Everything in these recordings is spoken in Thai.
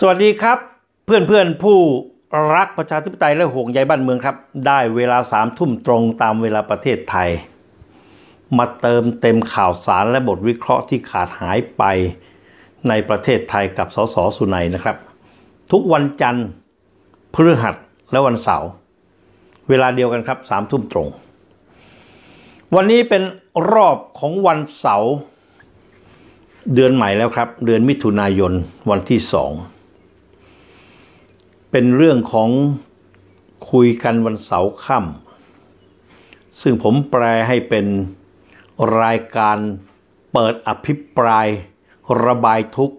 สวัสดีครับ เพื่อนเพื่อนผู้รักประชาธิปไตยและห่วงใยบ้านเมืองครับได้เวลาสามทุ่มตรงตามเวลาประเทศไทย มาเติมเต็มข่าวสารและบทวิเคราะห์ที่ขาดหายไปในประเทศไทยกับสสสุนัยนะครับ ทุกวันจันทร์ พฤหัสและวันเสาร์เวลาเดียวกันครับสามทุ่มตรง วันนี้เป็นรอบของวันเสาร์เดือนใหม่แล้วครับ เดือนมิถุนายนวันที่สองเป็นเรื่องของคุยกันวันเสาร์ค่ำซึ่งผมแปลให้เป็นรายการเปิดอภิปรายระบายทุกข์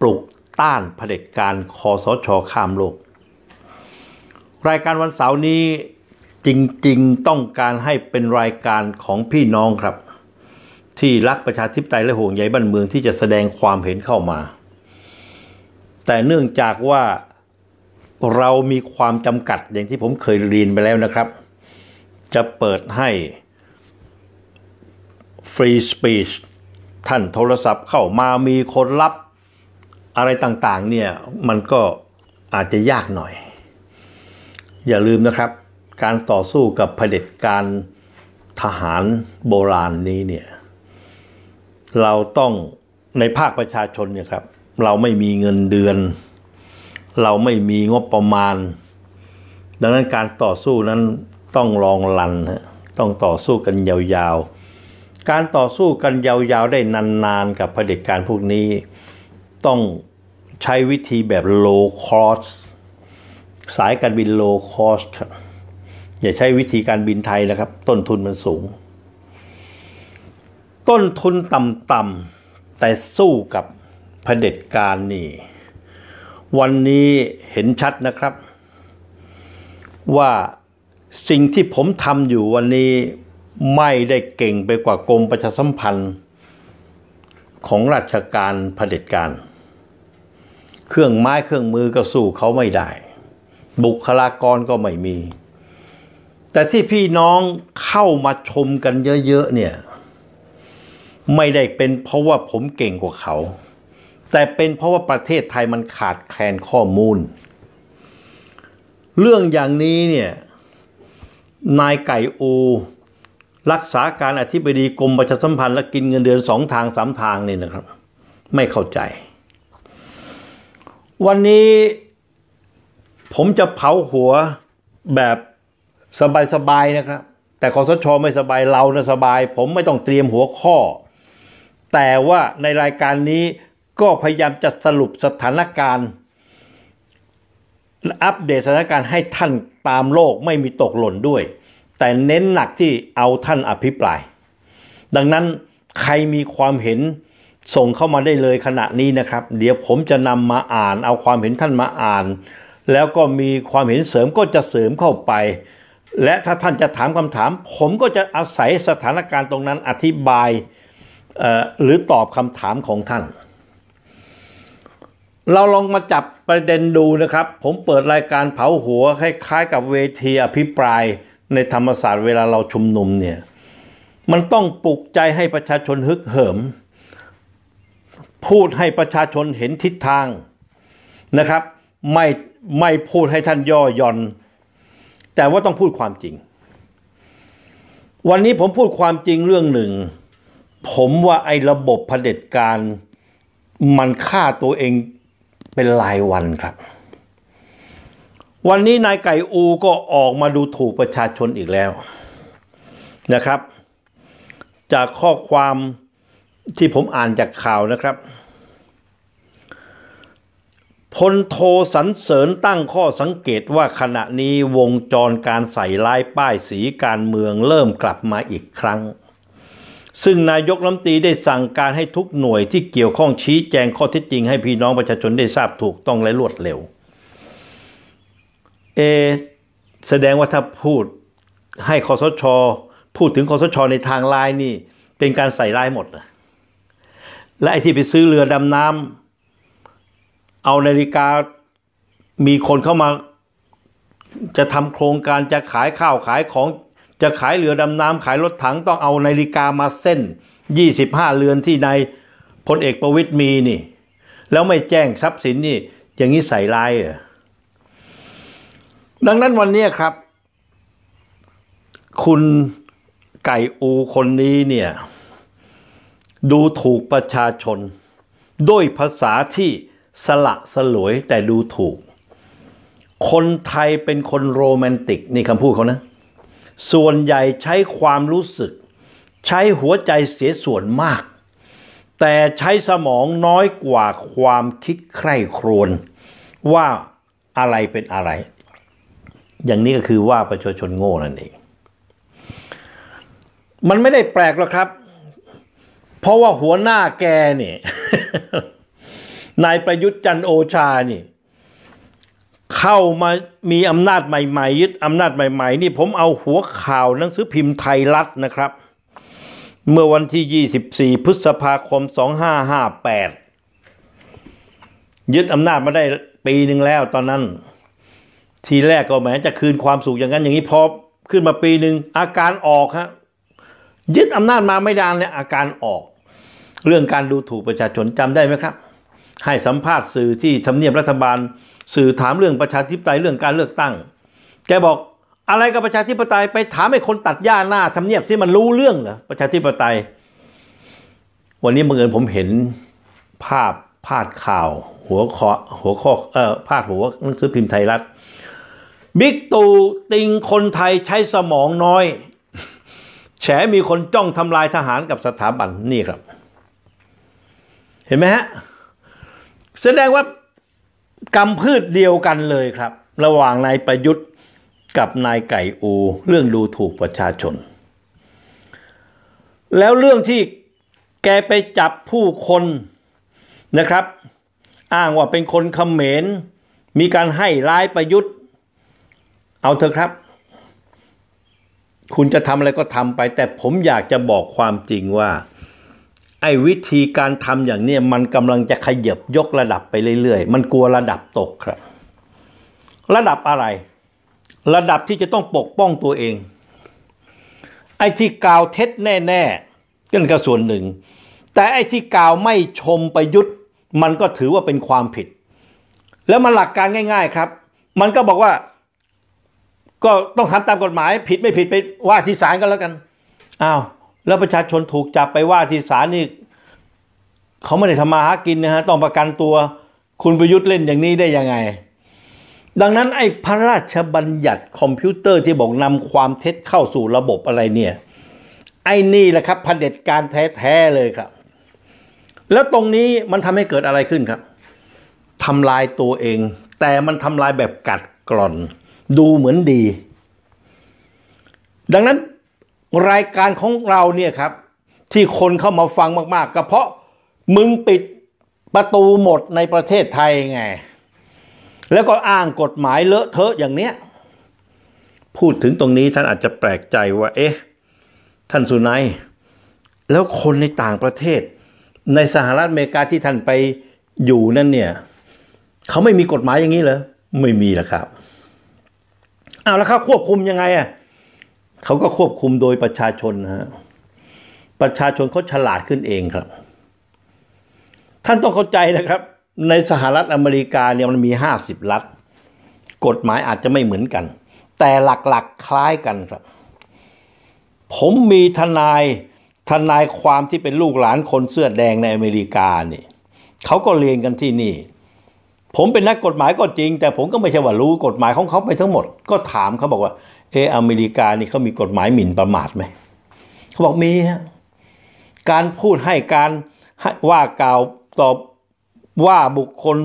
ปลุกต้านเผด็จการคอสชข้ามโลก รายการวันเสาร์นี้จริงๆต้องการให้เป็นรายการของพี่น้องครับ ที่รักประชาธิปไตยและ ห่วงใยบ้านเมือง ที่จะแสดงความเห็นเข้ามา แต่เนื่องจากว่าเรามีความจำกัดอย่างที่ผมเคยเรียนไปแล้วนะครับ จะเปิดให้ฟรีสปีชท่านโทรศัพท์เข้ามามีคนรับ อะไรต่าง ๆ เนี่ย มันก็อาจจะยากหน่อย อย่าลืมนะครับ การต่อสู้กับเผด็จการทหารโบราณนี้เนี่ย เราต้องในภาคประชาชนเนี่ยครับ เราไม่มีเงินเดือนเราไม่มีงบประมาณ ดังนั้นการต่อสู้นั้นต้องลองลันฮะต้องต่อสู้กันยาวๆการต่อสู้กันยาวๆได้นาน ๆกับเผด็จการพวกนี้ต้องใช้วิธีแบบโลคอสสายการบินโลคอสครับอย่าใช้วิธีการบินไทยนะครับ ต้นทุนมันสูง ต้นทุนต่ำๆแต่สู้กับเผด็จการนี่วันนี้เห็นชัดนะครับ ว่าสิ่งที่ผมทำอยู่วันนี้ไม่ได้เก่งไปกว่ากรมประชาสัมพันธ์ ของราชการเผด็จการเครื่องไม้เครื่องมือก็สู้เขาไม่ได้ บุคลากรก็ไม่มี แต่ที่พี่น้องเข้ามาชมกันเยอะๆเนี่ย ไม่ได้เป็นเพราะว่าผมเก่งกว่าเขาแต่เป็นเพราะว่าประเทศไทยมันขาดแคลนข้อมูล เรื่องอย่างนี้เนี่ยนายไก่โอรักษาการอธิบดีกรมประชาสัมพันธ์และกินเงินเดือนสองทางสามทางนี่นะครับ ไม่เข้าใจ วันนี้ผมจะเผาหัวแบบสบายๆนะครับ แต่คอสชอไม่สบายเรานะสบาย ผมไม่ต้องเตรียมหัวข้อ แต่ว่าในรายการนี้ก็พยายามจะสรุปสถานการณ์ อัปเดตสถานการณ์ให้ท่านตามโลกไม่มีตกหล่นด้วย แต่เน้นหนักที่เอาท่านอภิปราย ดังนั้นใครมีความเห็นส่งเข้ามาได้เลยขณะนี้นะครับ เดี๋ยวผมจะนำมาอ่าน เอาความเห็นท่านมาอ่าน แล้วก็มีความเห็นเสริมก็จะเสริมเข้าไป และถ้าท่านจะถามคำถาม ผมก็จะอาศัยสถานการณ์ตรงนั้นอธิบายหรือตอบคำถามของท่านเราลองมาจับประเด็นดูนะครับ ผมเปิดรายการเผาหัวคล้ายๆกับเวทีอภิปรายในธรรมศาสตร์เวลาเราชุมนุมเนี่ยมันต้องปลุกใจให้ประชาชนฮึกเหิม พูดให้ประชาชนเห็นทิศทางนะครับ ไม่ไม่พูดให้ท่านย่อหย่อนแต่ว่าต้องพูดความจริง วันนี้ผมพูดความจริงเรื่องหนึ่ง ผมว่าไอ้ระบบะเผด็จการมันฆ่าตัวเองเป็นรายวันครับ วันนี้นายไก่อูก็ออกมาดูถูกประชาชนอีกแล้วนะครับ จากข้อความที่ผมอ่านจากข่าวนะครับ พลโทสันเสริญตั้งข้อสังเกตว่าขณะนี้วงจรการใส่ลายป้ายสีการเมืองเริ่มกลับมาอีกครั้งซึ่งนายกรัฐมนตรีได้สั่งการให้ทุกหน่วยที่เกี่ยวข้องชี้แจงข้อเท็จจริงให้พี่น้องประชาชนได้ทราบถูกต้องและรวดเร็ว เอ แสดงว่าถ้าพูด ให้คอสชพูดถึงคอสชในทางลายนี่ เป็นการใส่ลายหมดนะและไอที่ไปซื้อเรือดำน้ำเอานาฬิกามีคนเข้ามา จะทำโครงการจะขายข้าวขายของจะขายเรือดำน้ำขายรถถังต้องเอานาฬิกามาเส้น 25 เรือนที่นายพลเอกประวิตยมีนี่ แล้วไม่แจ้งทรัพย์สินนี่อย่างนี้ใส่ลายเหรอดังนั้นวันนี้ครับ คุณไก่อูคนนี้เนี่ยดูถูกประชาชน ด้วยภาษาที่สละสลวยแต่ดูถูก คนไทยเป็นคนโรแมนติก นี่คำพูดเขานะส่วนใหญ่ใช้ความรู้สึก ใช้หัวใจเสียส่วนมาก แต่ใช้สมองน้อยกว่าความคิดใคร่ครวนว่าอะไรเป็นอะไร อย่างนี้ก็คือว่าประชาชนโง่นั่นเอง มันไม่ได้แปลกหรอกครับ เพราะว่าหัวหน้าแกนี่นายประยุทธ์จันโอชานี่เข้ามามีอำนาจใหม่ๆ ยึดอำนาจใหม่ๆนี่ผมเอาหัวข่าวหนังสือพิมพ์ไทยรัฐนะครับ เมื่อวันที่24พฤษภาคม 2558 ยึดอำนาจมาได้ปีหนึ่งแล้ว ตอนนั้น ทีแรกก็แม้จะคืนความสุขอย่างนั้นอย่างนี้พอขึ้นมาปีหนึ่งอาการออกฮะยึดอำนาจมาไม่ดานเนี่ยอาการออก เรื่องการดูถูกประชาชนจำได้ไหมครับ ให้สัมภาษณ์สื่อที่ทำเนียบรัฐบาลสื่อถามเรื่องประชาธิปไตยเรื่องการเลือกตั้ง แกบอกอะไรกับประชาธิปไตยไปถามให้คนตัดหญ้าหน้าทำเนียบซิมันรู้เรื่องเหรอประชาธิปไตย วันนี้บังเอิญผมเห็น ภาพพาดข่าว หัวข้อหัวข้อเออ พาดหัวหนังสือพิมพ์ไทยรัฐ บิ๊กตู่ติงคนไทยใช้สมองน้อย แฉมีคนจ้องทำลายทหารกับสถาบันนี่ครับ เห็นไหมฮะแสดงว่ากรรมพืชเดียวกันเลยครับ ระหว่างนายประยุทธ์กับนายไก่อู เรื่องดูถูกประชาชน แล้วเรื่องที่แกไปจับผู้คนนะครับ อ้างว่าเป็นคนเขมรมีการให้ร้ายประยุทธ์ เอาเถอะครับ คุณจะทำอะไรก็ทำไป แต่ผมอยากจะบอกความจริงว่าไอ้วิธีการทำอย่างนี้มันกำลังจะขยับยกระดับไปเรื่อยๆ มันกลัวระดับตกครับ ระดับอะไร ระดับที่จะต้องปกป้องตัวเอง ไอ้ที่กล่าวเท็จแน่ๆก็นก็ส่วนหนึ่ง แต่ไอ้ที่กล่าวไม่ชมประยุทธ์มันก็ถือว่าเป็นความผิด แล้วมันหลักการง่ายๆครับ มันก็บอกว่า ก็ต้องทำตามกฎหมาย ผิดไม่ผิดไปว่าที่ศาลก็แล้วกันอ้าวแล้วประชาชนถูกจับไปว่าที่ศาลนี่เขาไม่ได้ทำมาหากินนะฮะต้องประกันตัวคุณประยุทธ์เล่นอย่างนี้ได้ยังไง ดังนั้น ไอ้พระราชบัญญัติคอมพิวเตอร์ที่บอกนำความเท็จเข้าสู่ระบบอะไรเนี่ย ไอ้นี่แหละครับเผด็ดการแท้ๆเลยครับ แล้วตรงนี้มันทำให้เกิดอะไรขึ้นครับทำลายตัวเอง แต่มันทำลายแบบกัดกร่อน ดูเหมือนดี ดังนั้นรายการของเราเนี่ยครับ ที่คนเข้ามาฟังมาก ๆ ก็เพราะมึงปิดประตูหมดในประเทศไทยไง แล้วก็อ้างกฎหมายเลอะเทอะอย่างเนี้ย พูดถึงตรงนี้ท่านอาจจะแปลกใจว่า เอ๊ะ ท่านสุนัยแล้วคนในต่างประเทศ ในสหรัฐอเมริกาที่ท่านไปอยู่นั่นเนี่ยเขาไม่มีกฎหมายอย่างนี้เหรอ ไม่มีละครับเอาแล้วเขาควบคุมยังไงอะเขาก็ควบคุมโดยประชาชนฮะ ประชาชนเขาฉลาดขึ้นเองครับ ท่านต้องเข้าใจนะครับ ในสหรัฐอเมริกาเนี่ยมันมีห้าสิบรัฐ กฎหมายอาจจะไม่เหมือนกัน แต่หลักๆคล้ายกันครับ ผมมีทนาย ทนายความที่เป็นลูกหลานคนเสื้อแดงในอเมริกาเนี่ย เขาก็เรียนกันที่นี่ ผมเป็นนักกฎหมายก็จริง แต่ผมก็ไม่ใช่ว่ารู้กฎหมายของเขาไปทั้งหมด ก็ถามเขาบอกว่าเอออเมริกานี่เขามีกฎหมายหมิ่นประมาทไหมเขาบอกมีฮะการพูดให้การว่ากล่าวตอบว่าบุคคล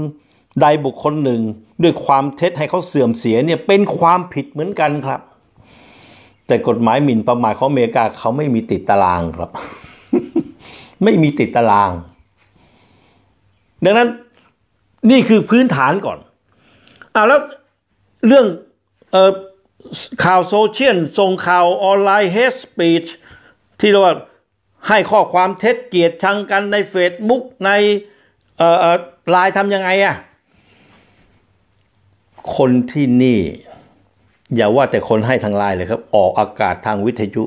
ใดบุคคลหนึ่ง ด้วยความเท็จให้เขาเสื่อมเสียเนี่ย เป็นความผิดเหมือนกันครับ แต่กฎหมายหมิ่นประมาทของอเมริกาเขาไม่มีติดตารางครับ ไม่มีติดตาราง ดังนั้นนี่คือพื้นฐานก่อนอ่าแล้วเรื่องเออข่าวโซเชียลส่งข่าวออนไลน์เฮสปีชที่เรียกว่า ให้ข้อความเท็จเกียรติชังกันในเฟซบุ๊กในเอ่อไลน์ทำยังไงอะคนที่นี่อย่าว่าแต่คนให้ทางไลน์เลยครับ ออกอากาศทางวิทยุ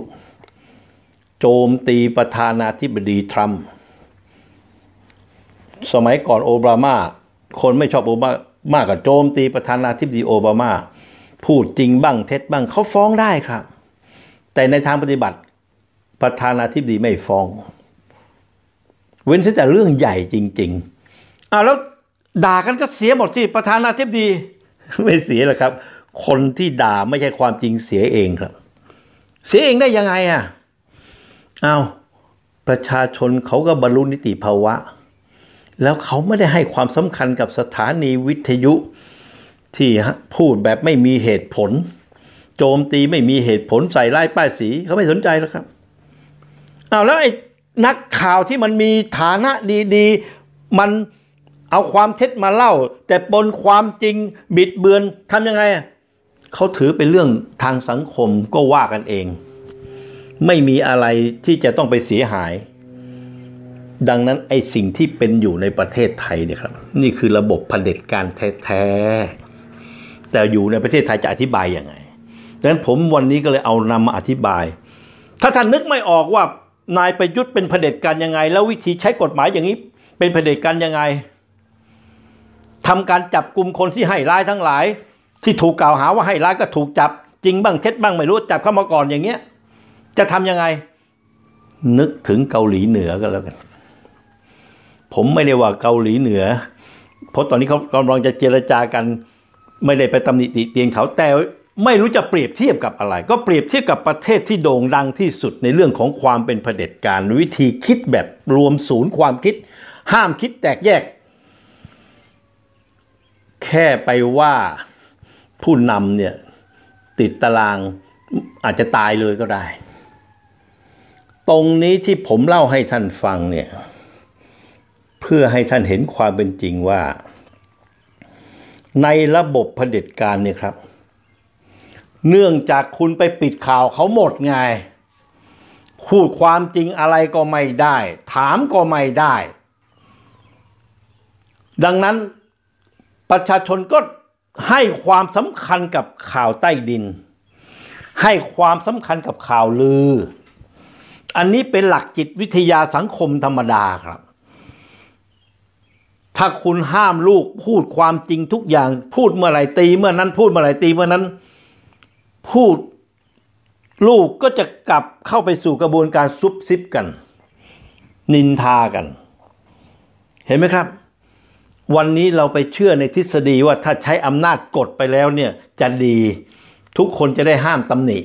โจมตีประธานาธิบดีทรัมป์สมัยก่อนโอบามา คนไม่ชอบโอบามามากกว่าโจมตีประธานาธิบดีโอบามาาพูดจริงบ้าง เท็จบ้างเขาฟ้องได้ครับ แต่ในทางปฏิบัติ ประธานาธิบดีไม่ฟ้อง เว้นแต่เรื่องใหญ่จริงๆอ้าวแล้วด่ากันก็เสียหมดที่ประธานาธิบดี ไม่เสียหรอกครับ คนที่ด่าไม่ใช่ความจริงเสียเองครับ เสียเองได้ยังไงอ่ะอ้าวประชาชนเขาก็บรรลุนิติภาวะ แล้วเขาไม่ได้ให้ความสำคัญกับสถานีวิทยุที่พูดแบบไม่มีเหตุผล โจมตีไม่มีเหตุผลใส่ร้ายป้ายสีเขาไม่สนใจแล้วครับเอาแล้วไอ้นักข่าวที่มันมีฐานะดีๆ มันเอาความเท็จมาเล่า แต่ปนความจริงบิดเบือนทำยังไง เขาถือเป็นเรื่องทางสังคมก็ว่ากันเอง ไม่มีอะไรที่จะต้องไปเสียหาย ดังนั้นไอ้สิ่งที่เป็นอยู่ในประเทศไทยเนี่ยครับ นี่คือระบบะเผด็จการแท้แต่อยู่ในประเทศไทยจะอธิบายยังไงดังนั้นผมวันนี้ก็เลยเอานำมาอธิบาย ถ้าท่านนึกไม่ออกว่านายประยุทธ์เป็นเผด็จการยังไง แล้ววิธีใช้กฎหมายอย่างนี้ เป็นเผด็จการยังไง ทำการจับกลุ่มคนที่ให้ร้ายทั้งหลาย ที่ถูกกล่าวหาว่าให้ร้ายก็ถูกจับจริงบ้างเท็จบ้างไม่รู้จับเข้ามาก่อนอย่างเงี้ย จะทํำยังไง นึกถึงเกาหลีเหนือก็แล้วกัน ผมไม่ได้ว่าเกาหลีเหนือเพราะตอนนี้เขากำลังจะเจรจากันไม่ได้ไปตำหนิติเตียนเขาแต่ไม่รู้จะเปรียบเทียบกับอะไร ก็เปรียบเทียบกับประเทศที่โด่งดังที่สุดในเรื่องของความเป็นเผด็จการวิธีคิดแบบรวมศูนย์ความคิด ห้ามคิดแตกแยก แค่ไปว่าผู้นำเนี่ยติดตารางอาจจะตายเลยก็ได้ ตรงนี้ที่ผมเล่าให้ท่านฟังเนี่ย เพื่อให้ท่านเห็นความเป็นจริงว่าในระบบะเผด็จการเนี่ยครับ เนื่องจากคุณไปปิดข่าวเขาหมดไงพูดความจริงอะไรก็ไม่ได้ ถามก็ไม่ได้ ดังนั้นประชาชนก็ให้ความสำคัญกับข่าวใต้ดิน ให้ความสำคัญกับข่าวลือ อันนี้เป็นหลักจิตวิทยาสังคมธรรมดาครับถ้าคุณห้ามลูกพูดความจริงทุกอย่างพูดเมื่อไหร่ตีเมื่อนั้น พูดเมื่อไหร่ตีเมื่อนั้นพูดลูกก็จะกลับเข้าไปสู่กระบวนการซุบซิบกัน นินทากัน เห็นไหมครับ วันนี้เราไปเชื่อในทฤษฎีว่าถ้าใช้อำนาจกดไปแล้วเนี่ยจะดีทุกคนจะได้ห้ามตำหนิ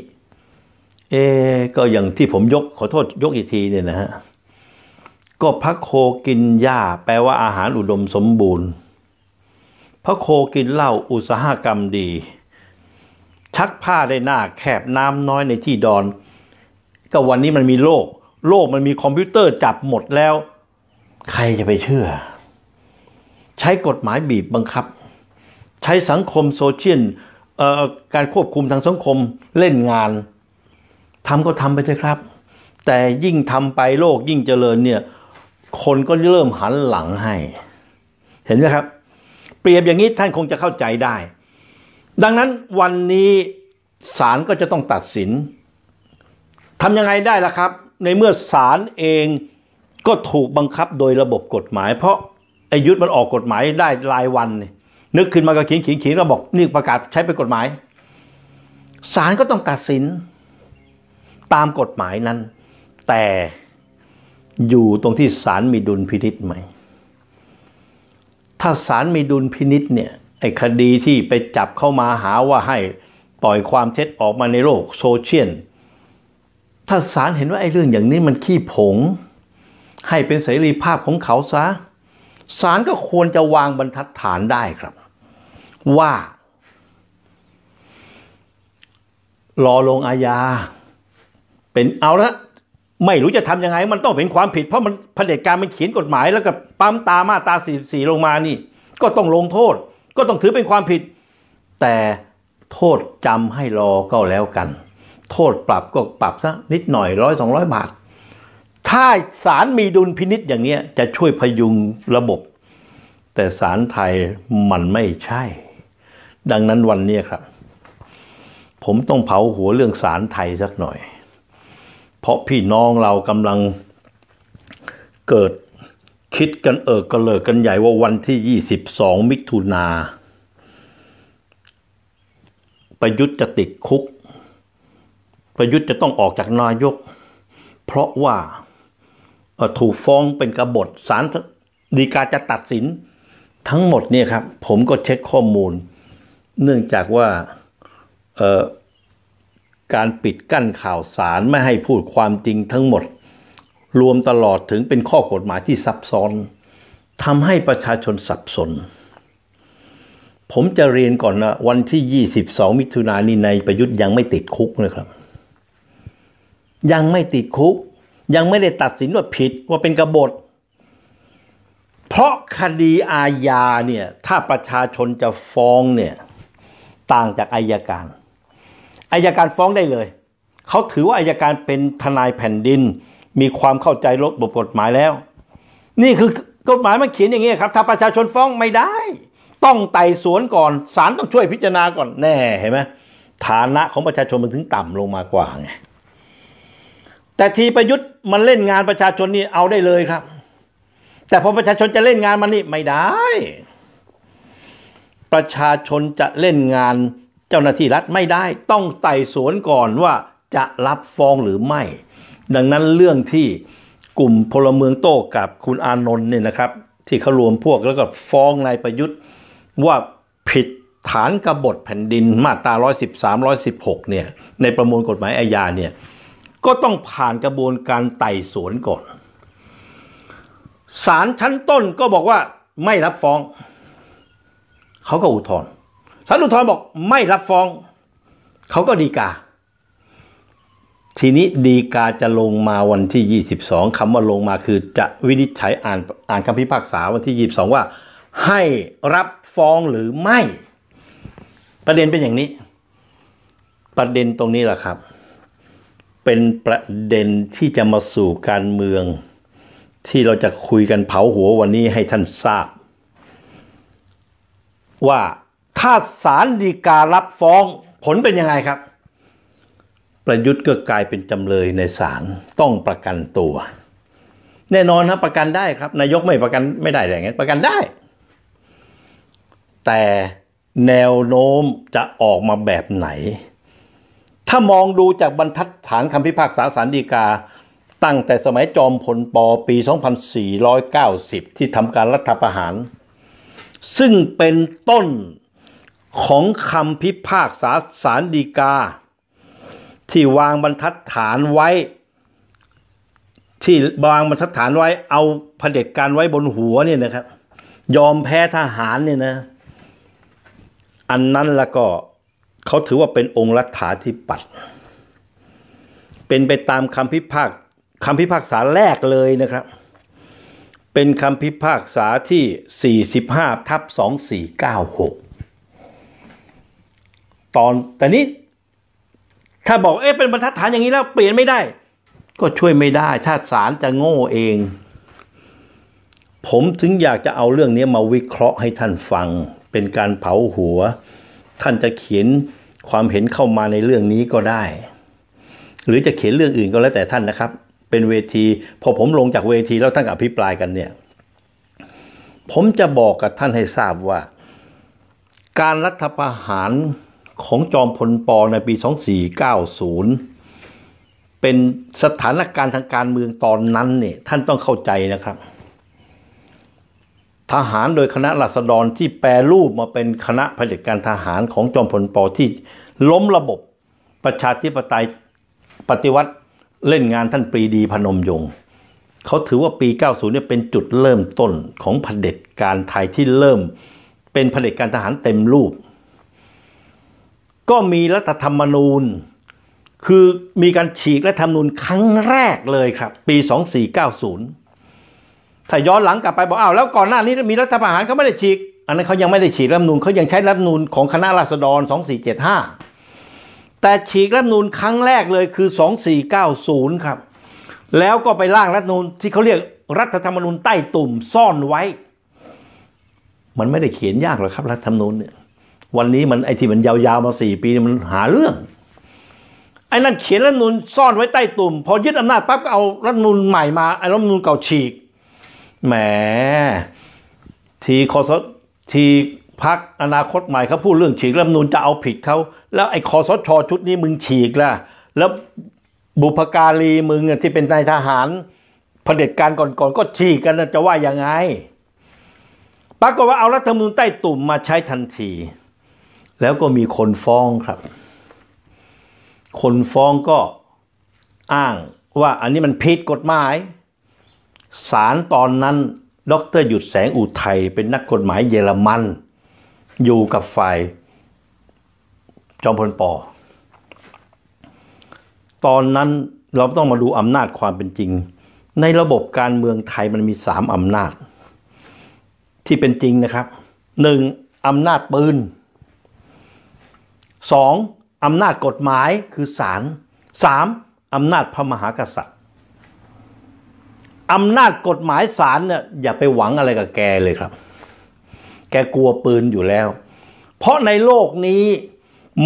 เอก็อย่างที่ผมยกขอโทษยกอีกทีเนี่ยนะฮะก็พระโคกินหญ้าแปลว่าอาหารอุดมสมบูรณ์พระโคกินเหล้าอุตสาหกรรมดี ชักผ้าได้หน้าแคบน้ำน้อยในที่ดอน ก็วันนี้มันมีโลก โลกมันมีคอมพิวเตอร์จับหมดแล้ว ใครจะไปเชื่อ ใช้กฎหมายบีบบังคับ ใช้สังคมโซเชียลการควบคุมทางสังคมเล่นงานทำก็ทำไปเถอะครับ แต่ยิ่งทำไปโลกยิ่งเจริญเนี่ยคนก็เริ่มหันหลังให้ เห็นไหมครับ เปรียบอย่างนี้ท่านคงจะเข้าใจได้ ดังนั้นวันนี้ ศาลก็จะต้องตัดสินทำยังไงได้ล่ะครับ ในเมื่อศาลเองก็ถูกบังคับโดยระบบกฎหมาย เพราะอายุมันออกกฎหมายได้รายวัน นึกขึ้นมาก็เขียนเขียนเขียนเราบอกนี่ประกาศใช้เป็นกฎหมายศาลก็ต้องตัดสิน ตามกฎหมายนั้น แต่อยู่ตรงที่สารมีดุลพินิษไหม ถ้าสารมีดุลพินิษเนี่ย ไอ้คดีที่ไปจับเข้ามาหาว่าให้ปล่อยความเท็จออกมาในโลกโซเชียล ถ้าศาลเห็นว่าไอ้เรื่องอย่างนี้มันขี้ผง ให้เป็นเสรีภาพของเขาซะ ศาลก็ควรจะวางบรรทัดฐานได้ครับ ว่า รอลงอาญา เป็นเอาละไม่รู้จะทํำยังไงมันต้องเป็นความผิดเพราะมันผด็จการมันเขียนกฎหมายแล้วก็ปั๊มตามาตาสี่สี่ลงมานี่ ก็ต้องลงโทษ ก็ต้องถือเป็นความผิด แต่โทษจำให้รอก็แล้วกัน โทษปรับก็ปรับซะนิดหน่อยร้อยสองร้อยบาท ถ้าศาลมีดุลพินิษอย่างเนี้ย จะช่วยพยุงระบบ แต่ศาลไทยมันไม่ใช่ ดังนั้นวันนี้ครับ ผมต้องเผาหัวเรื่องศาลไทยสักหน่อยเพราะพี่น้องเรากำลังเกิดคิดกันเออกระเลิกกันใหญ่ว่าวันที่ 22 มิถุนา ประยุทธ์จะติดคุก ประยุทธ์จะต้องออกจากนายก เพราะว่าถูกฟ้องเป็นกบฏศาลฎีกาจะตัดสินทั้งหมดเนี่ยครับ ผมก็เช็คข้อมูลเนื่องจากว่าการปิดกั้นข่าวสารไม่ให้พูดความจริงทั้งหมดรวมตลอดถึงเป็นข้อกฎหมายที่ซับซ้อนทำให้ประชาชนสับสน ผมจะเรียนก่อนนะวันที่ 22 มิถุนายนในประยุทธ์ยังไม่ติดคุกนะครับ ยังไม่ติดคุกยังไม่ได้ตัดสินว่าผิดว่าเป็นกบฏ เพราะคดีอาญาเนี่ยถ้าประชาชนจะฟ้องเนี่ยต่างจากอายการอายการฟ้องได้เลย เขาถือว่าอายการเป็นทนายแผ่นดิน มีความเข้าใจลดบทกฎหมายแล้ว นี่คือกฎหมายมันเขียนอย่างนี้ครับถ้าประชาชนฟ้องไม่ได้ ต้องไต่สวนก่อนศาลต้องช่วยพิจารณาก่อน แน่เห็นไหมฐานะของประชาชนมันถึงต่ำลงมากว่าไงแต่ทีประยุทธ์มันเล่นงานประชาชนนี่เอาได้เลยครับ แต่พอประชาชนจะเล่นงานมันนี่ไม่ได้ ประชาชนจะเล่นงานเจ้าหน้าที่รัฐไม่ได้ต้องไต่สวนก่อนว่าจะรับฟ้องหรือไม่ ดังนั้นเรื่องที่กลุ่มพลเมืองโต้กับคุณอานนท์เนี่ยนะครับที่เขารวมพวกแล้วก็ฟ้องนายประยุทธ์ว่าผิดฐานกบฏแผ่นดินมาตรา 113 116 เนี่ยในประมวลกฎหมายอาญาเนี่ยก็ต้องผ่านกระบวนการไต่สวนก่อน ศาลชั้นต้นก็บอกว่าไม่รับฟ้องเขาก็อุทธรณ์ศาลอุทธรณ์บอกไม่รับฟ้อง เขาก็ดีกา ทีนี้ดีกาจะลงมาวันที่ 22คำว่าลงมาคือจะวินิจฉัยอ่าน อ่านคำพิพากษาวันที่ 22ว่า ให้รับฟ้องหรือไม่ ประเด็นเป็นอย่างนี้ ประเด็นตรงนี้แหละครับ เป็นประเด็นที่จะมาสู่การเมือง ที่เราจะคุยกันเผาหัววันนี้ ให้ท่านทราบ ว่าถ้าสารดีการับฟ้องผลเป็นยังไงครับ ประยุทธ์ก็กลายเป็นจำเลยในศาลต้องประกันตัว แน่นอนนะประกันได้ครับ นายกไม่ประกันไม่ได้อะ่รงเงี้ย ประกันได้ แต่แนวโน้มจะออกมาแบบไหน ถ้ามองดูจากบรรทัดฐานคำพิพากษาศาลฎีกาตั้งแต่สมัยจอมพลปปี 2490 ที่ทำการรัฐประหาร ซึ่งเป็นต้นของคำพิพากษาสารดีกาที่วางบรรทัดฐานไว้ ที่วางบรรทัดฐานไว้เอาเผด็จการไว้บนหัวเนี่ยนะครับ ยอมแพ้ทหารเนี่ยนะอันนั้นแล้วก็เขาถือว่าเป็นองค์รัฐาธิปัตย์เป็นไปตามคำพิพากคำพิพากษาแรกเลยนะครับ เป็นคำพิพากษาที่45ทับ2496ตอนแต่นี้ ถ้าบอกเอ๊ะ เป็นบรรทัดฐานอย่างนี้แล้วเปลี่ยนไม่ได้ ก็ช่วยไม่ได้ถ้าศาลจะโง่เอง ผมถึงอยากจะเอาเรื่องนี้มาวิเคราะห์ให้ท่านฟัง เป็นการเผาหัว ท่านจะเขียนความเห็นเข้ามาในเรื่องนี้ก็ได้ หรือจะเขียนเรื่องอื่นก็แล้วแต่ท่านนะครับ เป็นเวทีพอผมลงจากเวทีแล้วท่านอภิปรายกันเนี่ย ผมจะบอกกับท่านให้ทราบว่า การรัฐประหารของจอมพลปอในปี 2490 เป็นสถานการณ์ทางการเมืองตอนนั้นเนี่ยท่านต้องเข้าใจนะครับ ทหารโดยคณะราษฎรที่แปรรูปมาเป็นคณะเผด็จการทหารของจอมพลปอที่ล้มระบบประชาธิปไตยปฏิวัติเล่นงานท่านปรีดีพนมยงค์เขาถือว่าปี 90 เนี่ยเป็นจุดเริ่มต้นของเผด็จการไทยที่เริ่ม เป็นเผด็จการทหารเต็มรูปก็มีรัฐธรรมนูญ คือมีการฉีกรัฐธรรมนูญครั้งแรกเลยครับ ปี 2490 ถ้าย้อนหลังกลับไปบอก อ้าวแล้วก่อนหน้านี้มีรัฐประหารเขาไม่ได้ฉีก อันนั้นเขายังไม่ได้ฉีกรัฐธรรมนูญเขายังใช้รัฐธรรมนูญของคณะราษฎร 2475 แต่ฉีกรัฐธรรมนูญครั้งแรกเลยคือ 2490 ครับ แล้วก็ไปร่างรัฐธรรมนูญที่เขาเรียกรัฐธรรมนูญใต้ตุ่มซ่อนไว้ มันไม่ได้เขียนยากหรอกครับรัฐธรรมนูญเนี่ยวันนี้มันไอ้ที่มันยาวๆมาสี่ปีมันหาเรื่อง ไอ้นั่นเขียนรัฐนูลซ่อนไว้ใต้ตุ่มพอยึดอำนาจปั๊บก็เอารัฐนูลใหม่มาไอ้รัฐนูลเก่าฉีกแหม ทีคอสทีพักอนาคตใหม่เขาพูดเรื่องฉีกรัฐนูลจะเอาผิดเขาแล้วไอ้คอสชอชุดนี้มึงฉีกล่ะแล้วบุพการีมึงที่เป็นนายทหารเผด็จการก่อนๆกก็ฉีกกันจะว่ายังไงปรากฏว่าเอารัฐธรรมนูญใต้ตุ่มมาใช้ทันทีแล้วก็มีคนฟ้องครับ คนฟ้องก็อ้างว่าอันนี้มันผิดกฎหมาย ศาลตอนนั้น ดร หยุดแสงอุทัยเป็นนักกฎหมายเยอรมันอยู่กับฝ่ายจอมพลปอตอนนั้นเราต้องมาดูอำนาจความเป็นจริง ในระบบการเมืองไทยมันมีสามอำนาจที่เป็นจริงนะครับหนึ่งอำนาจปืน 2. อำนาจกฎหมายคือศาล 3. อำนาจพระมหากษัตริย์อำนาจกฎหมายศาลเนี่ยอย่าไปหวังอะไรกับแกเลยครับ แกกลัวปืนอยู่แล้ว เพราะในโลกนี้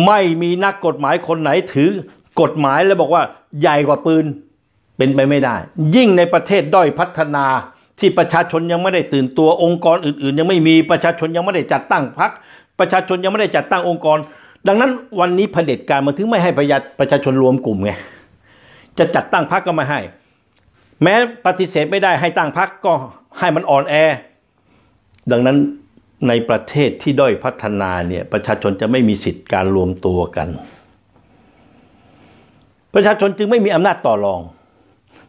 ไม่มีนักกฎหมายคนไหนถือกฎหมายแล้วบอกว่าใหญ่กว่าปืนเป็นไปไม่ได้ ยิ่งในประเทศด้อยพัฒนา ที่ประชาชนยังไม่ได้ตื่นตัวองค์กรอื่นๆยังไม่มีประชาชนยังไม่ได้จัดตั้งพรรคประชาชนยังไม่ได้จัดตั้งองค์กรดังนั้นวันนี้เผด็จการมันถึงไม่ให้ประชาชนรวมกลุ่มไงจะจัดตั้งพรรคก็ไม่ให้ แม้ปฏิเสธไม่ได้ให้ตั้งพรรคก็ให้มันอ่อนแอ ดังนั้นในประเทศที่ด้อยพัฒนาเนี่ยประชาชนจะไม่มีสิทธิ์การรวมตัวกัน ประชาชนจึงไม่มีอำนาจต่อรอง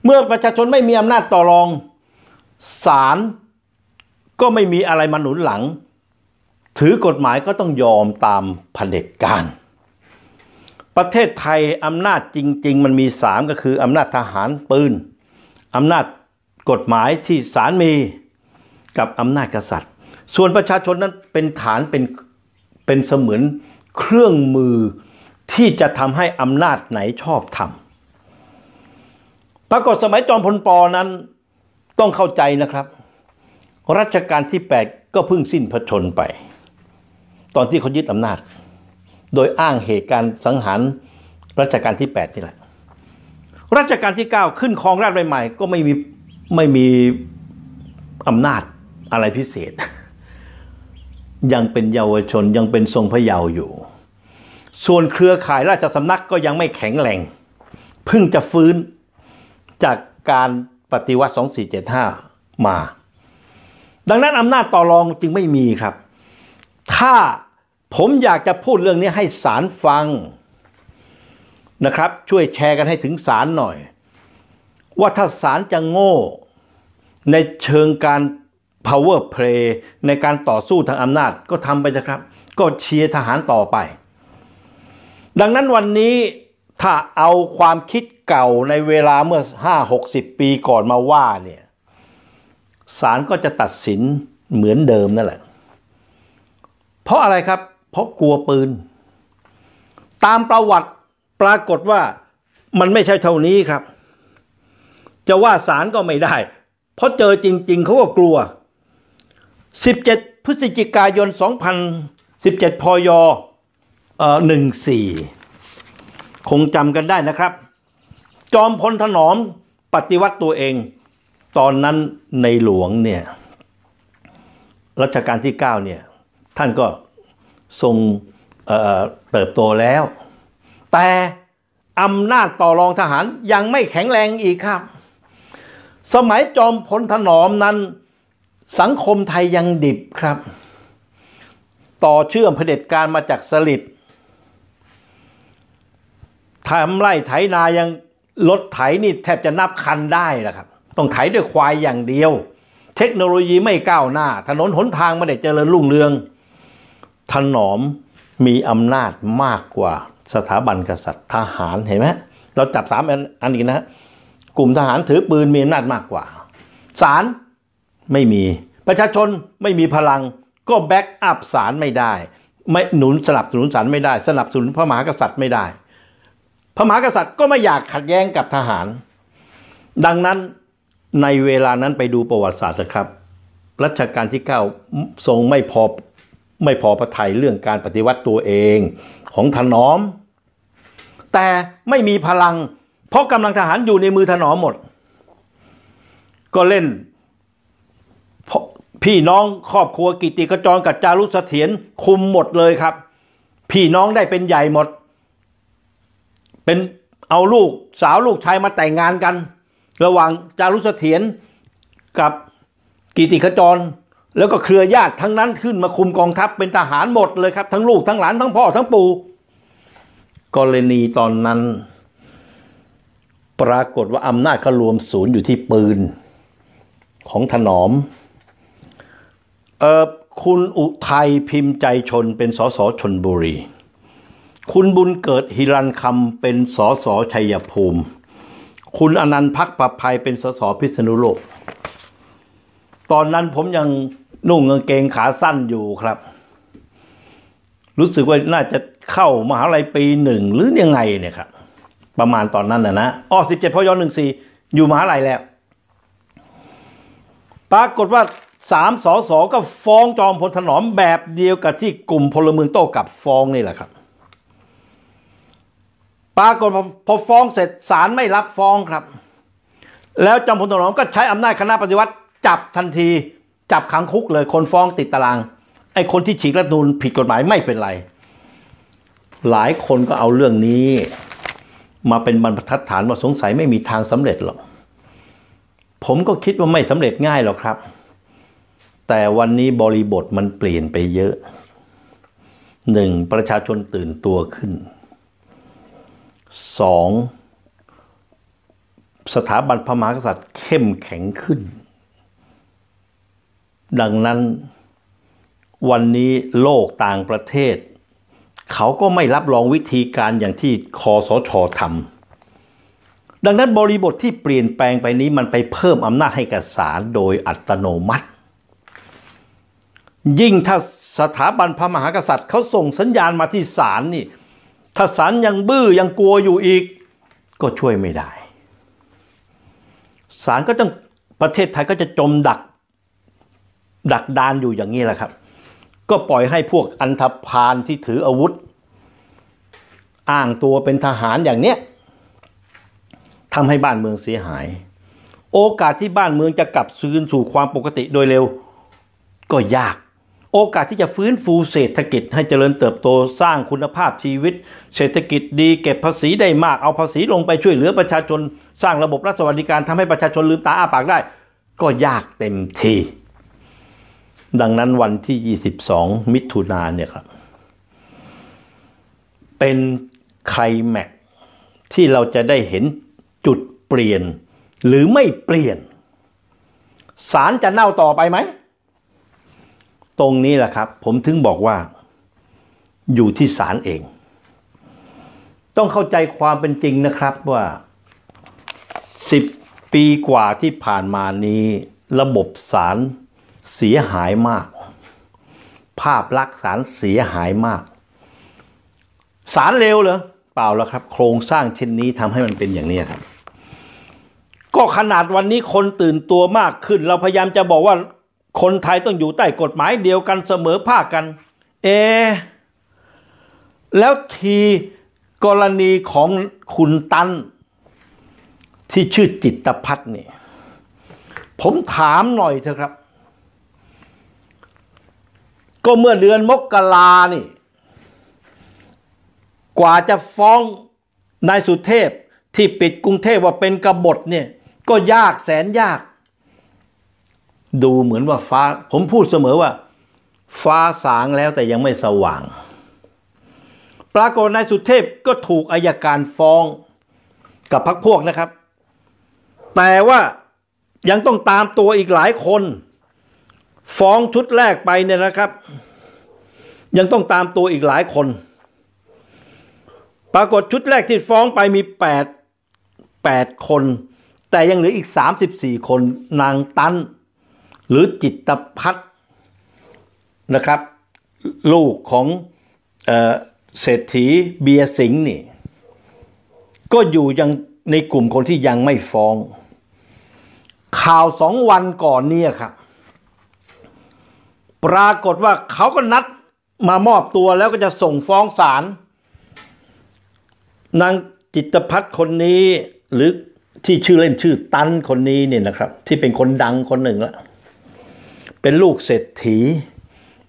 เมื่อประชาชนไม่มีอำนาจต่อรองศาลก็ไม่มีอะไรมาหนุนหลังถือกฎหมายก็ต้องยอมตามเผด็จการ ประเทศไทย อำนาจจริง ๆ มันมีสามก็คืออำนาจทหารปืน อำนาจกฎหมายที่ศาลมีกับอำนาจกษัตริย์ ส่วนประชาชนนั้นเป็นฐานเป็นเป็นเสมือนเครื่องมือที่จะทำให้ อำนาจไหนชอบทำ ปรากฏสมัยจอมพลปอนั้นต้องเข้าใจนะครับ รัชกาลที่8ก็เพิ่งสิ้นพระชนไปตอนที่เขายึดอำนาจ โดยอ้างเหตุการณ์สังหารรัชกาลที่ 8 นี่แหละรัชกาลที่ 9 ขึ้นครองราชใหม่ๆ ก็ไม่มีไม่มีอำนาจอะไรพิเศษ ยังเป็นเยาวชนยังเป็นทรงพระเยาว์อยู่ ส่วนเครือข่ายราชสำนักก็ยังไม่แข็งแรงเพิ่งจะฟื้นจากการปฏิวัติ2475 มา ดังนั้นอำนาจต่อรองจึงไม่มีครับ ถ้าผมอยากจะพูดเรื่องนี้ให้ศาลฟังนะครับ ช่วยแชร์กันให้ถึงศาลหน่อย ว่าถ้าศาลจะโง่ ในเชิงการ power play ในการต่อสู้ทางอำนาจก็ทำไปนะครับ ก็เชียร์ทหารต่อไป ดังนั้นวันนี้ถ้าเอาความคิดเก่าในเวลาเมื่อ 5 60 ปีก่อนมาว่าเนี่ย ศาลก็จะตัดสินเหมือนเดิมนั่นแหละ เพราะอะไรครับเพราะกลัวปืน ตามประวัติปรากฏว่ามันไม่ใช่เท่านี้ครับ จะว่าสารก็ไม่ได้ เพราะเจอจริงๆ เขาก็กลัว 17 พฤศจิกายน2017พยเอ่อ14คงจำกันได้นะครับ จอมพลถนอมปฏิวัติตัวเอง ตอนนั้นในหลวงเนี่ย รัชกาลที่ 9 เนี่ย ท่านก็ทรงเติบโตแล้ว แต่อำนาจต่อรองทหารยังไม่แข็งแรงอีกครับ สมัยจอมพลถนอมนั้น สังคมไทยยังดิบครับ ต่อเชื่อมเผด็จการมาจากสลิดทำไร่ไถนายังรถไถนี่แทบจะนับคันได้ละครับ ต้องไถด้วยควายอย่างเดียว เทคโนโลยีไม่ก้าวหน้า ถนนหนทางไม่ได้เจริญรุ่งเรืองถนอมมีอำนาจมากกว่าสถาบันกษัตริย์ทหารเห็นไหมเราจับสามอันอีกนะ กลุ่มทหารถือปืนมีอำนาจมากกว่าศาลไม่มี ประชาชนไม่มีพลัง ก็ แบ็กอัพศาลไม่ได้ไม่หนุน สนับสนุนศาลไม่ได้ สนับสนุนพระมหากษัตริย์ไม่ได้ พระมหากษัตริย์ก็ไม่อยากขัดแย้งกับทหาร ดังนั้นในเวลานั้นไปดูประวัติศาสตร์ครับรัชกาลที่เก้าทรงไม่พอไม่พอประทัยเรื่องการปฏิวัติตัวเองของถนอม แต่ไม่มีพลัง เพราะกำลังทหารอยู่ในมือถนอมหมด ก็เล่นพี่น้องครอบครัวกิติกระจรกับจารุเสถียรคุมหมดเลยครับพี่น้องได้เป็นใหญ่หมด เป็นเอาลูกสาวลูกชายมาแต่งงานกัน ระหว่างจารุเสถียรกับกิติขจรแล้วก็เครือญาติทั้งนั้นขึ้นมาคุมกองทัพเป็นทหารหมดเลยครับ ทั้งลูกทั้งหลานทั้งพ่อทั้งปู่กรณีตอนนั้น ปรากฏว่าอำนาจขรวมศูนย์อยู่ที่ปืนของถนอม เออคุณอุทัยพิมพ์ใจชนเป็นสสชนบุรี คุณบุญเกิดฮิรันคำเป็นสสชัยภูมิ คุณอนันต์พักประภัยเป็นสสพิษณุโลกตอนนั้นผมยังนุ่งกางเกงขาสั้นอยู่ครับ รู้สึกว่าน่าจะเข้ามหาลัยปีหนึ่งหรือยังไงเนี่ยครับประมาณตอนนั้นนะนะอ๋อสิบเจ็ดพยอหนึ่งสี่อยู่มหาลัยแล้วปรากฏว่าสามสอสอก็ฟ้องจอมพลถนอมแบบเดียวกับที่กลุ่มพลเมืองโต้กลับฟ้องนี่แหละครับปรากฏพอฟ้องเสร็จศาลไม่รับฟ้องครับ แล้วจอมพลถนอมก็ใช้อำนาจคณะปฏิวัติจับทันทีจับขังคุกเลย คนฟ้องติดตาราง ไอ้คนที่ฉีกรัฐนูนผิดกฎหมายไม่เป็นไร หลายคนก็เอาเรื่องนี้มาเป็นบรรทัดฐานว่าสงสัยไม่มีทางสำเร็จหรอกผมก็คิดว่าไม่สำเร็จง่ายหรอกครับ แต่วันนี้บริบทมันเปลี่ยนไปเยอะหนึ่ง ประชาชนตื่นตัวขึ้นสอง สถาบันพระมหากษัตริย์เข้มแข็งขึ้นดังนั้นวันนี้โลกต่างประเทศ เขาก็ไม่รับรองวิธีการอย่างที่คอสชอทำดังนั้นบริบทที่เปลี่ยนแปลงไปนี้มันไปเพิ่มอำนาจให้กับศาลโดยอัตโนมัติ ยิ่งถ้า สถาบันพระมหากษัตริย์เขาส่งสัญญาณมาที่ศาลนี่ถ้าศาลยังบื้อยังกลัวอยู่อีก ก็ช่วยไม่ได้ ศาลก็ต้องประเทศไทยก็จะจมดักดักดานอยู่อย่างนี้แหละครับ ก็ปล่อยให้พวกอันธพาลที่ถืออาวุธอ้างตัวเป็นทหารอย่างเนี้ยทำให้บ้านเมืองเสียหาย โอกาสที่บ้านเมืองจะกลับซืนสู่ความปกติโดยเร็วก็ยาก โอกาสที่จะฟื้นฟูเศรษฐกิจให้เจริญเติบโตสร้างคุณภาพชีวิต เศรษฐกิจดีเก็บภาษีได้มากเอาภาษีลงไปช่วยเหลือประชาชน สร้างระบบรัฐสวัสดิการทำให้ประชาชนลืมตาอ้าปากได้ ก็ยากเต็มทีดังนั้นวันที่ 22 มิถุนาเนี่ยครับ เป็นไคลแม็กที่เราจะได้เห็นจุดเปลี่ยน หรือไม่เปลี่ยนสารจะเน่าต่อไปไหม ตรงนี้แหละครับ ผมถึงบอกว่าอยู่ที่สารเอง ต้องเข้าใจความเป็นจริงนะครับว่า10ปีกว่าที่ผ่านมานี้ ระบบสารเสียหายมาก ภาพลักษณ์สารเสียหายมาก สารเลวเหรอเปล่าแล้วครับ โครงสร้างเช่นนี้ทำให้มันเป็นอย่างนี้ครับ ก็ขนาดวันนี้คนตื่นตัวมากขึ้น เราพยายามจะบอกว่าคนไทยต้องอยู่ใต้กฎหมายเดียวกันเสมอภาคกัน เอ แล้วทีกรณีของคุณตันที่ชื่อจิตพัฒน์เนี่ยผมถามหน่อยเถอะครับก็เมื่อเดือนมกรานี่ กว่าจะฟ้องนายสุเทพที่ปิดกรุงเทพว่าเป็นกบฏเนี่ยก็ยากแสนยาก ดูเหมือนว่าฟ้าผมพูดเสมอว่าฟ้าสางแล้วแต่ยังไม่สว่าง ปรากฏนายสุเทพก็ถูกอายการฟ้องกับพรรคพวกนะครับ แต่ว่ายังต้องตามตัวอีกหลายคนฟ้องชุดแรกไปเนี่ยนะครับ ยังต้องตามตัวอีกหลายคน ปรากฏชุดแรกที่ฟ้องไปมี8 8คน แต่ยังเหลืออีก 34 คนนางตันหรือจิตพัฒนะครับ ลูกของเเศรษฐีเบียสิงนี่ ก็อยู่ยังในกลุ่มคนที่ยังไม่ฟ้อง ข่าวสองวันก่อนเนี่ยครับปรากฏว่าเขาก็นัดมามอบตัวแล้วก็จะส่งฟ้องศาลนางจิตพัฒน์คนนี้หรือที่ชื่อเล่นชื่อตันคนนี้เนี่ยนะครับ ที่เป็นคนดังคนหนึ่งละ เป็นลูกเศรษฐี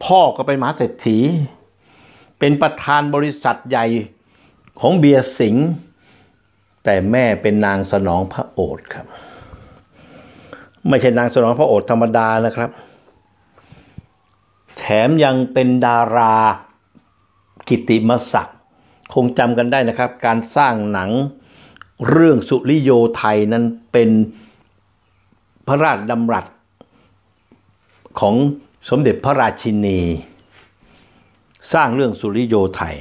พ่อก็เป็นมหาเศรษฐี เป็นประธานบริษัทใหญ่ของเบียร์สิงห์แต่แม่เป็นนางสนองพระโอษครับ ไม่ใช่นางสนองพระโอษธรรมดานะครับแถมยังเป็นดารากิติมศักดิ์คงจำกันได้นะครับ การสร้างหนังเรื่องสุริโยไทยนั้นเป็นพระราชดำรัสของสมเด็จพระราชินี สร้างเรื่องสุริโยไทย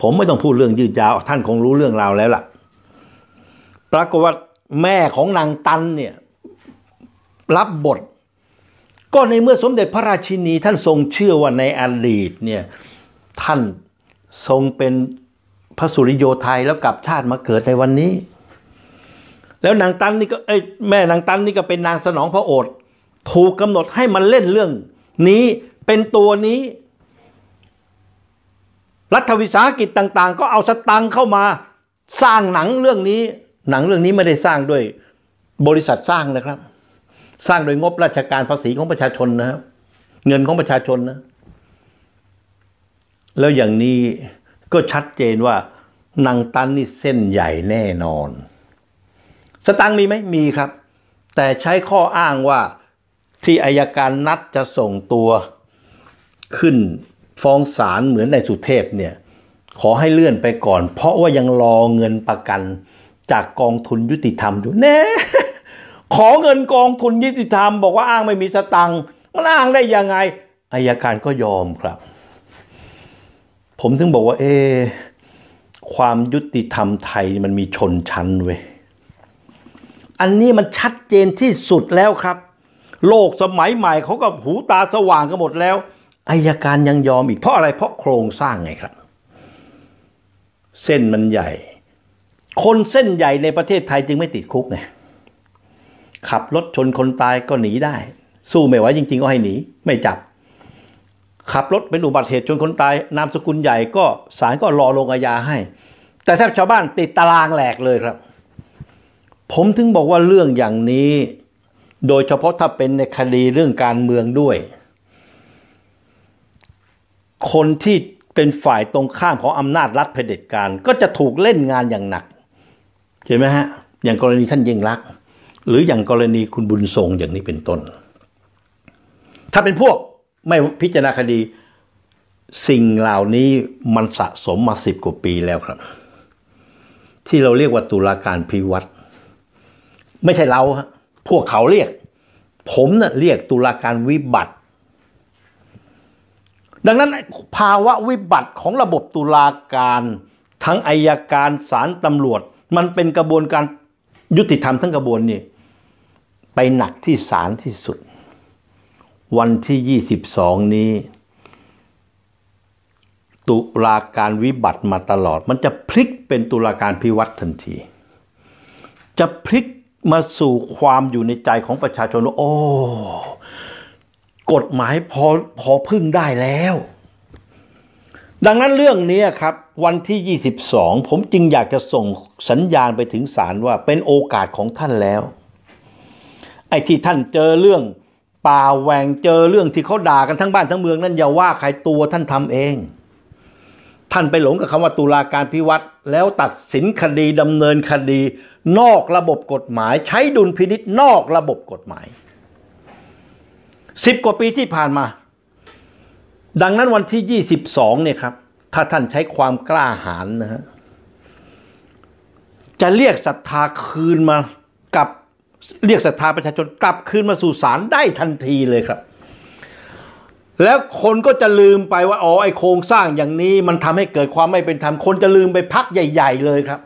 ผมไม่ต้องพูดเรื่องยืดยาวท่านคงรู้เรื่องราวแล้วล่ะ ปรากฏว่าแม่ของนางตันเนี่ย รับบทก็ในเมื่อสมเด็จพระราชินีท่านทรงเชื่อว่าในอดีตเนี่ยท่านทรงเป็นพระสุริโยไทยแล้วกลับชาติมาเกิดในวันนี้ แล้วนางตันนี่ก็เอ้แม่นางตันนี่ก็เป็นนางสนองพระโอษฐ์ถูกกำหนดให้มันเล่นเรื่องนี้เป็นตัวนี้รัฐวิสาหกิจต่างๆ ก็เอาสตังเข้ามาสร้างหนังเรื่องนี้ หนังเรื่องนี้ไม่ได้สร้างด้วยบริษัทสร้างนะครับสร้างโดยงบราชการภาษีของประชาชนนะครับเงินของประชาชนนะ แล้วอย่างนี้ก็ชัดเจนว่านางตันนี่เส้นใหญ่แน่นอน สตังมีไหมมีครับ แต่ใช้ข้ออ้างว่าที่อายการนัดจะส่งตัวขึ้นฟ้องศาลเหมือนในสุเทพเนี่ย ขอให้เลื่อนไปก่อน เพราะว่ายังรอเงินประกันจากกองทุนยุติธรรมอยู่แน่ขอเงินกอง ทุนยุติธรรม บอกว่าอ้างไม่มีสตังค์มันอ้างได้ยังไง อายการก็ยอมครับ ผมถึงบอกว่า เอ ความยุติธรรมไทยมันมีชนชั้น เว้ยอันนี้มันชัดเจนที่สุดแล้วครับ โลกสมัยใหม่ เขากับหูตาสว่างกันหมดแล้วอายการยังยอมอีกเพราะอะไรเพราะโครงสร้างไงครับ เส้นมันใหญ่ คนเส้นใหญ่ในประเทศไทยจึงไม่ติดคุกไงขับรถชนคนตายก็หนีได้ สู้ไม่ไหวจริงๆก็ให้หนี ไม่จับ ขับรถเป็นอุบัติเหตุชนคนตาย นามสกุลใหญ่ก็ศาลก็รอลงอาญาให้ แต่แทบชาวบ้านติดตารางแหลกเลยครับ ผมถึงบอกว่าเรื่องอย่างนี้ โดยเฉพาะถ้าเป็นในคดีเรื่องการเมืองด้วย คนที่เป็นฝ่ายตรงข้ามของอำนาจรัฐเผด็จการ ก็จะถูกเล่นงานอย่างหนักเห็นไหมฮะอย่างกรณีท่านยิ่งรักษหรืออย่างกรณีคุณบุญทรงอย่างนี้เป็นต้น ถ้าเป็นพวกไม่พิจารณาคดี สิ่งเหล่านี้มันสะสมมาสิบกว่าปีแล้วครับ ที่เราเรียกว่าตุลาการพิวัตรไม่ใช่เราฮะพวกเขาเรียก ผมนะ่ะเรียกตุลาการวิบัติ ดังนั้นภาวะวิบัติของระบบตุลาการ ทั้งอายการศาลตำรวจ มันเป็นกระบวนการยุติธรรมทั้งกระบวนนี่ไปหนักที่ศาลที่สุด วันที่ 22 นี้ ตุลาการวิบัติมาตลอด มันจะพลิกเป็นตุลาการพิวัตรทันที จะพลิกมาสู่ความอยู่ในใจของประชาชน โอ้ กฎหมายพอพอพึ่งได้แล้ว ดังนั้นเรื่องนี้ครับ วันที่ 22 ผมจึงอยากจะส่งสัญญาณไปถึงศาลว่าเป็นโอกาสของท่านแล้วไอ้ที่ท่านเจอเรื่อง ป่าแหวงเจอเรื่องที่เขาด่ากันทั้งบ้านทั้งเมือง นั่นอย่าว่าใครตัวท่านทำเอง ท่านไปหลงกับคำว่าตุลาการพิวัตรแล้วตัดสินคดี ดำเนินคดี นอกระบบกฎหมาย ใช้ดุลพินิษนอกระบบกฎหมายสิบกว่าปีที่ผ่านมา ดังนั้นวันที่ยี่สิบสองเนี่ยครับ ถ้าท่านใช้ความกล้าหาญนะฮะจะเรียกศรัทธาคืนมาเรียกศรัทธาประชาชนกลับคืนมาสู่ศาลได้ทันทีเลยครับ แล้วคนก็จะลืมไปว่าอ๋อไอโครงสร้างอย่างนี้ มันทำให้เกิดความไม่เป็นธรรมคนจะลืมไปพักใหญ่ ๆ เลยครับ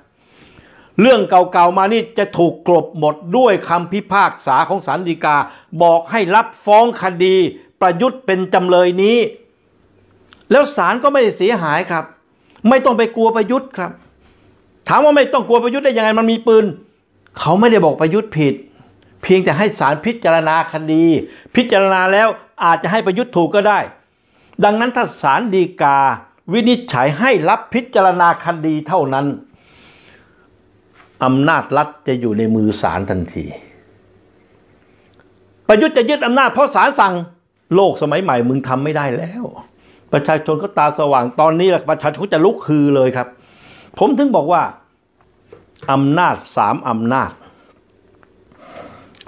เรื่องเก่าๆมานี่จะถูกกลบหมดด้วยคำพิพากษาของศาลฎีกาบอกให้รับฟ้องคดีประยุทธ์เป็นจำเลยนี้ แล้วศาลก็ไม่ได้เสียหายครับ ไม่ต้องไปกลัวประยุทธ์ครับ ถามว่าไม่ต้องกลัวประยุทธ์ได้ยังไงมันมีปืนเขาไม่ได้บอกประยุทธ์ผิด เพียงแต่ให้ศาลพิจารณาคดี พิจารณาแล้วอาจจะให้ประยุทธ์ถูกก็ได้ ดังนั้นถ้าศาลฎีกา วินิจฉัยให้รับพิจารณาคดีเท่านั้น อำนาจรัฐจะอยู่ในมือศาลทันที ประยุทธ์จะยึดอำนาจเพราะศาลสั่งโลกสมัยใหม่มึงทำไม่ได้แล้ว ประชาชนก็ตาสว่างตอนนี้ประชาชนจะลุกฮือเลยครับ ผมถึงบอกว่าอำนาจสามอำนาจ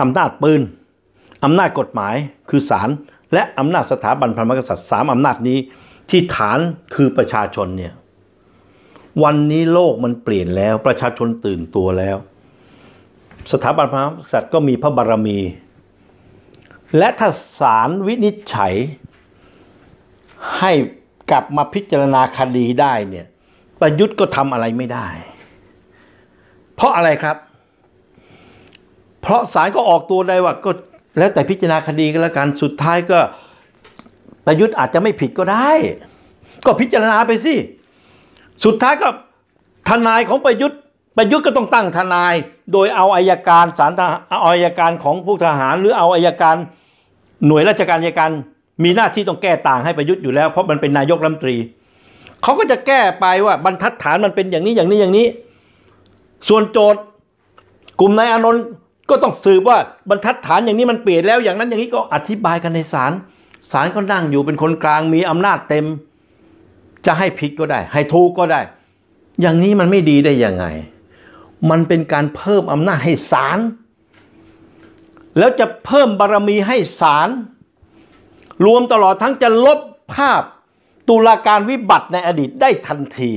อำนาจปืนอำนาจกฎหมายคือศาลและอำนาจสถาบันพระมหากษัตริย์สามอำนาจนี้ที่ฐานคือประชาชนเนี่ยวันนี้โลกมันเปลี่ยนแล้วประชาชนตื่นตัวแล้ว สถาบันพระมหากษัตริย์ก็มีพระบารมี และถ้าศาลวินิจฉัยให้กลับมาพิจารณาคดีได้เนี่ยประยุทธ์ก็ทำอะไรไม่ได้เพราะอะไรครับ เพราะศาลก็ออกตัวได้ว่าก็แล้วแต่พิจารณาคดีก็แล้วกัน สุดท้ายก็ประยุทธ์อาจจะไม่ผิดก็ได้ ก็พิจารณาไปสิ สุดท้ายก็ทนายของประยุทธ์ ประยุทธ์ก็ต้องตั้งทนาย โดยเอาอายการสารทอาอายการของพวกทหาร หรือเอาอายการหน่วยราชการอายการ มีหน้าที่ต้องแก้ต่างให้ประยุทธ์อยู่แล้ว เพราะมันเป็นนายกรัฐมนตรีเขาก็จะแก้ไปว่าบรรทัดฐานมันเป็นอย่างนี้อย่างนี้อย่างนี้ส่วนโจทย์กลุ่มนายอานนท์ก็ต้องสืบว่าบรรทัดฐานอย่างนี้มันเปลี่ยนแล้ว อย่างนั้นอย่างนี้ก็อธิบายกันในศาลศาลก็นั่งอยู่เป็นคนกลางมีอำนาจเต็ม จะให้ผิดก็ได้ ให้ถูกก็ได้ อย่างนี้มันไม่ดีได้ยังไง มันเป็นการเพิ่มอำนาจให้ศาลแล้วจะเพิ่มบารรมีให้ศาลรวมตลอดทั้งจะลบภาพตุลาการวิบัติในอดีตได้ทันที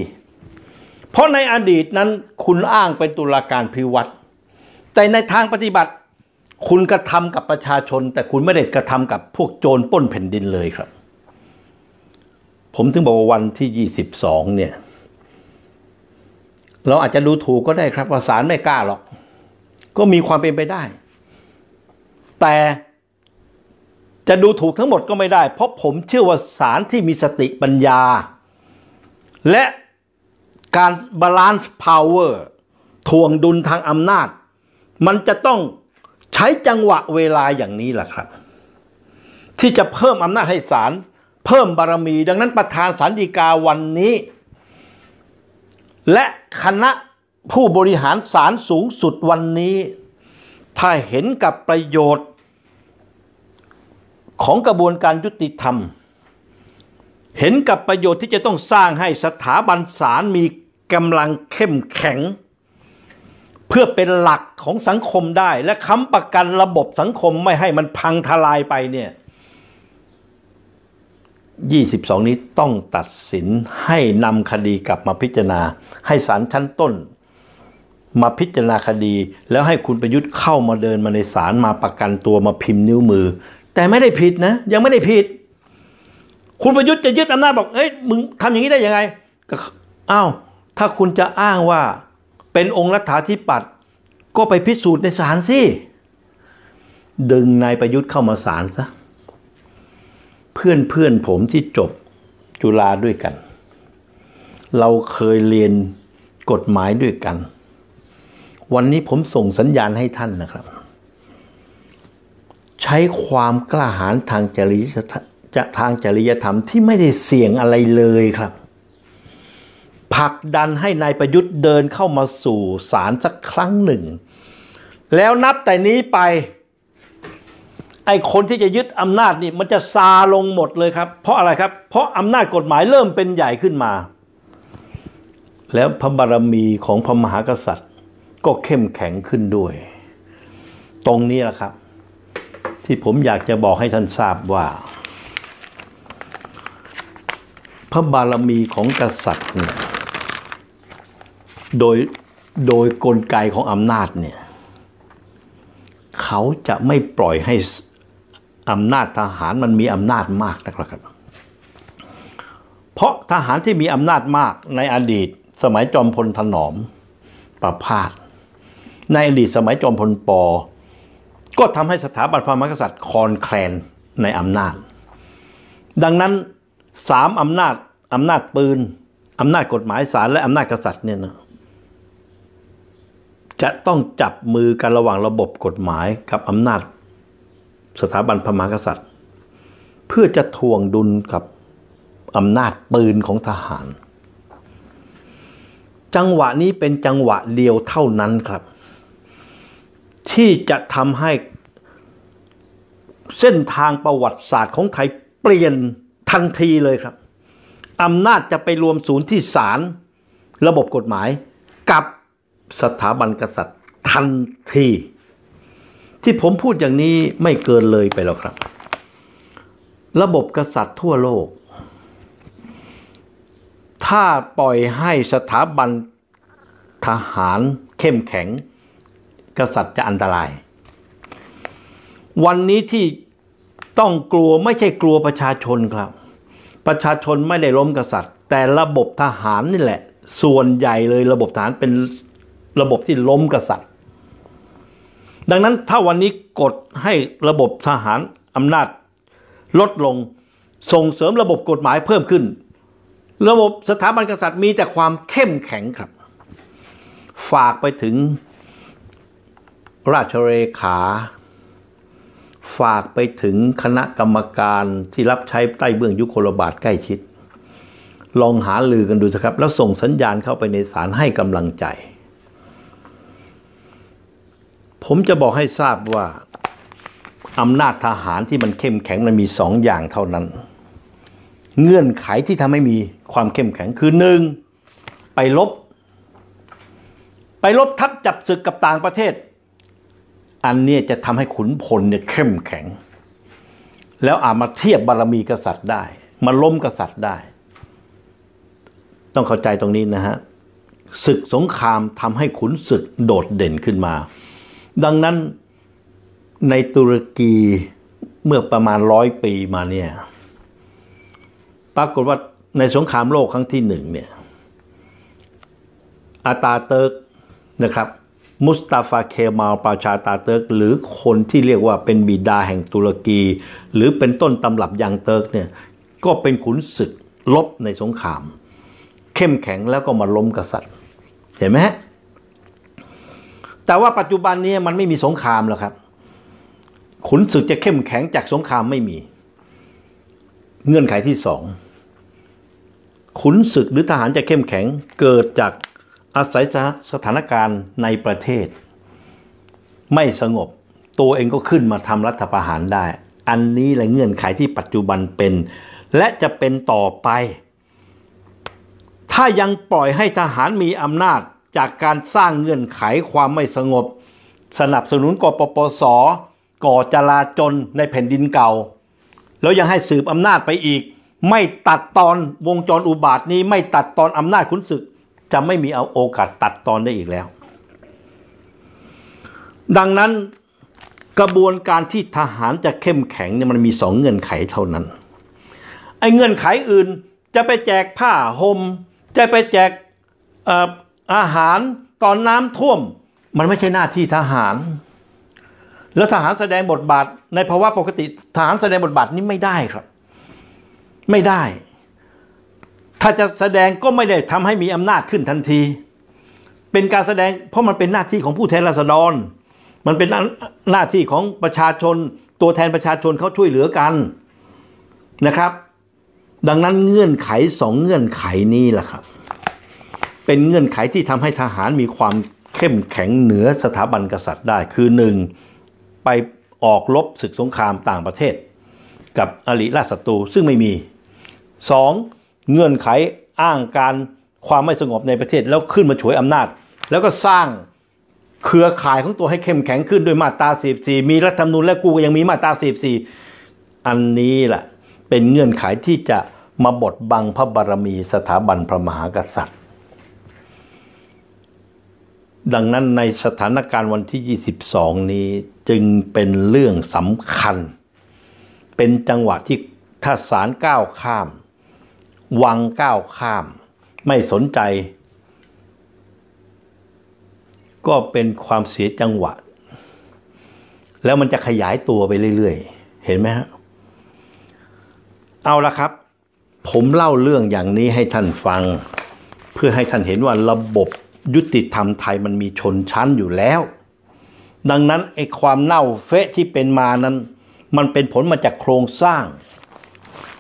เพราะในอดีตนั้นคุณอ้างเป็นตุลาการพิวัตรแต่ในทางปฏิบัติ คุณกระทำกับประชาชน แต่คุณไม่ได้กระทำกับพวกโจรป้นแผ่นดินเลยครับ ผมถึงบอกว่าวันที่ยี่สิบองเนี่ย เราอาจจะรู้ถูกก็ได้ครับว่าศาลไม่กล้าหรอก ก็มีความเป็นไปได้ แต่จะดูถูกทั้งหมดก็ไม่ได้ เพราะผมเชื่อว่าศาลที่มีสติปัญญาและการบาลานซ์พาวเวอร์ทวงดุลทางอำนาจ มันจะต้องใช้จังหวะเวลาอย่างนี้แหละครับ ที่จะเพิ่มอำนาจให้ศาลเพิ่มบารมี ดังนั้นประธานสารดีกาวันนี้ และคณะผู้บริหารศาลสูงสุดวันนี้ ถ้าเห็นกับประโยชน์ของกระบวนการยุติธรรมเห็นกับประโยชน์ที่จะต้องสร้างให้สถาบันศาลมีกำลังเข้มแข็ง เพื่อเป็นหลักของสังคมได้และค้ำประกันระบบสังคมไม่ให้มันพังทลายไปเนี่ย 22 นี้ต้องตัดสินให้นำคดีกลับมาพิจารณา ให้ศาลชั้นต้น มาพิจารณาคดี แล้วให้คุณประยุทธ์เข้ามาเดินมาในศาลมาประกันตัวมาพิมพ์นิ้วมือ แต่ไม่ได้ผิดนะยังไม่ได้ผิดคุณประยุทธ์จะยึดอำนาจบอกเฮ้ย มึงทำอย่างนี้ได้ยังไง อ้าว ถ้าคุณจะอ้างว่าเป็นองค์รัฐาธิปัตย์ ก็ไปพิสูจน์ในศาลสิ ดึงนายประยุทธ์เข้ามาศาลซะ เพื่อนเพื่อนผมที่จบจุฬาด้วยกัน เราเคยเรียนกฎหมายด้วยกัน วันนี้ผมส่งสัญญาณให้ท่านนะครับ ใช้ความกล้าหาญทางจริยจะทางจริยธรรมที่ไม่ได้เสี่ยงอะไรเลยครับผลักดันให้นายประยุทธ์เดินเข้ามาสู่ศาลสักครั้งหนึ่ง แล้วนับแต่นี้ไป ไอ้คนที่จะยึดอำนาจนี่มันจะซาลงหมดเลยครับ เพราะอะไรครับ เพราะอำนาจกฎหมายเริ่มเป็นใหญ่ขึ้นมา แล้วพระบารมีของพระมหากษัตริย์ ก็เข้มแข็งขึ้นด้วย ตรงนี้แหละครับ ที่ผมอยากจะบอกให้ท่านทราบว่าพระบารมีของกษัตริย์เนี่ยโดย โดยกลไกของอำนาจเนี่ยเขาจะไม่ปล่อยให้อำนาจทหารมันมีอำนาจมากนะครับ เพราะทหารที่มีอำนาจมากในอดีต สมัยจอมพลถนอม ประพาสในอดีตสมัยจอมพลปอ ก็ทำให้สถาบันพระมหากษัตริย์คอนแคลนในอำนาจ ดังนั้นสามอำนาจอำนาจปืนอำนาจกฎหมายศาลและอำนาจกษัตริย์เนี่ยนะจะต้องจับมือกันระหว่างระบบกฎหมายกับอำนาจสถาบันพระมหากษัตริย์ เพื่อจะทวงดุลกับอำนาจปืนของทหาร จังหวะนี้เป็นจังหวะเดียวเท่านั้นครับ ที่จะทำให้เส้นทางประวัติศาสตร์ของไทยเปลี่ยนทันทีเลยครับ อำนาจจะไปรวมศูนย์ที่ศาลระบบกฎหมาย กับสถาบันกษัตริย์ทันที ที่ผมพูดอย่างนี้ไม่เกินเลยไปหรอกครับ ระบบกษัตริย์ทั่วโลก ถ้าปล่อยให้สถาบันทหารเข้มแข็ง กษัตริย์จะอันตราย วันนี้ที่ต้องกลัวไม่ใช่กลัวประชาชนครับประชาชนไม่ได้ล้มกษัตริย์ แต่ระบบทหารนี่แหละ ส่วนใหญ่เลยระบบทหารเป็นระบบที่ล้มกษัตริย์ ดังนั้นถ้าวันนี้กดให้ระบบทหารอำนาจ ลดลงส่งเสริมระบบกฎหมายเพิ่มขึ้น ระบบสถาบันกษัตริย์มีแต่ความเข้มแข็งครับ ฝากไปถึง ราชเรขาฝากไปถึงคณะกรรมการที่รับใช้ใต้เบื้องยุคโลบาทใกล้ชิด ลองหาลือกันดูสิครับ แล้วส่งสัญญาณเข้าไปในศาลให้กำลังใจ ผมจะบอกให้ทราบว่า อำนาจทหารที่มันเข้มแข็งมันมีสองอย่างเท่านั้น เงื่อนไขที่ทำให้มีความเข้มแข็งคือหนึ่ง ไปลบ ไปลบทัพจับศึกกับต่างประเทศอันนี้จะทำให้ขุนพลเนี่ยเข้มแข็ง แล้วอาจมาเทียบบารมีกษัตริย์ได้ มาล้มกษัตริย์ได้ ต้องเข้าใจตรงนี้นะฮะ ศึกสงครามทำให้ขุนศึกโดดเด่นขึ้นมา ดังนั้นในตุรกีเมื่อประมาณร้อยปีมาเนี่ย ปรากฏว่าในสงครามโลกครั้งที่หนึ่งเนี่ยอาตาเติร์กนะครับมุสตาฟาเคมาลปาชาตาเติร์กหรือคนที่เรียกว่าเป็นบิดาแห่งตุรกี หรือเป็นต้นตำรับยังเติร์กเนี่ยก็เป็นขุนศึกลบในสงคราม เข้มแข็งแล้วก็มาล้มกษัตริย์ เห็นไหมฮะแต่ว่าปัจจุบันนี้มันไม่มีสงครามแล้วครับ ขุนศึกจะเข้มแข็งจากสงครามไม่มี เงื่อนไขที่สองขุนศึกหรือทหารจะเข้มแข็งเกิดจากอาศัยสถานการณ์ในประเทศ ไม่สงบตัวเองก็ขึ้นมาทำรัฐประหารได้ อันนี้แหละเงื่อนไขที่ปัจจุบันเป็น และจะเป็นต่อไป ถ้ายังปล่อยให้ทหารมีอำนาจจากการสร้างเงื่อนไขความไม่สงบ สนับสนุนกปปสก่อจลาจลในแผ่นดินเก่า แล้วยังให้สืบอำนาจไปอีก ไม่ตัดตอนวงจรอุบาทนี้ไม่ตัดตอนอำนาจขุนศึกจะไม่มีเอาโอกาสตัดตอนได้อีกแล้ว ดังนั้นกระบวนการที่ทหารจะเข้มแข็งเนี่ยมันมีสองเงื่อนไขเท่านั้น ไอ้เงื่อนไขอื่นจะไปแจกผ้าหม่มจะไปแจกอาหารตอนน้ำท่วม มันไม่ใช่หน้าที่ทหาร แล้วทหารแสดงบทบาทในภาวะปกติทหารแสดงบทบาทนี้ไม่ได้ครับ ไม่ได้ถ้าจะแสดงก็ไม่ได้ทำให้มีอำนาจขึ้นทันที เป็นการแสดงเพราะมันเป็นหน้าที่ของผู้แทนราษฎร มันเป็นหน้าที่ของประชาชน ตัวแทนประชาชนเขาช่วยเหลือกันนะครับ ดังนั้นเงื่อนไขสองเงื่อนไขนี้แหละครับ เป็นเงื่อนไขที่ทำให้ทหารมีความเข้มแข็งเหนือสถาบันกษัตริย์ได้ คือหนึ่ง ไปออกรบศึกสงครามต่างประเทศ กับอริราชศัตรูซึ่งไม่มีสองเงื่อนไขอ้างการความไม่สงบในประเทศแล้วขึ้นมาฉวยอำนาจ แล้วก็สร้างเครือข่ายของตัวให้เข้มแข็งขึ้นด้วยมาตราี่มีรัฐธรรมนูญและกูก็ยังมีมาตราี่อันนี้แหละเป็นเงื่อนไขที่จะมาบดบังพระบารมีสถาบันพระมหากษัตริย์ ดังนั้นในสถานการณ์วันที่ 22 นี้จึงเป็นเรื่องสำคัญ เป็นจังหวะที่ถ้าสารก้าวข้ามวังก้าวข้าม ไม่สนใจ ก็เป็นความเสียจังหวะแล้วมันจะขยายตัวไปเรื่อยๆ เห็นไหมฮะ เอาละครับ ผมเล่าเรื่องอย่างนี้ให้ท่านฟัง เพื่อให้ท่านเห็นว่าระบบยุติธรรมไทย มันมีชนชั้นอยู่แล้ว ดังนั้นไอ้ความเน่าเฟะที่เป็นมานั้น มันเป็นผลมาจากโครงสร้าง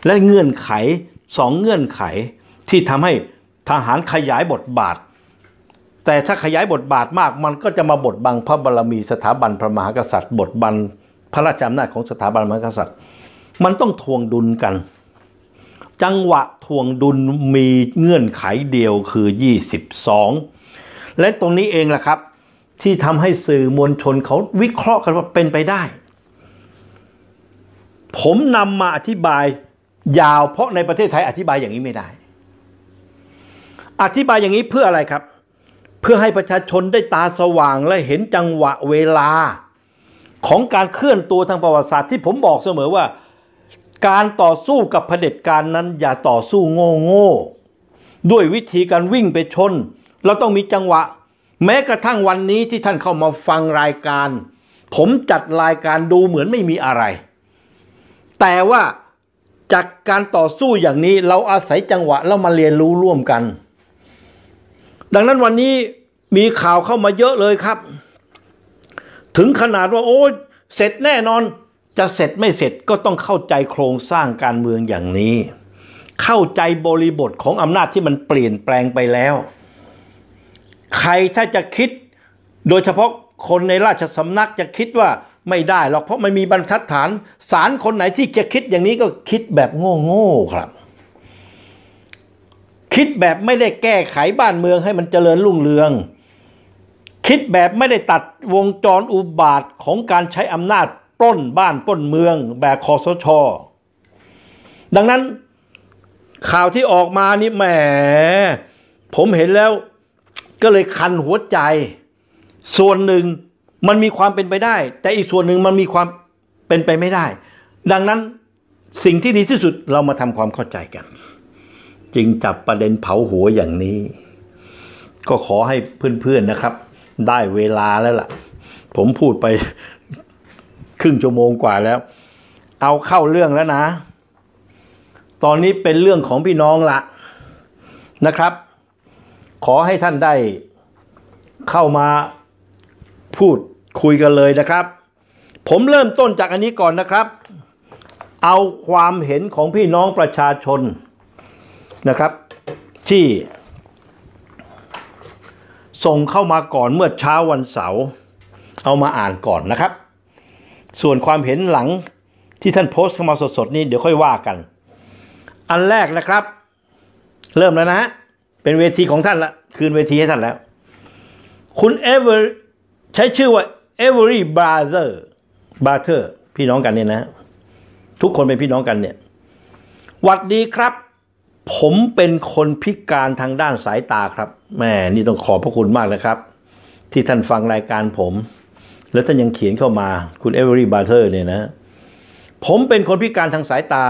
และเงื่อนไขสองเงื่อนไขที่ทำให้ทหารขยายบทบาท แต่ถ้าขยายบทบาทมากมันก็จะมาบทบังพระบารมีสถาบันพระมหากษัตริย์ บทบังพระราชอำนาจของสถาบันพระมหากษัตริย์ มันต้องทวงดุลกัน จังหวะทวงดุลมีเงื่อนไขเดียวคือ 22 และตรงนี้เองล่ะครับ ที่ทำให้สื่อมวลชนเขาวิเคราะห์กันว่าเป็นไปได้ ผมนำมาอธิบายยาวเพราะในประเทศไทยอธิบายอย่างนี้ไม่ได้ อธิบายอย่างนี้เพื่ออะไรครับ เพื่อให้ประชาชนได้ตาสว่างและเห็นจังหวะเวลา ของการเคลื่อนตัวทางประวัติศาสตร์ ที่ผมบอกเสมอว่า การต่อสู้กับเผด็จการนั้น อย่าต่อสู้โง่โง่ด้วยวิธีการวิ่งไปชนเราต้องมีจังหวะ แม้กระทั่งวันนี้ที่ท่านเข้ามาฟังรายการ ผมจัดรายการดูเหมือนไม่มีอะไร แต่ว่าจากการต่อสู้อย่างนี้เราอาศัยจังหวะแล้วมาเรียนรู้ร่วมกัน ดังนั้นวันนี้มีข่าวเข้ามาเยอะเลยครับ ถึงขนาดว่าโอ้เสร็จแน่นอนจะเสร็จไม่เสร็จก็ต้องเข้าใจโครงสร้างการเมืองอย่างนี้ เข้าใจบริบทของอำนาจที่มันเปลี่ยนแปลงไปแล้ว ใครถ้าจะคิดโดยเฉพาะคนในราชสำนักจะคิดว่าไม่ได้หรอกเพราะมันมีบรรทัดฐาน สารคนไหนที่จะคิดอย่างนี้ก็คิดแบบโง่โง่ครับ คิดแบบไม่ได้แก้ไขบ้านเมืองให้มันเจริญรุ่งเรือง คิดแบบไม่ได้ตัดวงจรอุบาท ของการใช้อำนาจปล้นบ้านปล้นเมืองแบบคอสชอดังนั้นข่าวที่ออกมานี่แหมผมเห็นแล้วก็เลยคันหัวใจส่วนหนึ่งมันมีความเป็นไปได้ แต่อีกส่วนหนึ่งมันมีความเป็นไปไม่ได้ ดังนั้นสิ่งที่ดีที่สุดเรามาทำความเข้าใจกันจึงจับประเด็นเผาหัวอย่างนี้ ก็ขอให้เพื่อนๆนะครับ ได้เวลาแล้วล่ะ ผมพูดไป ครึ่งชั่วโมงกว่าแล้ว เอาเข้าเรื่องแล้วนะ ตอนนี้เป็นเรื่องของพี่น้องละนะครับ ขอให้ท่านได้เข้ามาพูดคุยกันเลยนะครับ ผมเริ่มต้นจากอันนี้ก่อนนะครับ เอาความเห็นของพี่น้องประชาชนนะครับ ที่ ส่งเข้ามาก่อนเมื่อเช้าวันเสาร์เอามาอ่านก่อนนะครับ ส่วนความเห็นหลังที่ท่านโพสต์เข้ามาสดๆนี้เดี๋ยวค่อยว่ากัน อันแรกนะครับเริ่มแล้วนะฮะเป็นเวทีของท่านละคืนเวทีให้ท่านแล้ว คุณเอเวอร์ใช้ชื่อว่า every brother brother พี่น้องกันเนี่ยนะ ทุกคนเป็นพี่น้องกันเนี่ยหวัดดีครับ ผมเป็นคนพิการทางด้านสายตาครับแม่นี่ต้องขอบพระคุณมากนะครับ ที่ท่านฟังรายการผม แล้วท่านยังเขียนเข้ามา คุณเอเวอรี่บา e r เทอร์เนี่ยนะ ผมเป็นคนพิการทางสายตา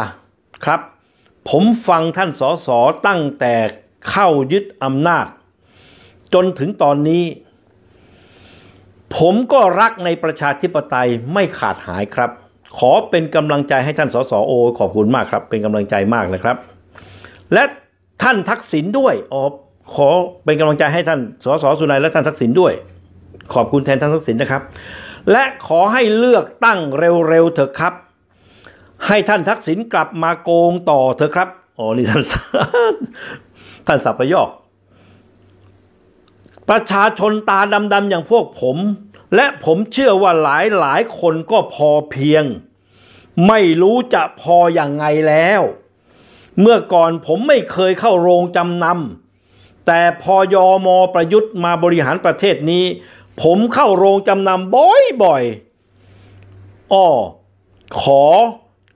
ครับ ผมฟังท่านสอสอตั้งแต่เข้ายึดอำนาจ จนถึงตอนนี้ผมก็รักในประชาธิปไตยไม่ขาดหายครับ ขอเป็นกำลังใจให้ท่านสสโอขอบคุณมากครับ เป็นกำลังใจมากนะครับ และท่านทักษิณด้วยอ๋อขอเป็นกำลังใจให้ท่านสสสุนัยและท่านทักษิณด้วย ขอบคุณแทนท่านทักษิณนะครับและขอให้เลือกตั้งเร็วๆเถอะครับ ให้ท่านทักษิณกลับมาโกงต่อเถอะครับอ๋อนี่ท่านท่านสับประยอกประชาชนตาดำๆอย่างพวกผม และผมเชื่อว่าหลายหลายคนก็พอเพียง ไม่รู้จะพออย่างไงแล้ว เมื่อก่อนผมไม่เคยเข้าโรงจำนำแต่พอยอมอประยุทธ์มาบริหารประเทศนี้ ผมเข้าโรงจำนำบ่อยๆอ้อขอ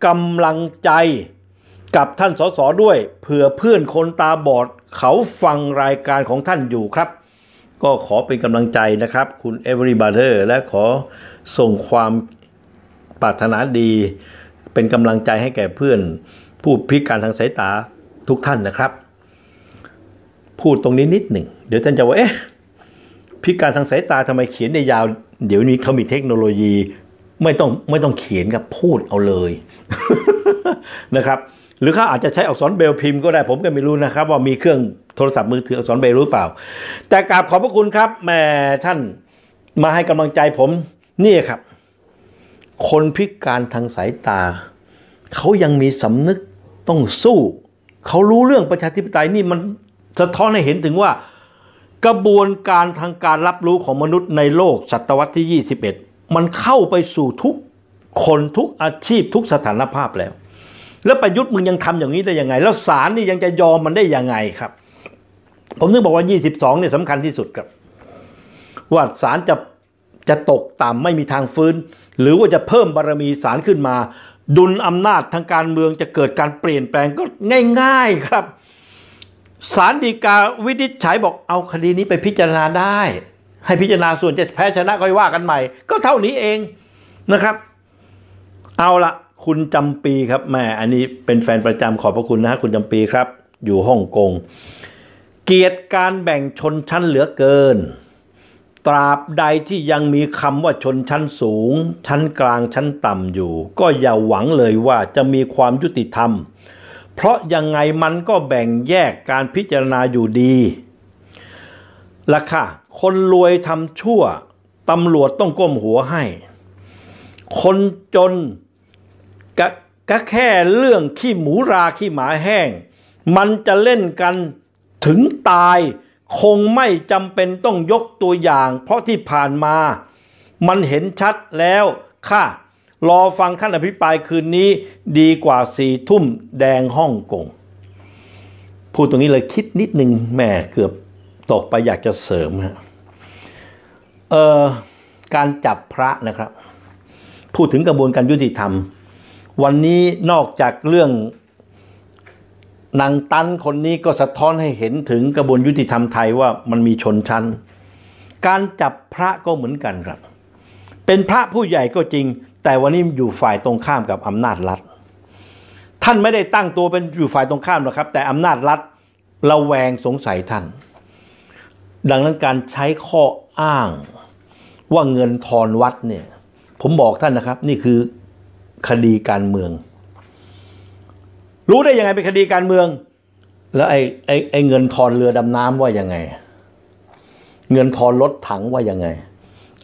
กำลังใจ กับท่านสสด้วยเผื่อเพื่อนคนตาบอดเขาฟังรายการของท่านอยู่ครับก็ขอเป็นกำลังใจนะครับ คุณเอเวอรี่บาร์เทอร์และขอส่งความปรารถนาดี เป็นกำลังใจให้แก่เพื่อนผู้พิการทางสายตาทุกท่านนะครับ พูดตรงนี้นิดหนึ่งเดี๋ยวท่านจะว่า เอ๊ะ พิการทางสายตาทำไมเขียนได้ยาว เดี๋ยวนี้เขามีเทคโนโลยีไม่ต้องไม่ต้องเขียนกับพูดเอาเลยนะครับ หรือเขาอาจจะใช้อักษรเบลพิมพ์ก็ได้ผมก็ไม่รู้นะครับ ว่ามีเครื่องโทรศัพท์มือถืออักษรเบรรู้เปล่า แต่กราบขอบพระคุณครับ แม่ท่านมาให้กำลังใจผม นี่ครับ คนพิการทางสายตา เขายังมีสำนึกต้องสู้ เขารู้เรื่องประชาธิปไตยนี่มันสะท้อนให้เห็นถึงว่า กระบวนการทางการรับรู้ของมนุษย์ในโลกศตวรรษที่ 21 มันเข้าไปสู่ทุกคนทุกอาชีพทุกสถานภาพแล้ว แล้วประยุทธ์มึงยังทำอย่างนี้ได้ยังไงแล้วศาลนี่ยังจะยอมมันได้ยังไงครับผมถึงบอกว่า 22เนี่ยสำคัญที่สุดครับ ว่าสารจะจะตกต่ำไม่มีทางฟื้น หรือว่าจะเพิ่มบารรมีสารขึ้นมา ดุลอำนาจทางการเมืองจะเกิดการเปลี่ยนแปลงก็ง่ายๆครับ สารดีกาวินิจฉัยบอกเอาคดีนี้ไปพิจารณาได้ ให้พิจารณาส่วนจะแพ้ชนะก็ว่ากันใหม่ ก็เท่านี้เองนะครับ เอาละ คุณจำปีครับ แม่อันนี้เป็นแฟนประจำขอบพระคุณนะคุณจำปีครับ อยู่ฮ่องกงเกียรติการแบ่งชนชั้นเหลือเกิน ตราบใดที่ยังมีคำว่าชนชั้นสูง ชั้นกลางชั้นต่ำอยู่ ก็อย่าหวังเลยว่าจะมีความยุติธรรม เพราะยังไงมันก็แบ่งแยกการพิจารณาอยู่ดีล่ะค่ะ คนรวยทำชั่วตำรวจต้องก้มหัวให้ คนจนก็แค่เรื่องขี้หมูราขี้หมาแห้ง มันจะเล่นกันถึงตายคงไม่จำเป็นต้องยกตัวอย่าง เพราะที่ผ่านมา มันเห็นชัดแล้ว ค่ะ รอฟังท่านอภิปรายคืนนี้ดีกว่าสี่ทุ่มแดงฮ่องกง พูดตรงนี้เลยคิดนิดนึงแม่เกือบตกไปอยากจะเสริมเอ่อการจับพระนะครับ พูดถึงกระบวนการยุติธรรม วันนี้นอกจากเรื่องนางตันคนนี้ก็สะท้อนให้เห็นถึงกระบวนยุติธรรมไทยว่ามันมีชนชั้น การจับพระก็เหมือนกันครับ เป็นพระผู้ใหญ่ก็จริงแต่วันนี้อยู่ฝ่ายตรงข้ามกับอำนาจรัฐท่านไม่ได้ตั้งตัวเป็นอยู่ฝ่ายตรงข้ามหรอกครับ แต่อำนาจรัฐระแวงสงสัยท่าน ดังนั้นการใช้ข้ออ้างว่าเงินทอนวัดเนี่ย ผมบอกท่านนะครับนี่คือคดีการเมืองรู้ได้ยังไงเป็นคดีการเมือง แล้วไอ้ไอ้ไอ้เงินทอนเรือดำน้ำว่ายังไง เงินทอนรถถังว่ายังไง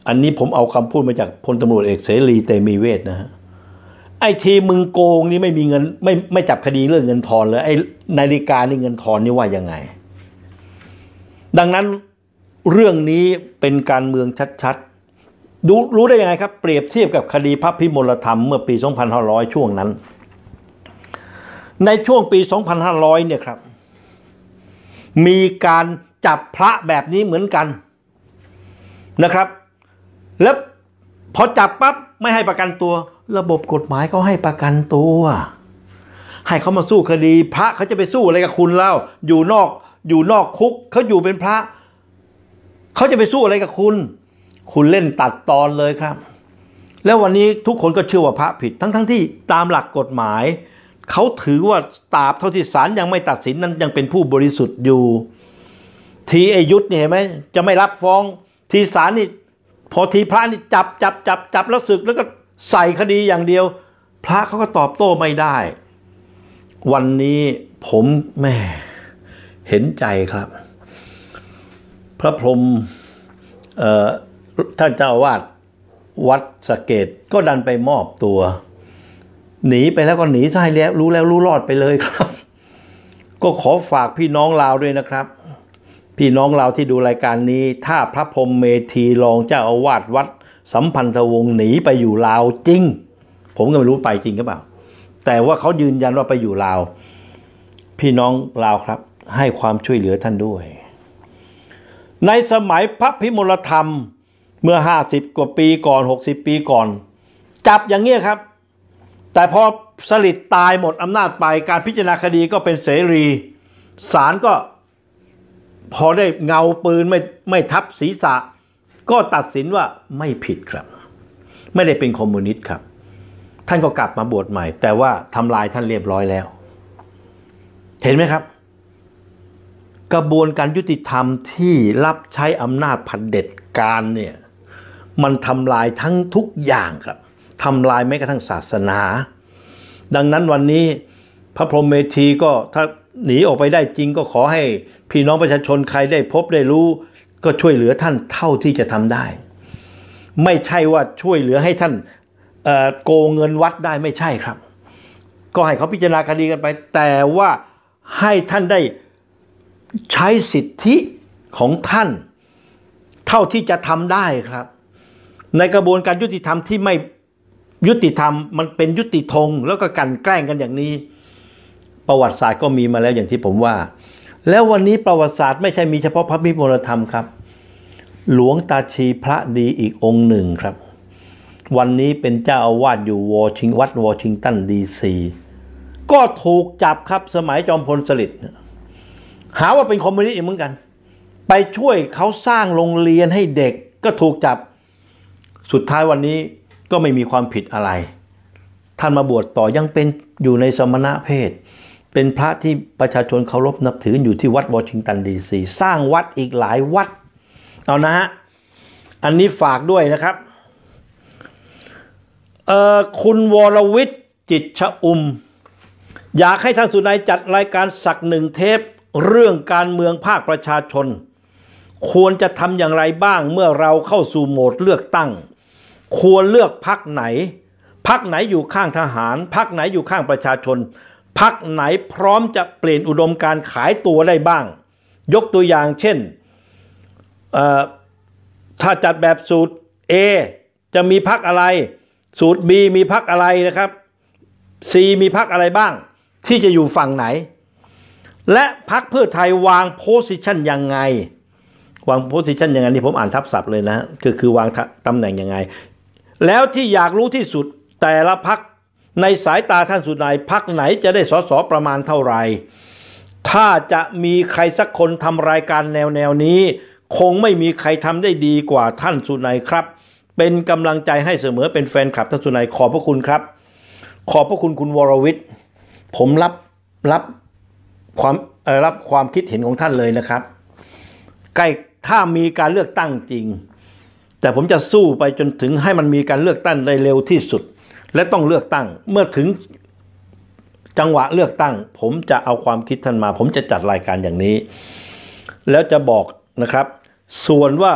อันนี้ผมเอาคำพูดมาจากพลตำรวจเอกเสรีเตมีเวทนะฮะไอ้ทีมึงโกงนี่ไม่มีเงินไม่ไม่จับคดีเรื่องเงินทอนเลยไอ้นาฬิกานี่เงินทอนนี่ว่ายังไง ดังนั้นเรื่องนี้เป็นการเมืองชัดๆรู้ได้ยังไงครับ เปรียบเทียบกับคดีพระพิมลธรรมเมื่อ ปี2500ช่วงนั้นในช่วงปี 2500 เนี่ยครับ มีการจับพระแบบนี้เหมือนกันนะครับ แล้วพอจับปั๊บไม่ให้ประกันตัว ระบบกฎหมายเขาให้ประกันตัว ให้เขามาสู้คดี พระเขาจะไปสู้อะไรกับคุณเล่า อยู่นอก อยู่นอกคุกเขาอยู่เป็นพระ เขาจะไปสู้อะไรกับคุณ คุณเล่นตัดตอนเลยครับ แล้ววันนี้ทุกคนก็เชื่อว่าพระผิดทั้งๆทที่ตามหลักกฎหมายเขาถือว่าตราบเท่าที่ศาลยังไม่ตัดสินนั้นยังเป็นผู้บริสุทธิ์อยู่ ทีไอยุทธเนี่ยเห็นไหมจะไม่รับฟ้อง ทีศาลนี่ พอทีพระนี่จับจับจับจับแล้วศึกแล้วก็ใส่คดีอย่างเดียว พระเขาก็ตอบโต้ไม่ได้ วันนี้ผมแม่เห็นใจครับ พระพรหมท่านเจ้าวาดวัดสเกต ก็ดันไปมอบตัวหนีไปแล้วก็หนีใช่แล้วรู้แล้วรู้รอดไปเลยครับ ก็ขอฝากพี่น้องลาวด้วยนะครับ พี่น้องลาวที่ดูรายการนี้ ถ้าพระพรมเมธีรองเจ้าอาวาสวัด สัมพันธวงศ์หนีไปอยู่ลาวจริง ผมก็ไม่รู้ไปจริงหรือเปล่า แต่ว่าเขายืนยันว่าไปอยู่ลาว พี่น้องลาวครับ ให้ความช่วยเหลือท่านด้วย ในสมัยพระพิมลธรรมเมื่อ50กว่าปีก่อน60ปีก่อน จับอย่างเงี้ยครับแต่พอสลิดตายหมดอำนาจไปการพิจารณาคดีก็เป็นเสรีศาลก็พอได้เงาปืนไม่ไม่ทับศีรษะ ก็ตัดสินว่าไม่ผิดครับ ไม่ได้เป็นคอมมิวนิสต์ครับ ท่านก็กลับมาบวชใหม่ แต่ว่าทำลายท่านเรียบร้อยแล้ว เห็นไหมครับ กระบวนการยุติธรรมที่รับใช้อำนาจผัดเด็ดการเนี่ย มันทำลายทั้งทุกอย่างครับทำลายแม้กระทั่งศาสนา ดังนั้นวันนี้พระพรหมเมธี ก็ถ้าหนีออกไปได้จริงก็ขอให้ พี่น้องประชาชนใครได้พบได้รู้ก็ช่วยเหลือท่านเท่าที่จะทำได้ ไม่ใช่ว่าช่วยเหลือให้ท่านโกงเงินวัดได้ไม่ใช่ครับ ก็ให้เขาพิจารณาคดีกันไป แต่ว่าให้ท่านได้ใช้สิทธิของท่านเท่าที่จะทำได้ครับ ในกระบวนการยุติธรรมที่ไม่ยุติธรรมมันเป็นยุติธง แล้วก็กันแกล้งกันอย่างนี้ ประวัติศาสตร์ก็มีมาแล้วอย่างที่ผมว่า แล้ววันนี้ประวัติศาสตร์ไม่ใช่มีเฉพาะพระมิมรธรรมครับ หลวงตาชีพระดีอีกองค์หนึ่งครับ วันนี้เป็นเจ้าอาวาสอยู่วอชิงวัดวอชิงตันดีซีก็ถูกจับครับสมัยจอมพลสฤษดิ์หาว่าเป็นคอมมิวนิสต์เหมือนกัน ไปช่วยเขาสร้างโรงเรียนให้เด็ก ก็ถูกจับสุดท้ายวันนี้ก็ไม่มีความผิดอะไร ท่านมาบวชต่อยังเป็นอยู่ในสมณะเพศ เป็นพระที่ประชาชนเคารพนับถืออยู่ที่วัดวอชิงตันดีซี สร้างวัดอีกหลายวัด เอานะฮะ อันนี้ฝากด้วยนะครับ เอ่อคุณ วรวิทย์จิตชะอุมอยากให้ท่านสุนัยจัดรายการสักหนึ่งเทปเรื่องการเมืองภาคประชาชน ควรจะทำอย่างไรบ้างเมื่อเราเข้าสู่โหมดเลือกตั้งควรเลือกพักไหนพักไหนอยู่ข้างทหารพักไหนอยู่ข้างประชาชนพักไหนพร้อมจะเปลี่ยนอุดมการขายตัวได้บ้าง ยกตัวอย่างเช่นถ้าจัดแบบสูตร A จะมีพักอะไร สูตร B มีพักอะไรนะครับ C มีพักอะไรบ้าง ที่จะอยู่ฝั่งไหน และพักเพื่อไทยวางโพสิชันยังไงวางโพสิชันยังไงนี่ผมอ่านทับศัพท์เลยนะคือคือวางตำแหน่งยังไงแล้วที่อยากรู้ที่สุดแต่ละพักในสายตาท่านสุนายพักไหนจะได้สอสอประมาณเท่าไหร่ถ้าจะมีใครสักคนทำรายการแนวแนวนี้ คงไม่มีใครทำได้ดีกว่าท่านสุนายครับ เป็นกำลังใจให้เสมอเป็นแฟนคลับท่านสุนายขอบพระคุณครับ ขอบพระคุณคุณวรวิทย์ผมรับรับความรับความคิดเห็นของท่านเลยนะครับใกล้ถ้ามีการเลือกตั้งจริงแต่ผมจะสู้ไปจนถึงให้มันมีการเลือกตั้งในเร็วที่สุด และต้องเลือกตั้ง เมื่อถึงจังหวะเลือกตั้ง ผมจะเอาความคิดท่านมา ผมจะจัดรายการอย่างนี้ แล้วจะบอกนะครับ ส่วนว่า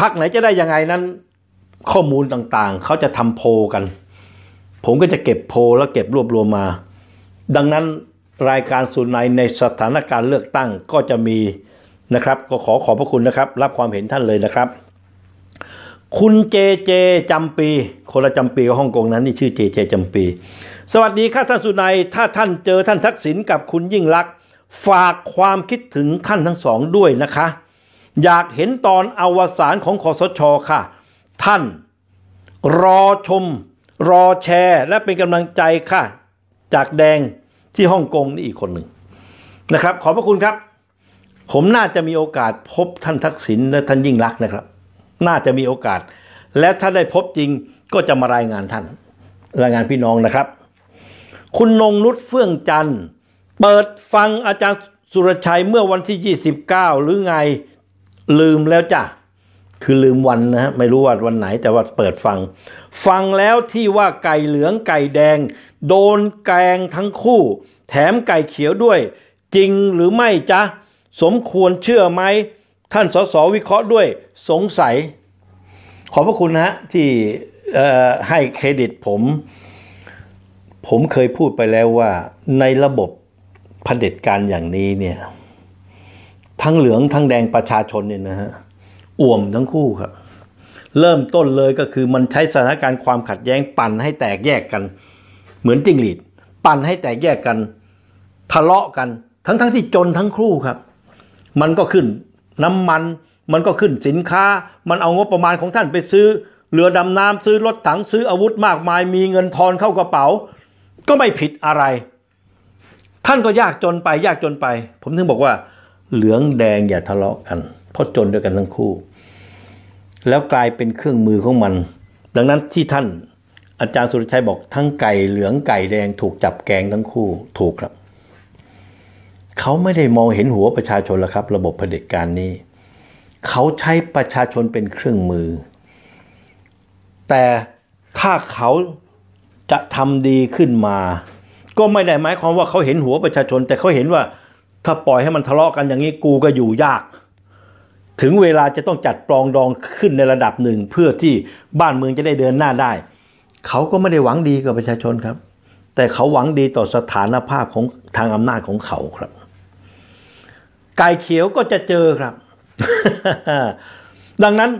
พักไหนจะได้ยังไงนั้น ข้อมูลต่างๆ เขาจะทำโพกัน ผมก็จะเก็บโพแล้วเก็บรวบรวมมา ดังนั้นรายการสุนใยในสถานการณ์เลือกตั้งก็จะมีนะครับ ก็ขอขอบพระคุณนะครับ รับความเห็นท่านเลยนะครับคุณเจเจจำปีคนละจำปีกับฮ่องกงนั้นนี่ชื่อเจเจจำปี สวัสดีค่ะท่านสุนัย ถ้าท่านเจอท่านทักษิณกับคุณยิ่งรักฝากความคิดถึงท่านทั้งสองด้วยนะคะ อยากเห็นตอนอวสานของคอสชอค่ะ ท่านรอชม รอแชร์ และเป็นกำลังใจค่ะจากแดงที่ฮ่องกงนี่อีกคนหนึ่งนะครับ ขอบพระคุณครับ ผมน่าจะมีโอกาสพบท่านทักษิณและท่านยิ่งรักนะครับน่าจะมีโอกาส และถ้าได้พบจริงก็จะมารายงานท่าน รายงานพี่น้องนะครับ คุณนงนุชเฟื่องจันทร์ เปิดฟังอาจารย์สุรชัยเมื่อวันที่ 29 หรือไงลืมแล้วจ้ะ คือลืมวันนะฮะไม่รู้ว่าวันไหน แต่ว่าเปิดฟัง ฟังแล้วที่ว่าไก่เหลืองไก่แดง โดนแกงทั้งคู่ แถมไก่เขียวด้วย จริงหรือไม่จ๊ะสมควรเชื่อไหมท่านสส วิเคราะห์ด้วย สงสัย ขอบพระคุณนะฮะ ที่ให้เครดิตผม ผมเคยพูดไปแล้วว่า ในระบบเผด็จการอย่างนี้เนี่ย ทั้งเหลืองทั้งแดงประชาชนเนี่ยนะฮะอ่วมทั้งคู่ครับ เริ่มต้นเลยก็คือมันใช้สถานการณ์ความขัดแย้งปั่นให้แตกแยกกัน เหมือนจิงหลีดปั่นให้แตกแยกกัน ทะเลาะกัน ทั้งๆทที่จนทั้งคู่ครับ มันก็ขึ้นน้ำมันมันก็ขึ้นสินค้ามันเอางบประมาณของท่านไปซื้อเรือดำน้ำซื้อรถถังซื้ออาวุธมากมาย มีเงินทอนเข้ากระเป๋า ก็ไม่ผิดอะไร ท่านก็ยากจนไปยากจนไป ผมถึงบอกว่า เหลืองแดงอย่าทะเลาะกันเพราะจนด้วยกันทั้งคู่ แล้วกลายเป็นเครื่องมือของมัน ดังนั้นที่ท่านอาจารย์สุรชัยบอกทั้งไก่เหลืองไก่แดงถูกจับแกงทั้งคู่ถูกครับเขาไม่ได้มองเห็นหัวประชาชนแล้วครับระบบเผด็จการนี้ เขาใช้ประชาชนเป็นเครื่องมือ แต่ถ้าเขาจะทำดีขึ้นมา ก็ไม่ได้หมายความว่าเขาเห็นหัวประชาชน แต่เขาเห็นว่าถ้าปล่อยให้มันทะเลาะกันอย่างนี้กูก็อยู่ยาก ถึงเวลาจะต้องจัดปลองดองขึ้นในระดับหนึ่งเพื่อที่บ้านเมืองจะได้เดินหน้าได้ เขาก็ไม่ได้หวังดีกับประชาชนครับ แต่เขาหวังดีต่อสถานภาพของทางอำนาจของเขาครับไก่เขียวก็จะเจอครับ ดังนั้น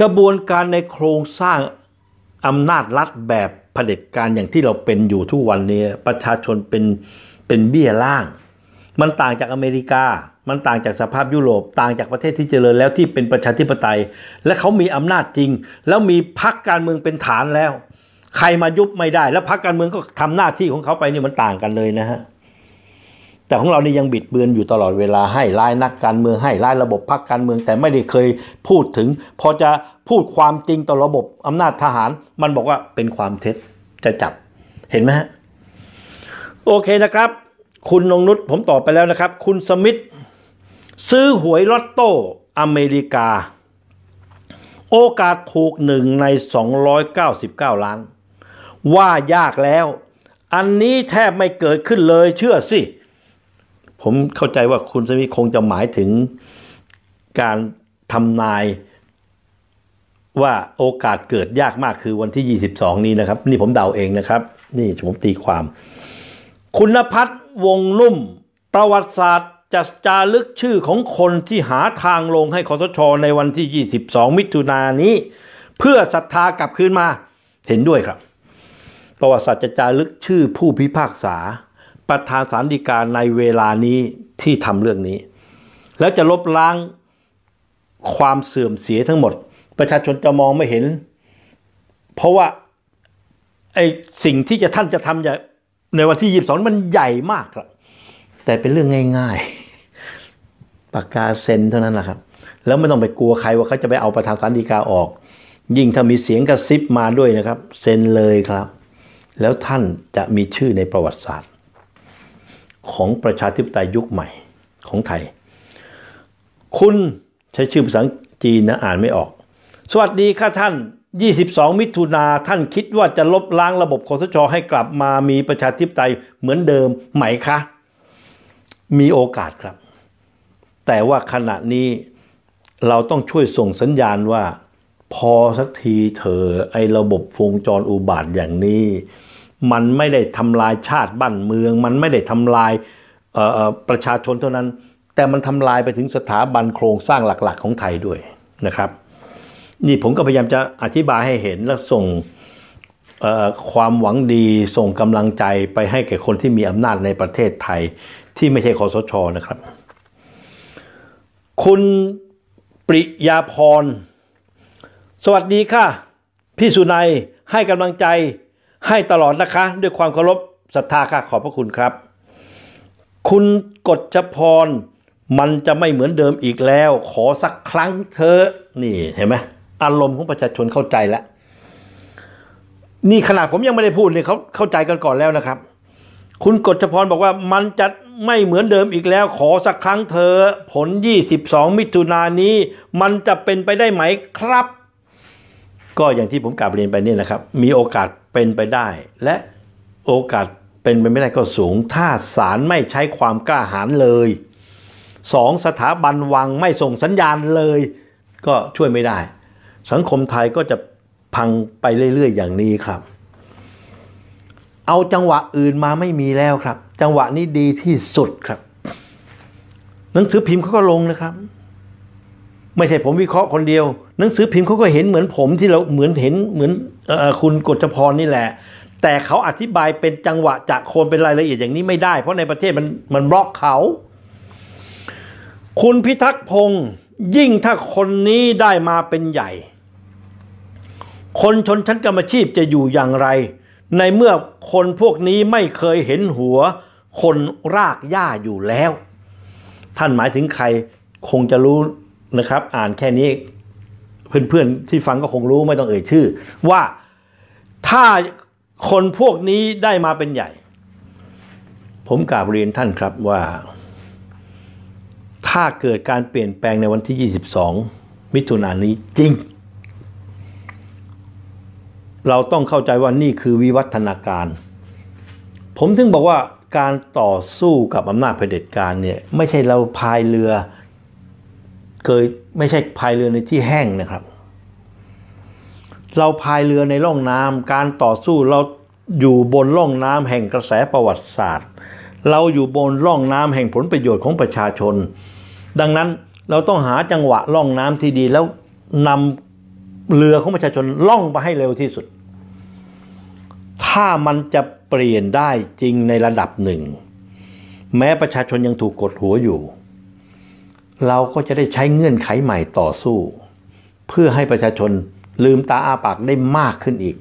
กระบวนการในโครงสร้างอำนาจรัฐแบบเผด็จการอย่างที่เราเป็นอยู่ทุกวันนี้ ประชาชนเป็นเป็นเบี้ยล่าง มันต่างจากอเมริกา มันต่างจากสภาพยุโรปต่างจากประเทศที่เจริญแล้วที่เป็นประชาธิปไตย และเขามีอำนาจจริง แล้วมีพรรคการเมืองเป็นฐานแล้ว ใครมายุบไม่ได้ แล้วพรรคการเมืองก็ทำหน้าที่ของเขาไปนี่มันต่างกันเลยนะฮะแต่ของเราเนี่ยยังบิดเบือนอยู่ตลอดเวลาให้ร้ายนักการเมือง ให้ร้ายระบบพรรคการเมือง แต่ไม่ได้เคยพูดถึง พอจะพูดความจริงต่อระบบอำนาจทหาร มันบอกว่าเป็นความเท็จจะจับเห็นไหมฮะ โอเคนะครับ คุณนงนุชผมตอบไปแล้วนะครับ คุณสมิธซื้อหวยลอตโต้อเมริกา โอกาสถูกหนึ่งใน 299 ล้าน ว่ายากแล้ว อันนี้แทบไม่เกิดขึ้นเลยเชื่อสิผมเข้าใจว่าคุณสมิคงจะหมายถึงการทำนายว่าโอกาสเกิดยากมากคือวันที่ 22 นี้นะครับ นี่ผมเดาเองนะครับ นี่ผมตีความ คุณพัฒน์วงนุ่ม ประวัติศาสตร์จะจารึกชื่อของคนที่หาทางลงให้คอสชในวันที่ 22 มิถุนายนนี้ เพื่อศรัทธากลับคืนมาเห็นด้วยครับ ประวัติศาสตร์จะจารึกชื่อผู้พิพากษาประธานสารดีกาในเวลานี้ที่ทำเรื่องนี้ แล้วจะลบล้างความเสื่อมเสียทั้งหมด ประชาชนจะมองไม่เห็น เพราะว่าไอ้สิ่งที่จะท่านจะทำในวันที่ยีสิบสองมันใหญ่มากครับ แต่เป็นเรื่องง่ายๆปากกาเซ็นเท่านั้นแหละครับ แล้วไม่ต้องไปกลัวใครว่าเขาจะไปเอาประธานสารดีกาออก ยิ่งถ้ามีเสียงกระซิบมาด้วยนะครับเซ็นเลยครับ แล้วท่านจะมีชื่อในประวัติศาสตร์ของประชาธิปไตยยุคใหม่ของไทย คุณใช้ชื่อภาษาจีนนะอ่านไม่ออก สวัสดีค่ะท่าน 22 มิถุนาท่านคิดว่าจะลบล้างระบบคอสชอให้กลับมามีประชาธิปไตยเหมือนเดิมไหมคะ มีโอกาสครับ แต่ว่าขณะนี้เราต้องช่วยส่งสัญญาณว่า พอสักทีเถอไอ้ระบบวงจรอุบาทอย่างนี้มันไม่ได้ทำลายชาติบ้านเมือง มันไม่ได้ทำลายประชาชนเท่านั้น แต่มันทำลายไปถึงสถาบันโครงสร้างหลัก ๆ ของไทยด้วยนะครับ นี่ผมก็พยายามจะอธิบายให้เห็นและส่งความหวังดีส่งกำลังใจไปให้แก่คนที่มีอำนาจในประเทศไทย ที่ไม่ใช่คอสชอนะครับ คุณปริยาพรสวัสดีค่ะ พี่สุนัยให้กำลังใจให้ตลอดนะคะ ด้วยความเคารพศรัทธาค่ะ ขอบพระคุณครับ คุณกฎชพร มันจะไม่เหมือนเดิมอีกแล้ว ขอสักครั้งเธอนี่เห็นไหมอารมณ์ของประชาชนเข้าใจแล้วนี่ขนาดผมยังไม่ได้พูดเลยเขาเข้าใจกันก่อนแล้วนะครับ คุณกฎชพร บอกว่ามันจะไม่เหมือนเดิมอีกแล้ว ขอสักครั้งเธอผล 22 มิถุนายนนี้ มันจะเป็นไปได้ไหมครับก็อย่างที่ผมกล่าวเรียนไปนี่นะครับ มีโอกาสเป็นไปได้และโอกาสเป็นไปไม่ได้ก็สูง ถ้าศาลไม่ใช้ความกล้าหาญเลย สองสถาบันวังไม่ส่งสัญญาณเลย ก็ช่วยไม่ได้ สังคมไทยก็จะพังไปเรื่อยๆ อย่างนี้ครับ เอาจังหวะอื่นมาไม่มีแล้วครับ จังหวะนี้ดีที่สุดครับ หนังสือพิมพ์เขาก็ลงนะครับ ไม่ใช่ผมวิเคราะห์คนเดียวหนังสือพิมพ์เขาก็เห็นเหมือนผมที่เราเหมือนเห็นเหมือนคุณกฤษพรนี่แหละ แต่เขาอธิบายเป็นจังหวะจากโคนเป็นรายละเอียดอย่างนี้ไม่ได้ เพราะในประเทศมันมันบล็อกเขาคุณพิทักษ์พงศ์ยิ่งถ้าคนนี้ได้มาเป็นใหญ่ คนชนชั้นกรรมชีพจะอยู่อย่างไร ในเมื่อคนพวกนี้ไม่เคยเห็นหัว คนรากหญ้าอยู่แล้ว ท่านหมายถึงใครคงจะรู้นะครับ อ่านแค่นี้เพื่อนๆที่ฟังก็คงรู้ไม่ต้องเอ่ยชื่อ ว่าถ้าคนพวกนี้ได้มาเป็นใหญ่ ผมกราบเรียนท่านครับว่า ถ้าเกิดการเปลี่ยนแปลงในวันที่ 22 มิถุนายนนี้จริง เราต้องเข้าใจว่านี่คือวิวัฒนาการ ผมถึงบอกว่าการต่อสู้กับอำนาจเผด็จการเนี่ย ไม่ใช่เราพายเรือเคยไม่ใช่พายเรือในที่แห้งนะครับ เราพายเรือในร่องน้ำการต่อสู้เราอยู่บนร่องน้ำแห่งกระแสประวัติศาสตร์ เราอยู่บนร่องน้ำแห่งผลประโยชน์ของประชาชน ดังนั้นเราต้องหาจังหวะร่องน้ำที่ดี แล้วนำเรือของประชาชนล่องไปให้เร็วที่สุด ถ้ามันจะเปลี่ยนได้จริงในระดับหนึ่งแม้ประชาชนยังถูกกดหัวอยู่เราก็จะได้ใช้เงื่อนไขใหม่ต่อสู้ เพื่อให้ประชาชนลืมตาอาปากได้มากขึ้นอีก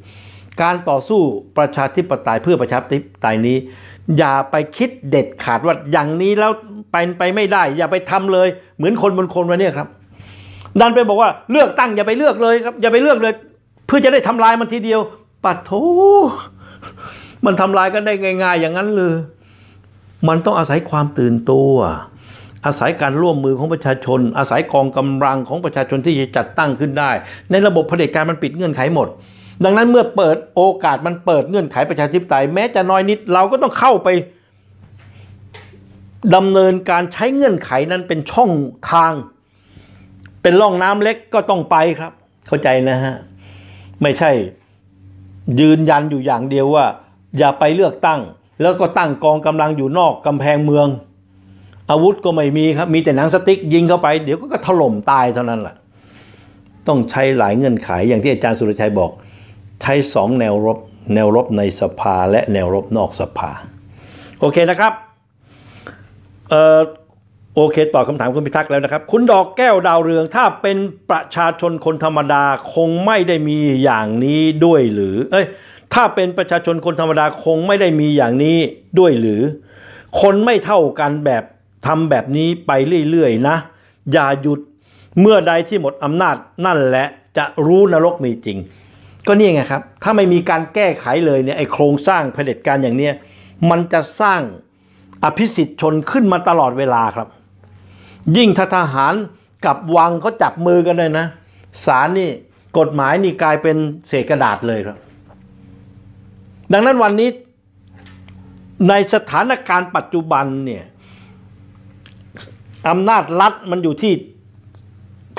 การต่อสู้ประชาธิปไตยเพื่อประชาธิปไตยนี้ อย่าไปคิดเด็ดขาดว่าอย่างนี้แล้วเป็นไปไม่ได้ อย่าไปทำเลย เหมือนคนบนคนวันนี้ครับ ดันไปบอกว่าเลือกตั้ง อย่าไปเลือกเลยครับ อย่าไปเลือกเลย เพื่อจะได้ทำลายมันทีเดียว ปัดโถมันทำลายกันได้ง่าย ๆ อย่างนั้นเลยมันต้องอาศัยความตื่นตัวอาศัยการร่วมมือของประชาชน อาศัยกองกำลังของประชาชนที่จะจัดตั้งขึ้นได้ ในระบบเผด็จการมันปิดเงื่อนไขหมด ดังนั้นเมื่อเปิดโอกาสมันเปิดเงื่อนไขประชาธิปไตยแม้จะน้อยนิดเราก็ต้องเข้าไปดำเนินการใช้เงื่อนไขนั้นเป็นช่องทาง เป็นร่องน้ำเล็กก็ต้องไปครับ เข้าใจนะฮะไม่ใช่ยืนยันอยู่อย่างเดียวว่า อย่าไปเลือกตั้ง แล้วก็ตั้งกองกำลังอยู่นอกกำแพงเมืองอาวุธก็ไม่มีครับ มีแต่หนังสติ๊กยิงเข้าไป เดี๋ยวก็ถล่มตายเท่านั้นแหละต้องใช้หลายเงื่อนไข อย่างที่อาจารย์สุรชัยบอกใช้สองแนวรบ แนวรบในสภาและแนวรบนอกสภา โอเคนะครับเอ่อโอเคตอบคำถามคุณพิทักษ์แล้วนะครับ คุณดอกแก้วดาวเรือง ถ้าเป็นประชาชนคนธรรมดาคงไม่ได้มีอย่างนี้ด้วยหรือเอ้ยถ้าเป็นประชาชนคนธรรมดาคงไม่ได้มีอย่างนี้ด้วยหรือ คนไม่เท่ากันแบบทำแบบนี้ไปเรื่อย ๆ นะ อย่าหยุดเมื่อใดที่หมดอำนาจนั่นแหละ จะรู้นรกมีจริง ก็นี่ไงครับ ถ้าไม่มีการแก้ไขเลยเนี่ยไอโครงสร้างเผด็จการอย่างเนี้ยมันจะสร้างอภิสิทธิ์ชนขึ้นมาตลอดเวลาครับ ยิ่งททหารกับวังเขาจับมือกันเลยนะศาลนี่กฎหมายนี่กลายเป็นเศษกระดาษเลยครับ ดังนั้นวันนี้ ในสถานการณ์ปัจจุบันเนี่ยอำนาจรัฐมันอยู่ที่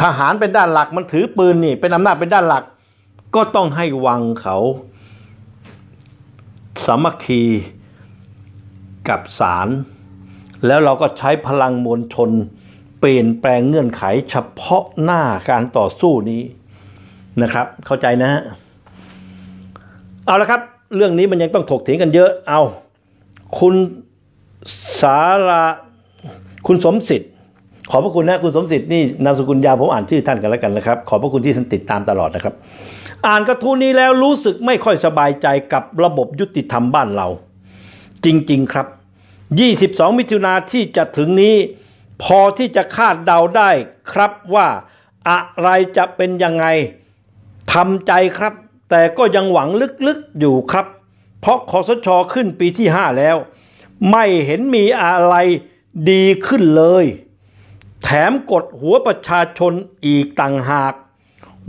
ทหารเป็นด้านหลักมันถือปืนนี่ เป็นอำนาจเป็นด้านหลัก ก็ต้องให้วังเขาสามัคคีกับศาลแล้วเราก็ใช้พลังมวลชน เปลี่ยนแปลงเงื่อนไข เฉพาะหน้าการต่อสู้นี้นะครับ เข้าใจนะฮะเอาละครับเรื่องนี้มันยังต้องถกเถียงกันเยอะ เอา คุณ สาราคุณสมสิทธิ์ขอบพระคุณนะคุณสมศิษย์นี่นามสกุลยาวผมอ่านชื่อท่านกันแล้วกันนะครับ ขอบพระคุณที่ท่านติดตามตลอดนะครับ อ่านกระทู้นี้แล้วรู้สึกไม่ค่อยสบายใจกับระบบยุติธรรมบ้านเรา จริง ๆ ครับ 22 มิถุนาที่จะถึงนี้ พอที่จะคาดเดาได้ครับว่าอะไรจะเป็นยังไงทำใจครับ แต่ก็ยังหวังลึกๆอยู่ครับ เพราะคอสชอขึ้นปีที่5แล้ว ไม่เห็นมีอะไรดีขึ้นเลยแถมกดหัวประชาชนอีกต่างหาก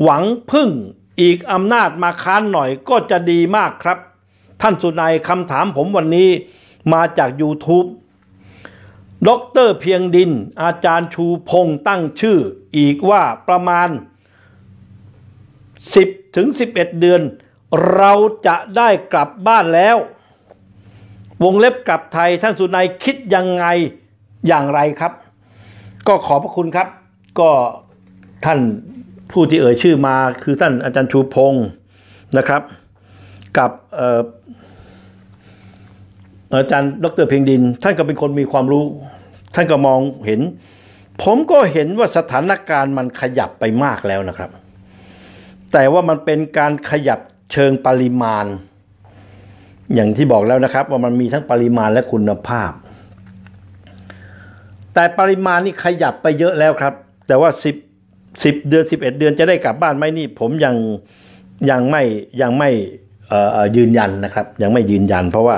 หวังพึ่งอีกอำนาจมาค้านหน่อยก็จะดีมากครับ ท่านสุนัยคำถามผมวันนี้มาจาก YouTube ด็อกเตอร์เพียงดินอาจารย์ชูพงตั้งชื่ออีกว่าประมาณ 10ถึง11 เดือนเราจะได้กลับบ้านแล้ว วงเล็บกลับไทยท่านสุนัยคิดยังไงอย่างไรครับก็ขอบพระคุณครับ ก็ท่านผู้ที่เอ่ยชื่อมาคือท่านอาจารย์ชูพงศ์นะครับ กับอาจารย์ดรเพียงดิน ท่านก็เป็นคนมีความรู้ ท่านก็มองเห็น ผมก็เห็นว่าสถานการณ์มันขยับไปมากแล้วนะครับ แต่ว่ามันเป็นการขยับเชิงปริมาณ อย่างที่บอกแล้วนะครับ ว่ามันมีทั้งปริมาณและคุณภาพแต่ปริมาณนี่ขยับไปเยอะแล้วครับ แต่ว่าสิบสิบเดือนสิบเอ็ดเดือนจะได้กลับบ้านไหมนี่ผมยังยังไม่ยังไม่ยืนยันนะครับยังไม่ยืนยันเพราะว่า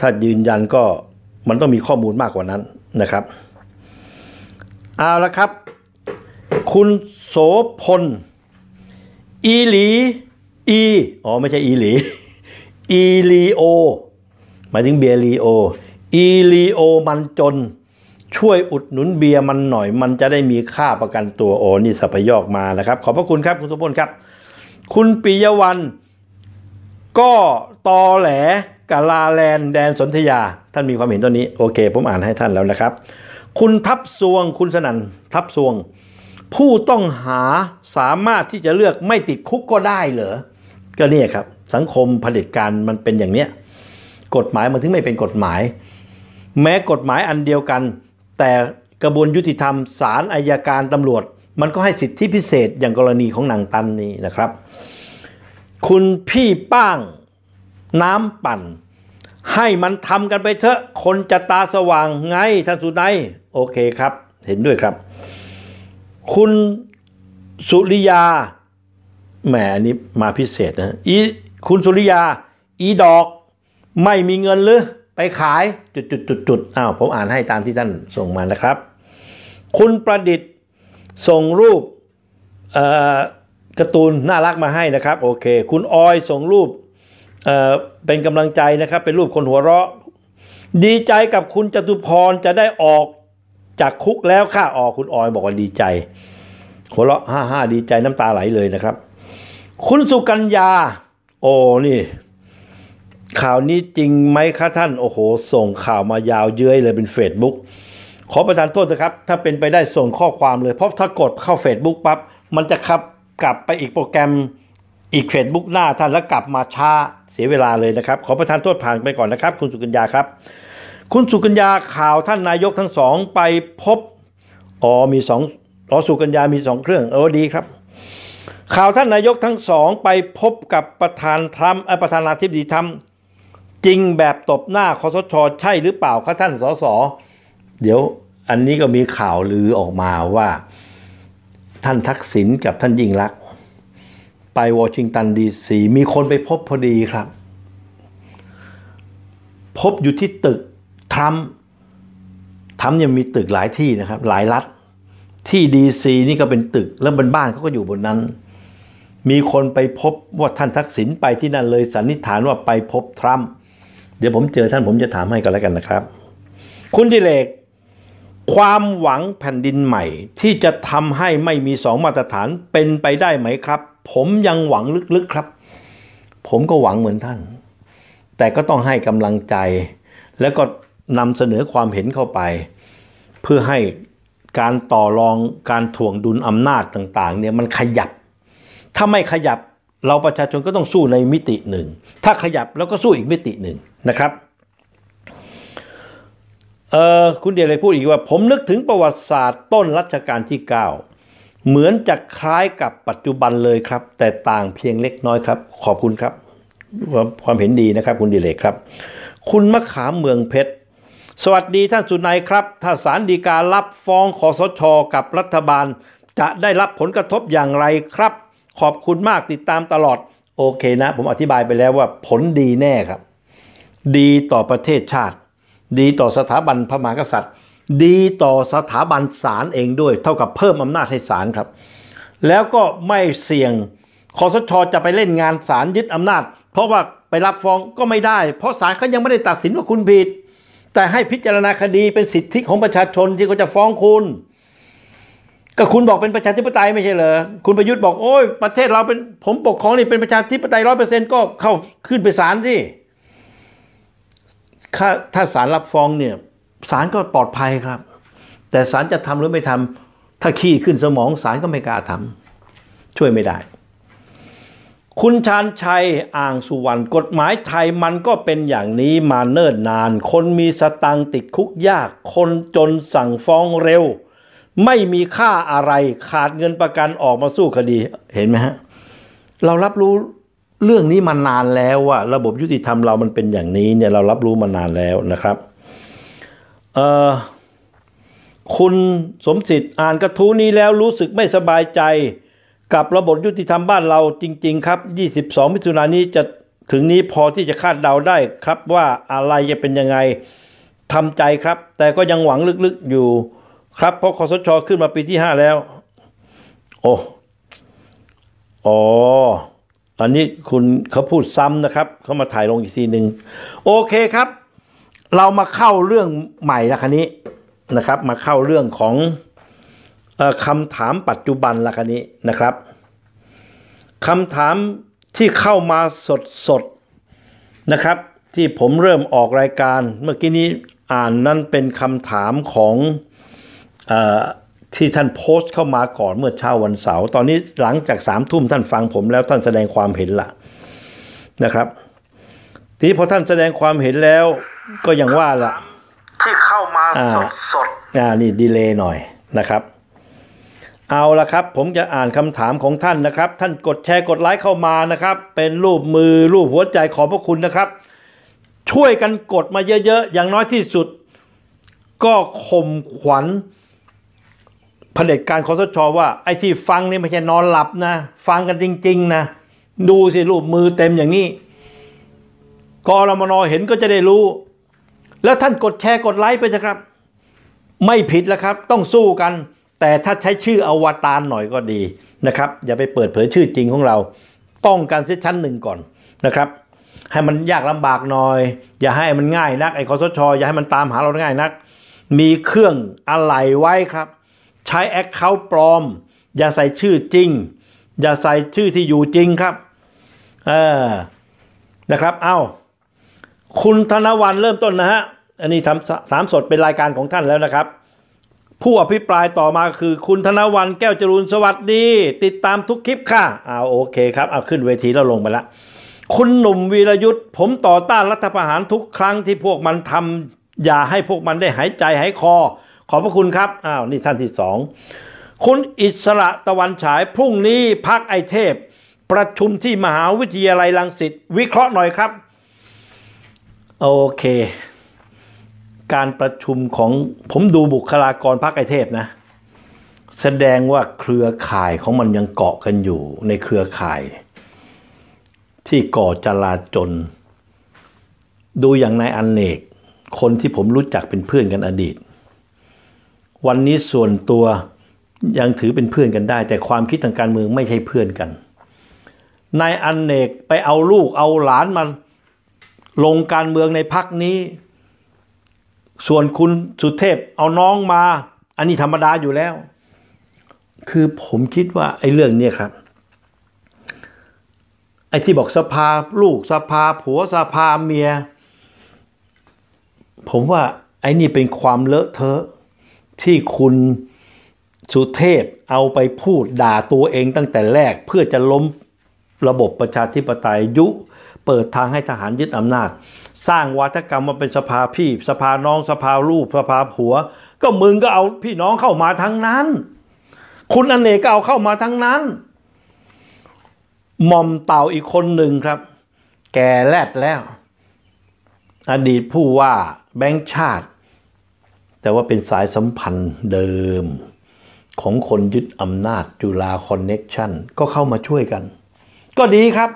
ถ้ายืนยันก็มันต้องมีข้อมูลมากกว่านั้นนะครับเอาละครับ คุณโสพลอีหลีอีอ๋อไม่ใช่อีหลีอีลีโอหมายถึงเบลรีโออีลีโอมันจนช่วยอุดหนุนเบียร์มันหน่อย มันจะได้มีค่าประกันตัวโอ้นี่สัพยอกมานะครับ ขอบพระคุณครับคุณสมบูรณ์ครับ คุณปิยวันก็ตอแหลกาลาแลนแดนสนธยา ท่านมีความเห็นตัวนี้โอเค ผมอ่านให้ท่านแล้วนะครับ คุณทับซวงคุณสนันทับซวง ผู้ต้องหาสามารถที่จะเลือกไม่ติดคุกก็ได้เหรอก็เนี่ยครับสังคมผลิตการมันเป็นอย่างเนี้ยกฎหมายมันถึงไม่เป็นกฎหมาย แม้กฎหมายอันเดียวกันแต่กระบวนยุติธรรมศาลอายการตำรวจ มันก็ให้สิทธิพิเศษอย่างกรณีของนางตันนี้นะครับ คุณพี่ป้าง น้ำปั่น ให้มันทำกันไปเถอะ คนจะตาสว่างไงท่านสุนัยโอเคครับ เห็นด้วยครับ คุณสุริยาแหมอันนี้มาพิเศษนะอีคุณสุริยา อีดอกไม่มีเงินหรือไปขาย จุดจุดจุดจุดอ้าวผมอ่านให้ตามที่ท่านส่งมานะครับ คุณประดิษฐ์ส่งรูปการ์ตูนน่ารักมาให้นะครับ โอเค คุณออยส่งรูปเเป็นกำลังใจนะครับ เป็นรูปคนหัวเราะ ดีใจกับคุณจตุพรจะได้ออกจากคุกแล้วค่ะออก คุณออยบอกว่าดีใจ หัวเราะห้าห้า ดีใจน้ำตาไหลเลยนะครับ คุณสุกัญญาโอ้นี่ข่าวนี้จริงไหมคะท่าน โอ้โห ส่งข่าวมายาวเย้ยเลยเป็นเฟซบุ๊กขอประทานโทษนะครับ ถ้าเป็นไปได้ส่งข้อความเลยเพราะถ้ากดเข้า Facebook ปั๊บมันจะขับกลับไปอีกโปรแกรมอีก Facebook หน้าท่านแล้วกลับมาช้าเสียเวลาเลยนะครับขอประทานโทษผ่านไปก่อนนะครับ คุณสุกัญญาครับคุณสุกัญญา ข่าวท่านนายกทั้งสองไปพบอ๋อมีสองอ๋อสุกัญญามีสองเครื่องเออดีครับ ข่าวท่านนายกทั้งสองไปพบกับประธานทรัมป์ประธานาธิบดีทรัมป์จริงแบบตบหน้าคอสชอใช่หรือเปล่าคะท่านสสเดี๋ยวอันนี้ก็มีข่าวลือออกมาว่า ท่านทักษิณกับท่านยิ่งรักไปวอชิงตันดีซีมีคนไปพบพอดีครับ พบอยู่ที่ตึกทรัม์ทรัม์ยังมีตึกหลายที่นะครับ หลายรัฐที่ดีซีนี่ก็เป็นตึกแล้วบนบ้านเขาก็อยู่บนนั้น มีคนไปพบว่าท่านทักษิณไปที่นั่นเลยสันนิษฐานว่าไปพบทรัมป์เดี๋ยวผมเจอท่านผมจะถามให้กันแล้วกันนะครับ คุณดิเลกความหวังแผ่นดินใหม่ ที่จะทำให้ไม่มีสองมาตรฐานเป็นไปได้ไหมครับ ผมยังหวังลึกๆครับ ผมก็หวังเหมือนท่าน แต่ก็ต้องให้กำลังใจแล้วก็นำเสนอความเห็นเข้าไป เพื่อให้การต่อรองการถ่วงดุลอำนาจต่างๆเนี่ยมันขยับ ถ้าไม่ขยับเราประชาชนก็ต้องสู้ในมิติหนึ่งถ้าขยับแล้วก็สู้อีกมิติหนึ่งนะครับเออคุณเดียเลยพูดอีกว่า ผมนึกถึงประวัติศาสตร์ต้นรัชกาลที่ 9 เหมือนจะคล้ายกับปัจจุบันเลยครับ แต่ต่างเพียงเล็กน้อยครับขอบคุณครับความเห็นดีนะครับ คุณเดิเลยครับ คุณมะขามเมืองเพชรสวัสดีท่านสุนัยครับ ถ้าสารดีการับฟ้องคอสชอกับรัฐบาล จะได้รับผลกระทบอย่างไรครับ ขอบคุณมากติดตามตลอดโอเคนะผมอธิบายไปแล้วว่าผลดีแน่ครับดีต่อประเทศชาติ ดีต่อสถาบันพระมหากษัตริย์ ดีต่อสถาบันศาลเองด้วย เท่ากับเพิ่มอำนาจให้ศาลครับ แล้วก็ไม่เสี่ยงคอสชจะไปเล่นงานศาลยึดอำนาจ เพราะว่าไปรับฟ้องก็ไม่ได้ เพราะศาลเขายังไม่ได้ตัดสินว่าคุณผิด แต่ให้พิจารณาคดีเป็นสิทธิของประชาชนที่เขาจะฟ้องคุณ ก็คุณบอกเป็นประชาธิปไตยไม่ใช่เหรอ คุณประยุทธ์บอกโอ้ยประเทศเราเป็น ผมปกครองนี่เป็นประชาธิปไตยร้อยเปอร์เซ็นต์ก็เข้าขึ้นไปศาลสิถ้าศาลรับฟ้องเนี่ยศาลก็ปลอดภัยครับ แต่ศาลจะทำหรือไม่ทำถ้าขี้ขึ้นสมองศาลก็ไม่กล้าทำ ช่วยไม่ได้ คุณชานชัยอ่างสุวรรณกฎหมายไทยมันก็เป็นอย่างนี้มาเนิ่นนาน คนมีสตังติดคุกยาก คนจนสั่งฟ้องเร็ว ไม่มีค่าอะไรขาดเงินประกันออกมาสู้คดีเห็นไหมฮะ เรารับรู้เรื่องนี้มานานแล้วว่าระบบยุติธรรมเรามันเป็นอย่างนี้เนี่ยเรารับรู้มานานแล้วนะครับคุณสมศิษย์อ่านกระทู้นี้แล้วรู้สึกไม่สบายใจกับระบบยุติธรรมบ้านเรา จริง ๆ ครับ22มิถุนายนนี้จะถึงนี้พอที่จะคาดเดาได้ครับ ว่าอะไรจะเป็นยังไงทำใจครับ แต่ก็ยังหวังลึกๆอยู่ ครับเพราะคอสชอขึ้นมาปีที่5แล้วโอ้อ๋อตอนนี้คุณเขาพูดซ้ำนะครับ เขามาถ่ายลงอีกทีหนึ่ง โอเคครับ เรามาเข้าเรื่องใหม่ละครนี้นะครับ มาเข้าเรื่องของอคำถามปัจจุบันละครนี้นะครับคำถามที่เข้ามาสดสดนะครับ ที่ผมเริ่มออกรายการ เมื่อกี้นี้อ่านนั่นเป็นคำถามของอที่ท่านโพสต์เข้ามาก่อนเมื่อเช้าวันเสาร์ตอนนี้หลังจากสามทุ่มท่านฟังผมแล้วท่านแสดงความเห็นละนะครับทีนี้พอท่านแสดงความเห็นแล้ว ก็ยังว่าละที่เข้ามาสดสดอ่านี่ดีเลยหน่อยนะครับ เอาละครับ ผมจะอ่านคำถามของท่านนะครับ ท่านกดแชร์กดไลค์เข้ามานะครับ เป็นรูปมือรูปหัวใจขอบพระคุณนะครับ ช่วยกันกดมาเยอะๆ อย่างน้อยที่สุด ก็ข่มขวัญเผด็จการคอสชอว่าไอ้ที่ฟังนี่ไม่ใช่นอนหลับนะ ฟังกันจริงๆนะ ดูสิรูปมือเต็มอย่างนี้กรมนเห็นก็จะได้รู้ แล้วท่านกดแชร์กดไลค์ไปนะครับ ไม่ผิดแล้วครับต้องสู้กัน แต่ถ้าใช้ชื่ออวตารหน่อยก็ดีนะครับ อย่าไปเปิดเผยชื่อจริงของเราป้องกันเสียชั้นหนึ่งก่อนนะครับ ให้มันยากลำบากหน่อย อย่าให้มันง่ายนักไอ้คอสชออย่าให้มันตามหาเราง่ายนักมีเครื่องอะไรไว้ครับใช้แอคเคาท์ปลอม อย่าใส่ชื่อจริง อย่าใส่ชื่อที่อยู่จริงครับเออนะครับ เอา้าคุณธนวันเริ่มต้นนะฮะ อันนี้ทำสามสดเป็นรายการของท่านแล้วนะครับ ผู้อภิปรายต่อมาคือคุณธนวันแก้วจรูนสวัสดี ติดตามทุกคลิปค่ะเอาโอเคครับเอาขึ้นเวทีแล้วลงไปละคุณหนุ่มวีรยุทธ์ผมต่อต้านรัฐประหารทุกครั้ง ที่พวกมันทำอย่าให้พวกมันได้หายใจหายคอขอบพระคุณครับ อ้าวนี่ท่านที่สอง คุณอิสระตะวันฉายพรุ่งนี้พักไอเทพ ประชุมที่มหาวิทยาลัยลังสิตวิเคราะห์หน่อยครับ โอเค การประชุมของผมดูบุคลากรพักไอเทพนะ แสดงว่าเครือข่ายของมันยังเกาะกันอยู่ในเครือข่าย ที่ก่อจลาจลดูอย่างนายอันเนก คนที่ผมรู้จักเป็นเพื่อนกันอดีตวันนี้ส่วนตัวยังถือเป็นเพื่อนกันได้ แต่ความคิดทางการเมืองไม่ใช่เพื่อนกัน นายอันเนกไปเอาลูกเอาหลานมา ลงการเมืองในพักนี้ ส่วนคุณสุเทพเอาน้องมา อันนี้ธรรมดาอยู่แล้ว คือผมคิดว่าไอ้เรื่องเนี้ครับ ไอ้ที่บอกสภาลูกสภาผัวสภาเมีย ผมว่าไอ้นี่เป็นความเลอะเทอะที่คุณสุเทพเอาไปพูดด่าตัวเองตั้งแต่แรกเพื่อจะล้มระบบประชาธิปไตยยุ เปิดทางให้ทหารยึดอำนาจ สร้างวาทกรรมมาเป็นสภาพี่สภาน้องสภาลูกสภาผัว ก็มึงก็เอาพี่น้องเข้ามาทั้งนั้น คุณอนเนกก็เอาเข้ามาทั้งนั้นหม่อมเต่าอีกคนหนึ่งครับ แกแลดแล้ว อดีตผู้ว่าแบงค์ชาติแต่ว่าเป็นสายสัมพันธ์เดิม ของคนยึดอำนาจจุฬาคอนเน็กชันก็เข้ามาช่วยกัน ก็ดีครับ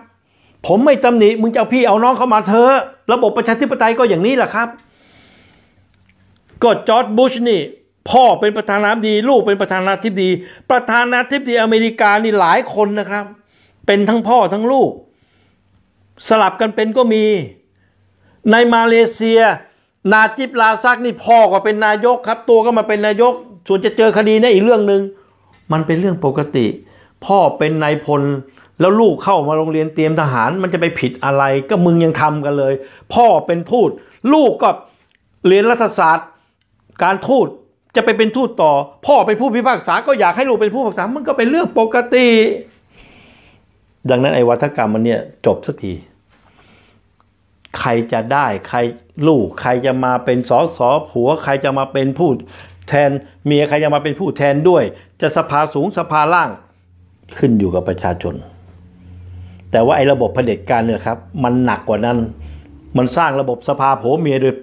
ผมไม่ตำหนิมึงจะเอาพี่เอาน้องเข้ามาเถอะระบบประชาธิปไตยก็อย่างนี้แหละครับ ก็จอร์ดบุชนี่พ่อเป็นประธานาธิบดีลูกเป็นประธานาธิบดี ประธานาธิบดีอเมริกานี่หลายคนนะครับ เป็นทั้งพ่อทั้งลูก สลับกันเป็นก็มี ในมาเลเซียนาจิบลาซักนี่พ่อก็เป็นนายกครับ ตัวก็มาเป็นนายกส่วนจะเจอคดีนี่อีกเรื่องหนึง่งมันเป็นเรื่องปกติ พ่อเป็นนายพลแล้วลูกเข้ามาโรงเรียนเตรียมทหาร มันจะไปผิดอะไรก็มึงยังทำกันเลย พ่อเป็นทูตลูกก็เรียนรัฐศาสตร์ การทูตจะไปเป็นทูตต่อ พ่อเป็นผู้พิพากษา ก็อยากให้ลูกเป็นผู้พิพากษามันก็เป็นเรื่องปกติ ดังนั้นไอ้วัฒกรรมมันเนี่ย จบสักทีใครจะได้ใครลูก ใครจะมาเป็นสอสอผัว ใครจะมาเป็นผู้แทนเมียใครจะมาเป็นผู้แทนด้วย จะสภาสูงสภาล่างขึ้นอยู่กับประชาชน แต่ว่าไอ้ระบบะเผด็จการเนี่ยครับ มันหนักกว่านั้น มันสร้างระบบสภาผัวเมียโดย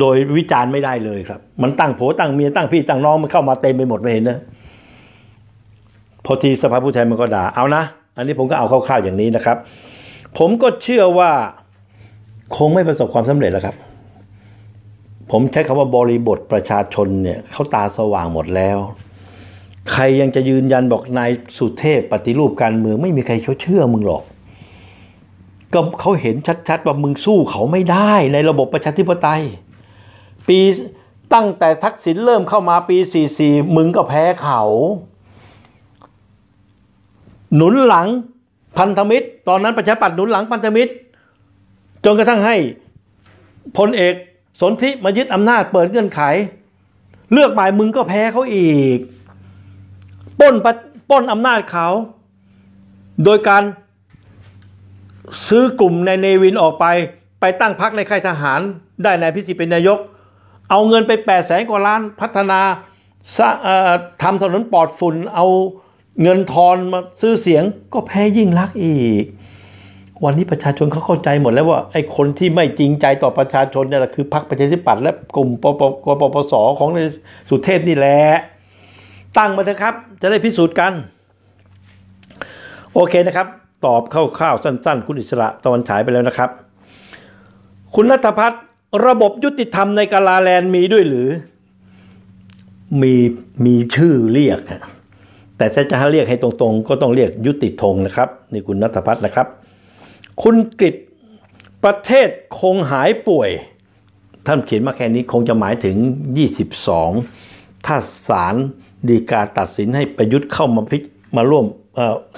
โดยวิจารณ์ไม่ได้เลยครับ มันตั้งผัวตั้งเมียตั้งพี่ตั้งน้องมันเข้ามาเต็มไปหมดไม่เห็นนะพอทีสภาผู้แทนมันก็ด่า เอานะอันนี้ผมก็เอาคร่าวๆอย่างนี้นะครับ ผมก็เชื่อว่าคงไม่ประสบความสำเร็จแล้วครับ ผมใช้คำว่าบริบทประชาชนเนี่ย เขาตาสว่างหมดแล้ว ใครยังจะยืนยันบอกนายสุเทพปฏิรูปการเมืองไม่มีใครเขาเชื่อมึงหรอก ก็เขาเห็นชัดๆ ว่ามึงสู้เขาไม่ได้ในระบบประชาธิปไตยปีตั้งแต่ทักษิณเริ่มเข้ามาปี44มึงก็แพ้เขา หนุนหลังพันธมิตร ตอนนั้นประชาปัตหนุนหลังพันธมิตรนกระทั่งให้พลเอกสนธิมายึดอำนาจเปิดเงื่อนไข เลือกหมายมึงก็แพ้เขาอีกป้นป้นอำนาจเขา โดยการซื้อกลุ่มในเนวินออกไป ไปตั้งพักในค่ายทหาร ได้นายพิสิทธิ์เป็นนายก เอาเงินไปแดแสนกว่าล้าน พัฒนาทำถนนปลอดฝุ่นเอาเงินทอนมาซื้อเสียงก็แพ้ยิ่งรักอีกวันนี้ประชาชนเขาเข้าใจหมดแล้วว่าไอ้คนที่ไม่จริงใจต่อประชาชนเนี่ยแหละคือพรรคประชาธิปัตย์และกลุ่มปปกปปสของสุเทพนี่แหละตั้งมาเถอะครับ จะได้พิสูจน์กัน โอเคนะครับ ตอบเข้าๆสั้นๆ คุณอิสระตะวันฉายไปแล้วนะครับ คุณรัฐพัฒน์ระบบยุติธรรมในกาลาแลนมีด้วยหรือมีมีชื่อเรียก แต่จะจะเรียกให้ตรงๆ ก็ต้องเรียกยุติธงนะครับนี่คุณรัฐพัฒน์นะครับคุณกิตประเทศ คงหายป่วยท่านเขียนมาแค่นี้คงจะหมายถึง 22 ถ้าศาลดีกาตัดสินให้ประยุทธ์เข้ามาพิจมาร่วม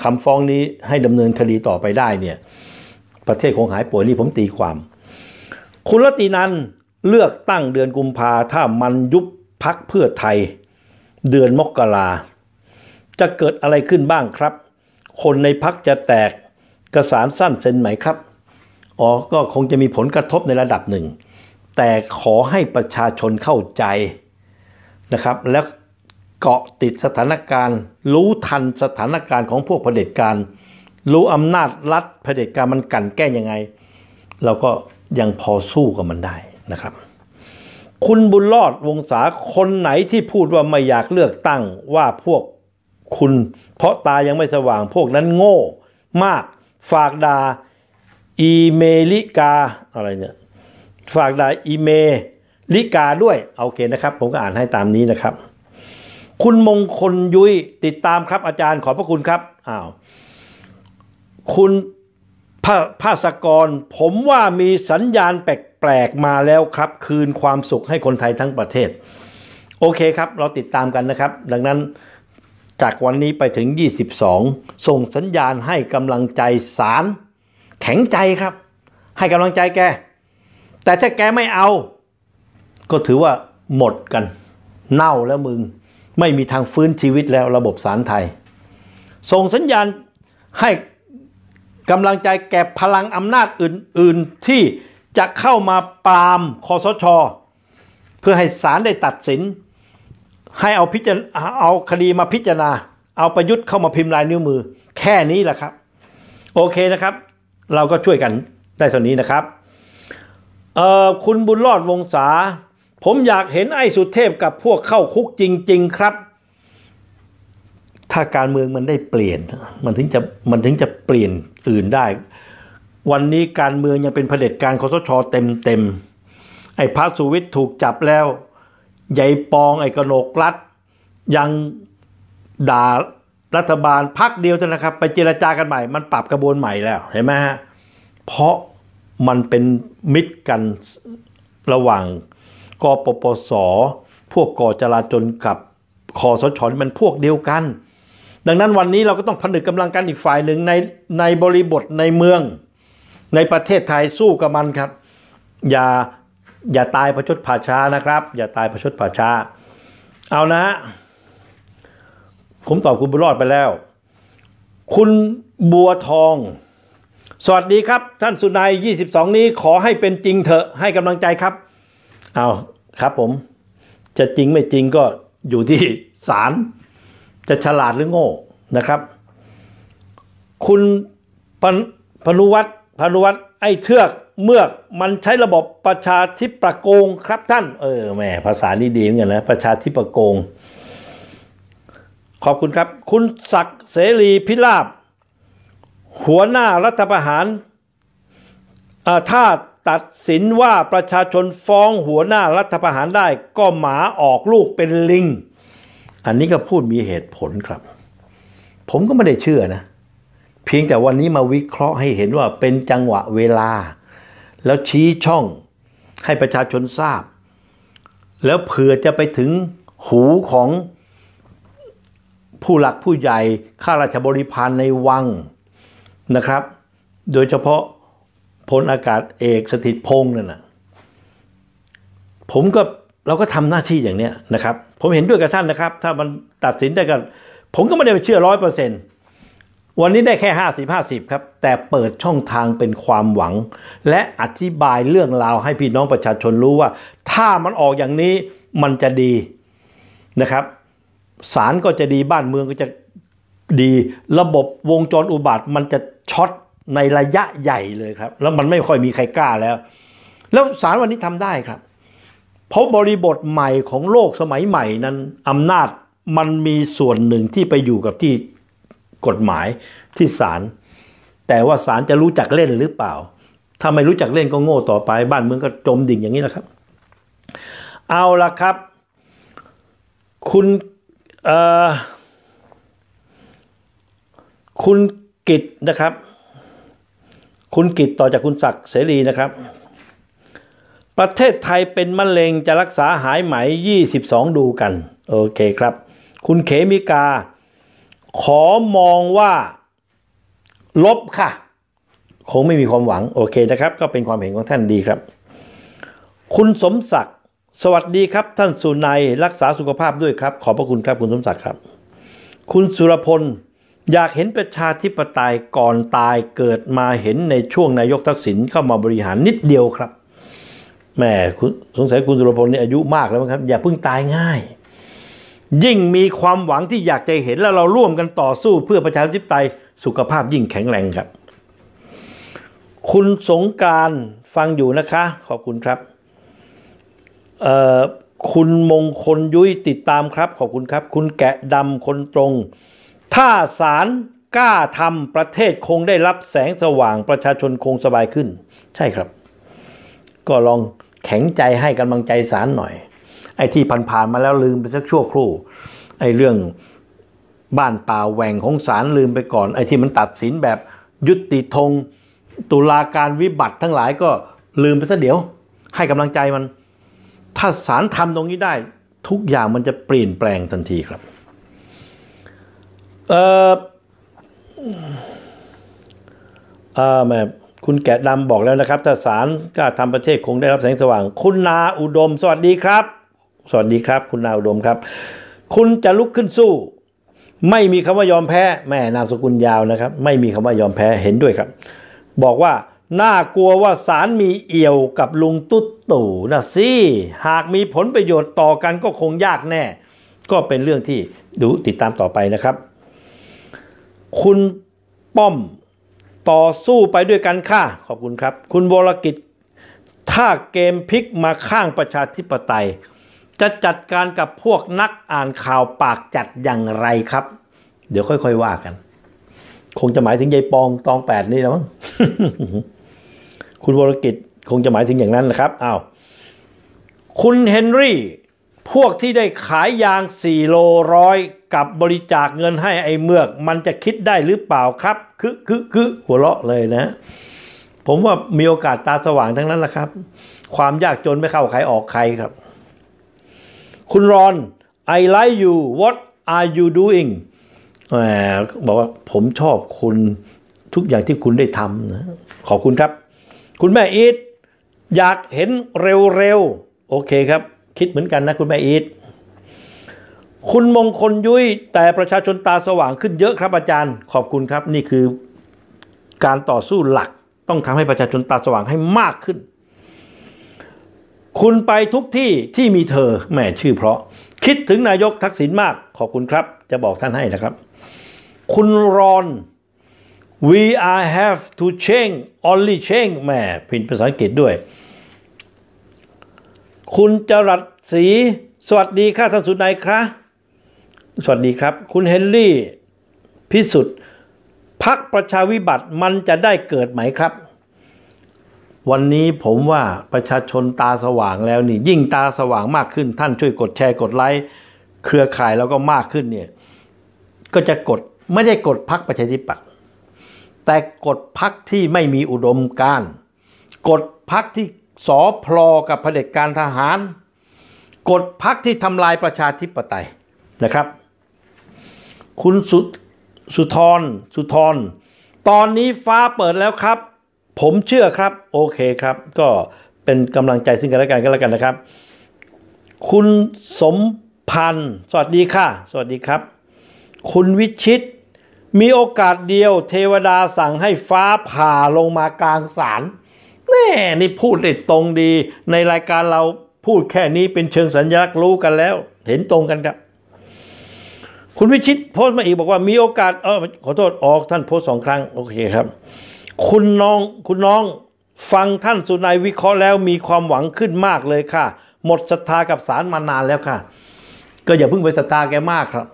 คำฟ้องนี้ให้ดำเนินคดีต่อไปได้เนี่ยประเทศ คงหายป่วย นี่ผมตีความ คุณรตินันเลือกตั้งเดือนกุมภาถ้ามันยุบพักเพื่อไทยเดือนมกราจะเกิดอะไรขึ้นบ้างครับ คนในพักจะแตกกระสานสั้นเซ็นไหมครับอ๋อก็คงจะมีผลกระทบในระดับหนึ่ง แต่ขอให้ประชาชนเข้าใจนะครับ แล้วเกาะติดสถานการณ์ รู้ทันสถานการณ์ของพวกเผด็จการ รู้อำนาจรัฐเผด็จการมันกันแก้ยังไง เราก็ยังพอสู้กับมันได้นะครับ คุณบุญรอดวงศาคนไหนที่พูดว่าไม่อยากเลือกตั้งว่าพวกคุณเพราะตายังไม่สว่างพวกนั้นโง่มากฝากด่าอีเมลิกา อะไรเนี่ยฝากด่าอีเมลิกาด้วยโอเคนะครับ ผมก็อ่านให้ตามนี้นะครับ คุณมงคลยุ้ยติดตามครับ อาจารย์ขอบพระคุณครับอ้าวคุณภาภาสกร ผมว่ามีสัญญาณแปลกๆมาแล้วครับ คืนความสุขให้คนไทยทั้งประเทศ โอเคครับ เราติดตามกันนะครับ ดังนั้นจากวันนี้ไปถึง 22 ส่งสัญญาณให้กำลังใจสาร แข็งใจครับ ให้กำลังใจแกแต่ถ้าแกไม่เอา ก็ถือว่าหมดกัน เน่าแล้วมึง ไม่มีทางฟื้นชีวิตแล้วระบบสารไทย ส่งสัญญาณให้กำลังใจแก่พลังอำนาจอื่นๆ ที่จะเข้ามาปรามคอสช เพื่อให้ศาลได้ตัดสินให้เอาพิจารเอาคดีมาพิจารณาเอาประยุทธ์เข้ามาพิมพ์ลายนิ้วมือแค่นี้แหละครับ โอเคนะครับ เราก็ช่วยกัน ได้ตท่านี้นะครับเอ่อคุณบุญรอดวงศาผมอยากเห็นไอ้สุเทพกับพวกเข้าคุกจริงๆครับ ถ้าการเมืองมันได้เปลี่ยน มันถึงจะมันถึงจะเปลี่ยนอื่นได้ วันนี้การเมืองยังเป็นเผด็จการคอสช เต็มเต็มไอ้พระสุวิทย์ถูกจับแล้วใหญ่ปองไอ้กนโกรัฐยังด่ารัฐบาลพักเดียวเท่านะครับ ไปเจรจากันใหม่ มันปรับกระบวนใหม่แล้วเห็นไหมฮะ เพราะมันเป็นมิตรกันระหว่างกปปส พวกก่อจลาจลกับคอสชมันพวกเดียวกัน ดังนั้นวันนี้เราก็ต้องผนึกกำลังกันอีกฝ่ายหนึ่งในในบริบทในเมือง ในประเทศไทยสู้กับมันครับ อย่าอย่าตายประชดผ่าช้านะครับ อย่าตายประชดผ่าช้าเอานะผมตอบคุณบุรอดไปแล้ว คุณบัวทอง สวัสดีครับ ท่านสุนัย22 นี้ขอให้เป็นจริงเถอะให้กำลังใจครับเอาครับผม จะจริงไม่จริงก็อยู่ที่ ศาล จะฉลาด หรือโง่นะครับ คุณพพนุวัตรพนุวัตรไอ้เทือกเมื่อมันใช้ระบบประชาธิปโกงครับท่าน เออแหมภาษานี้ดีเหมือนกันนะประชาธิปโกงขอบคุณครับ คุณศักดิ์เสรีพิลาบหัวหน้ารัฐประหารถ้าตัดสินว่าประชาชนฟ้องหัวหน้ารัฐประหารได้ก็หมาออกลูกเป็นลิง อันนี้ก็พูดมีเหตุผลครับ ผมก็ไม่ได้เชื่อนะ เพียงแต่วันนี้มาวิเคราะห์ให้เห็นว่าเป็นจังหวะเวลาแล้วชี้ช่องให้ประชาชนทราบ แล้วเผื่อจะไปถึงหูของผู้หลักผู้ใหญ่ ข้าราชบริพารในวังนะครับ โดยเฉพาะพลอากาศเอกสถิตพงษ์นั่นนะผมก็เราก็ทำหน้าที่อย่างเนี้ยนะครับ ผมเห็นด้วยกับท่านนะครับ ถ้ามันตัดสินได้ก็ผมก็ไม่ได้ไปเชื่อร้อยเปอร์เซ็นต์วันนี้ได้แค่50 50ครับแต่เปิดช่องทางเป็นความหวัง และอธิบายเรื่องราวให้พี่น้องประชาชนรู้ว่า ถ้ามันออกอย่างนี้มันจะดีนะครับศาลก็จะดีบ้านเมืองก็จะดีระบบวงจรอุบาทมันจะช็อตในระยะใหญ่เลยครับ แล้วมันไม่ค่อยมีใครกล้าแล้ว แล้วศาลวันนี้ทำได้ครับ เพราะบริบทใหม่ของโลกสมัยใหม่นั้นอำนาจมันมีส่วนหนึ่งที่ไปอยู่กับที่กฎหมายที่ศาลแต่ว่าศาลจะรู้จักเล่นหรือเปล่า ถ้าไม่รู้จักเล่นก็โง่ต่อไป บ้านเมืองก็จมดิ่งอย่างนี้แหละครับ เอาละครับ คุณคุณกิตนะครับ คุณกิตต่อจากคุณศักดิ์เสรีนะครับ ประเทศไทยเป็นมะเร็งจะรักษาหายไหม22 ดูกัน โอเคครับ คุณเขมิกาขอมองว่า ลบค่ะ คงไม่มีความหวังโอเคนะครับ ก็เป็นความเห็นของท่านดีครับ คุณสมศักดิ์สวัสดีครับท่านสุนัยรักษาสุขภาพด้วยครับ ขอบพระคุณครับคุณสมศักดิ์ครับ คุณสุรพลอยากเห็นประชาธิปไตยก่อนตายเกิดมาเห็นในช่วงนายกทักษิณเข้ามาบริหารนิดเดียวครับแม่สงสัยคุณสุรพลนี่อายุมากแล้วครับอย่าเพิ่งตายง่ายยิ่งมีความหวังที่อยากจะเห็นแล้วเราร่วมกันต่อสู้เพื่อประชาธิปไตยสุขภาพยิ่งแข็งแรงครับ คุณสงการฟังอยู่นะคะขอบคุณครับคุณมงคลยุ้ยติดตามครับขอบคุณครับ คุณแกะดำคนตรง ถ้าสารกล้าทำประเทศคงได้รับแสงสว่างประชาชนคงสบายขึ้น ใช่ครับ ก็ลองแข็งใจให้กำลังใจสารหน่อยไอ้ที่ผ่านๆมาแล้วลืมไปสักชั่วครู่ไอ้เรื่องบ้านป่าแหว่งของศาลลืมไปก่อนไอ้ที่มันตัดสินแบบยุติธง ตุลาการวิบัติทั้งหลาย ก็ลืมไปสักเดี๋ยว ให้กำลังใจมัน ถ้าศาลทำตรงนี้ได้ ทุกอย่างมันจะเปลี่ยนแปลงทันทีครับเออเออแม่คุณแกะดำบอกแล้วนะครับถ้าสารกล้าทำประเทศคงได้รับแสงสว่าง คุณนาอุดม สวัสดีครับสวัสดีครับคุณนาวดมครับ คุณจะลุกขึ้นสู้ ไม่มีคำว่ายอมแพ้ แม่นามสกุลยาวนะครับ ไม่มีคำว่ายอมแพ้เห็นด้วยครับ บอกว่า น่ากลัวว่าสารมีเอี่ยวกับลุงตุ๊ตู่นะสิหากมีผลประโยชน์ต่อกันก็คงยากแน่ ก็เป็นเรื่องที่ดูติดตามต่อไปนะครับ คุณป้อมต่อสู้ไปด้วยกันค่ะขอบคุณครับ คุณวรกิจ ถ้าเกมพลิกมาข้างประชาธิปไตยจะจัดการกับพวกนักอ่านข่าวปากจัดอย่างไรครับ เดี๋ยวค่อยๆว่ากัน คงจะหมายถึงยายปองตองแปดนี่แล้วมั้งคุณวรกิจ คงจะหมายถึงอย่างนั้นนะครับอ้าวคุณเฮนรี่ พวกที่ได้ขายยางสี่โลร้อยกับบริจาคเงินให้ไอ้เมือก มันจะคิดได้หรือเปล่าครับคืกคือคึหัวเราะเลยนะผมว่ามีโอกาสตาสว่างทั้งนั้นแหละครับ ความยากจนไม่เข้าใครออกใครครับคุณรอน I like you what are you doing บอกว่าผมชอบคุณทุกอย่างที่คุณได้ทำนะ ขอบคุณครับ คุณแม่อีทอยากเห็นเร็วๆโอเคครับคิดเหมือนกันนะคุณแม่อีทคุณมงคลยุ้ยแต่ประชาชนตาสว่างขึ้นเยอะครับอาจารย์ ขอบคุณครับนี่คือการต่อสู้หลักต้องทำให้ประชาชนตาสว่างให้มากขึ้นคุณไปทุกที่ที่มีเธอแม่ชื่อเพราะ คิดถึงนายกทักษิณมากขอบคุณครับ จะบอกท่านให้นะครับ คุณรอน we are have to change only change แม่พินภาษาอังกฤษด้วย คุณจรัสศรีสวัสดีค่ะท่านสุดนายครับสวัสดีครับ คุณเฮนรี่ พิสุทธิ์พักประชาวิบัติมันจะได้เกิดไหมครับวันนี้ผมว่าประชาชนตาสว่างแล้วนี่ ยิ่งตาสว่างมากขึ้นท่านช่วยกดแชร์ กดไลค์เครือข่ายแล้วก็มากขึ้นเนี่ยก็จะกดไม่ได้กดพักประชาธิปัตย์แต่กดพักที่ไม่มีอุดมการกดพักที่สอพลอกับเผด็จการทหาร กดพักที่ทำลายประชาธิปไตยนะครับ คุณสุสธรสุธรตอนนี้ฟ้าเปิดแล้วครับผมเชื่อครับ โอเคครับ ก็เป็นกำลังใจซึ่งกันและกันก็แล้วกันนะครับ คุณสมพันธ์สวัสดีค่ะ สวัสดีครับ คุณวิชิต มีโอกาสเดียวเทวดาสั่งให้ฟ้าผ่าลงมากลางศาลแน่นี่พูดได้ตรงดี ในรายการเราพูดแค่นี้เป็นเชิงสัญลักษณ์รู้กันแล้วเห็นตรงกันครับ คุณวิชิตโพสต์มาอีกบอกว่ามีโอกาสเออขอโทษออกท่านโพสต์สองครั้ง โอเคครับคุณน้อง คุณน้องฟังท่านสุนัยวิเคราะห์แล้ว มีความหวังขึ้นมากเลยค่ะ หมดศรัทธากับสารมานานแล้วค่ะ ก็อย่าเพิ่งไปศรัทธาแกมากครับ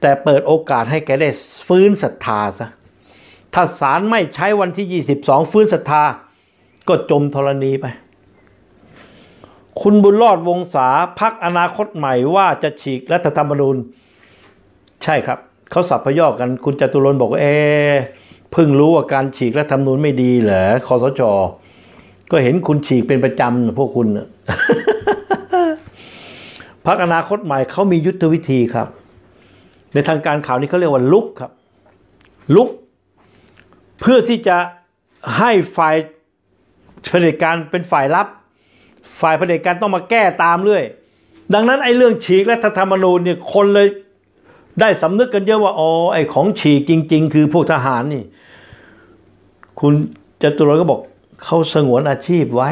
แต่เปิดโอกาสให้แกได้ฟื้นศรัทธาซะ ถ้าสารไม่ใช้วันที่ 22 ฟื้นศรัทธาก็จมธรณีไป คุณบุญรอดวงศาพักอนาคตใหม่ว่าจะฉีกรัฐธรรมนูญ ใช่ครับเขาสับพยอกกัน คุณจตุรนบอกว่าเอเพิ่งรู้ว่าการฉีกรัฐธรรมนูญไม่ดีเหรอคอสชก็เห็นคุณฉีกเป็นประจำพวกคุณพักอนาคตใหม่เขามียุทธวิธีครับ ในทางการข่าวนี้เขาเรียกว่าลุกครับ ลุก เพื่อที่จะให้ฝ่ายเผด็จการเป็นฝ่ายรับ ฝ่ายเผด็จการต้องมาแก้ตามเรื่อยดังนั้นไอ้เรื่องฉีกรัฐธรรมนูญเนี่ยคนเลย ได้สำนึกกันเยอะว่าอ๋อไอ้ของ ฉีกจริง ๆ คือพวกทหารนี่คุณจตุรนก็บอกเขาสงวนอาชีพไว้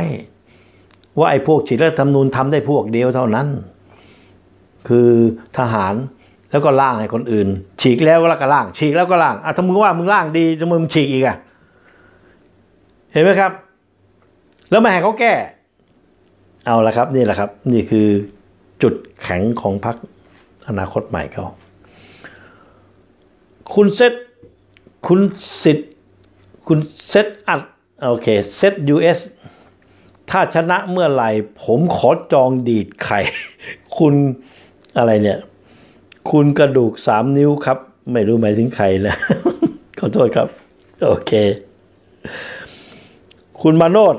ว่าไอ้พวกฉีกและทำนูนทำได้พวกเดียวเท่านั้น คือทหารแล้วก็ล่างให้คนอื่น ฉีกแล้วก็ล่าง ฉีกแล้วก็ล่างอ่ะถ้ามึงว่ามึงล่างดีทำไมมึงฉีกอีกอ่ะเห็นไหมครับ แล้วมาให้เขาแก้เอาละครับ นี่แหละครับ นี่คือจุดแข็งของพรรคอนาคตใหม่เขาคุณเซตคุณสิทธิคุณเซตอัดโอเคเซตยูเอสถ้าชนะเมื่อไหร่ ผมขอจองดีดไข่ คุณอะไรเนี่ย คุณกระดูกสามนิ้วครับ ไม่รู้หมายถึงใครนะขอโทษครับ โอเค คุณมาโนด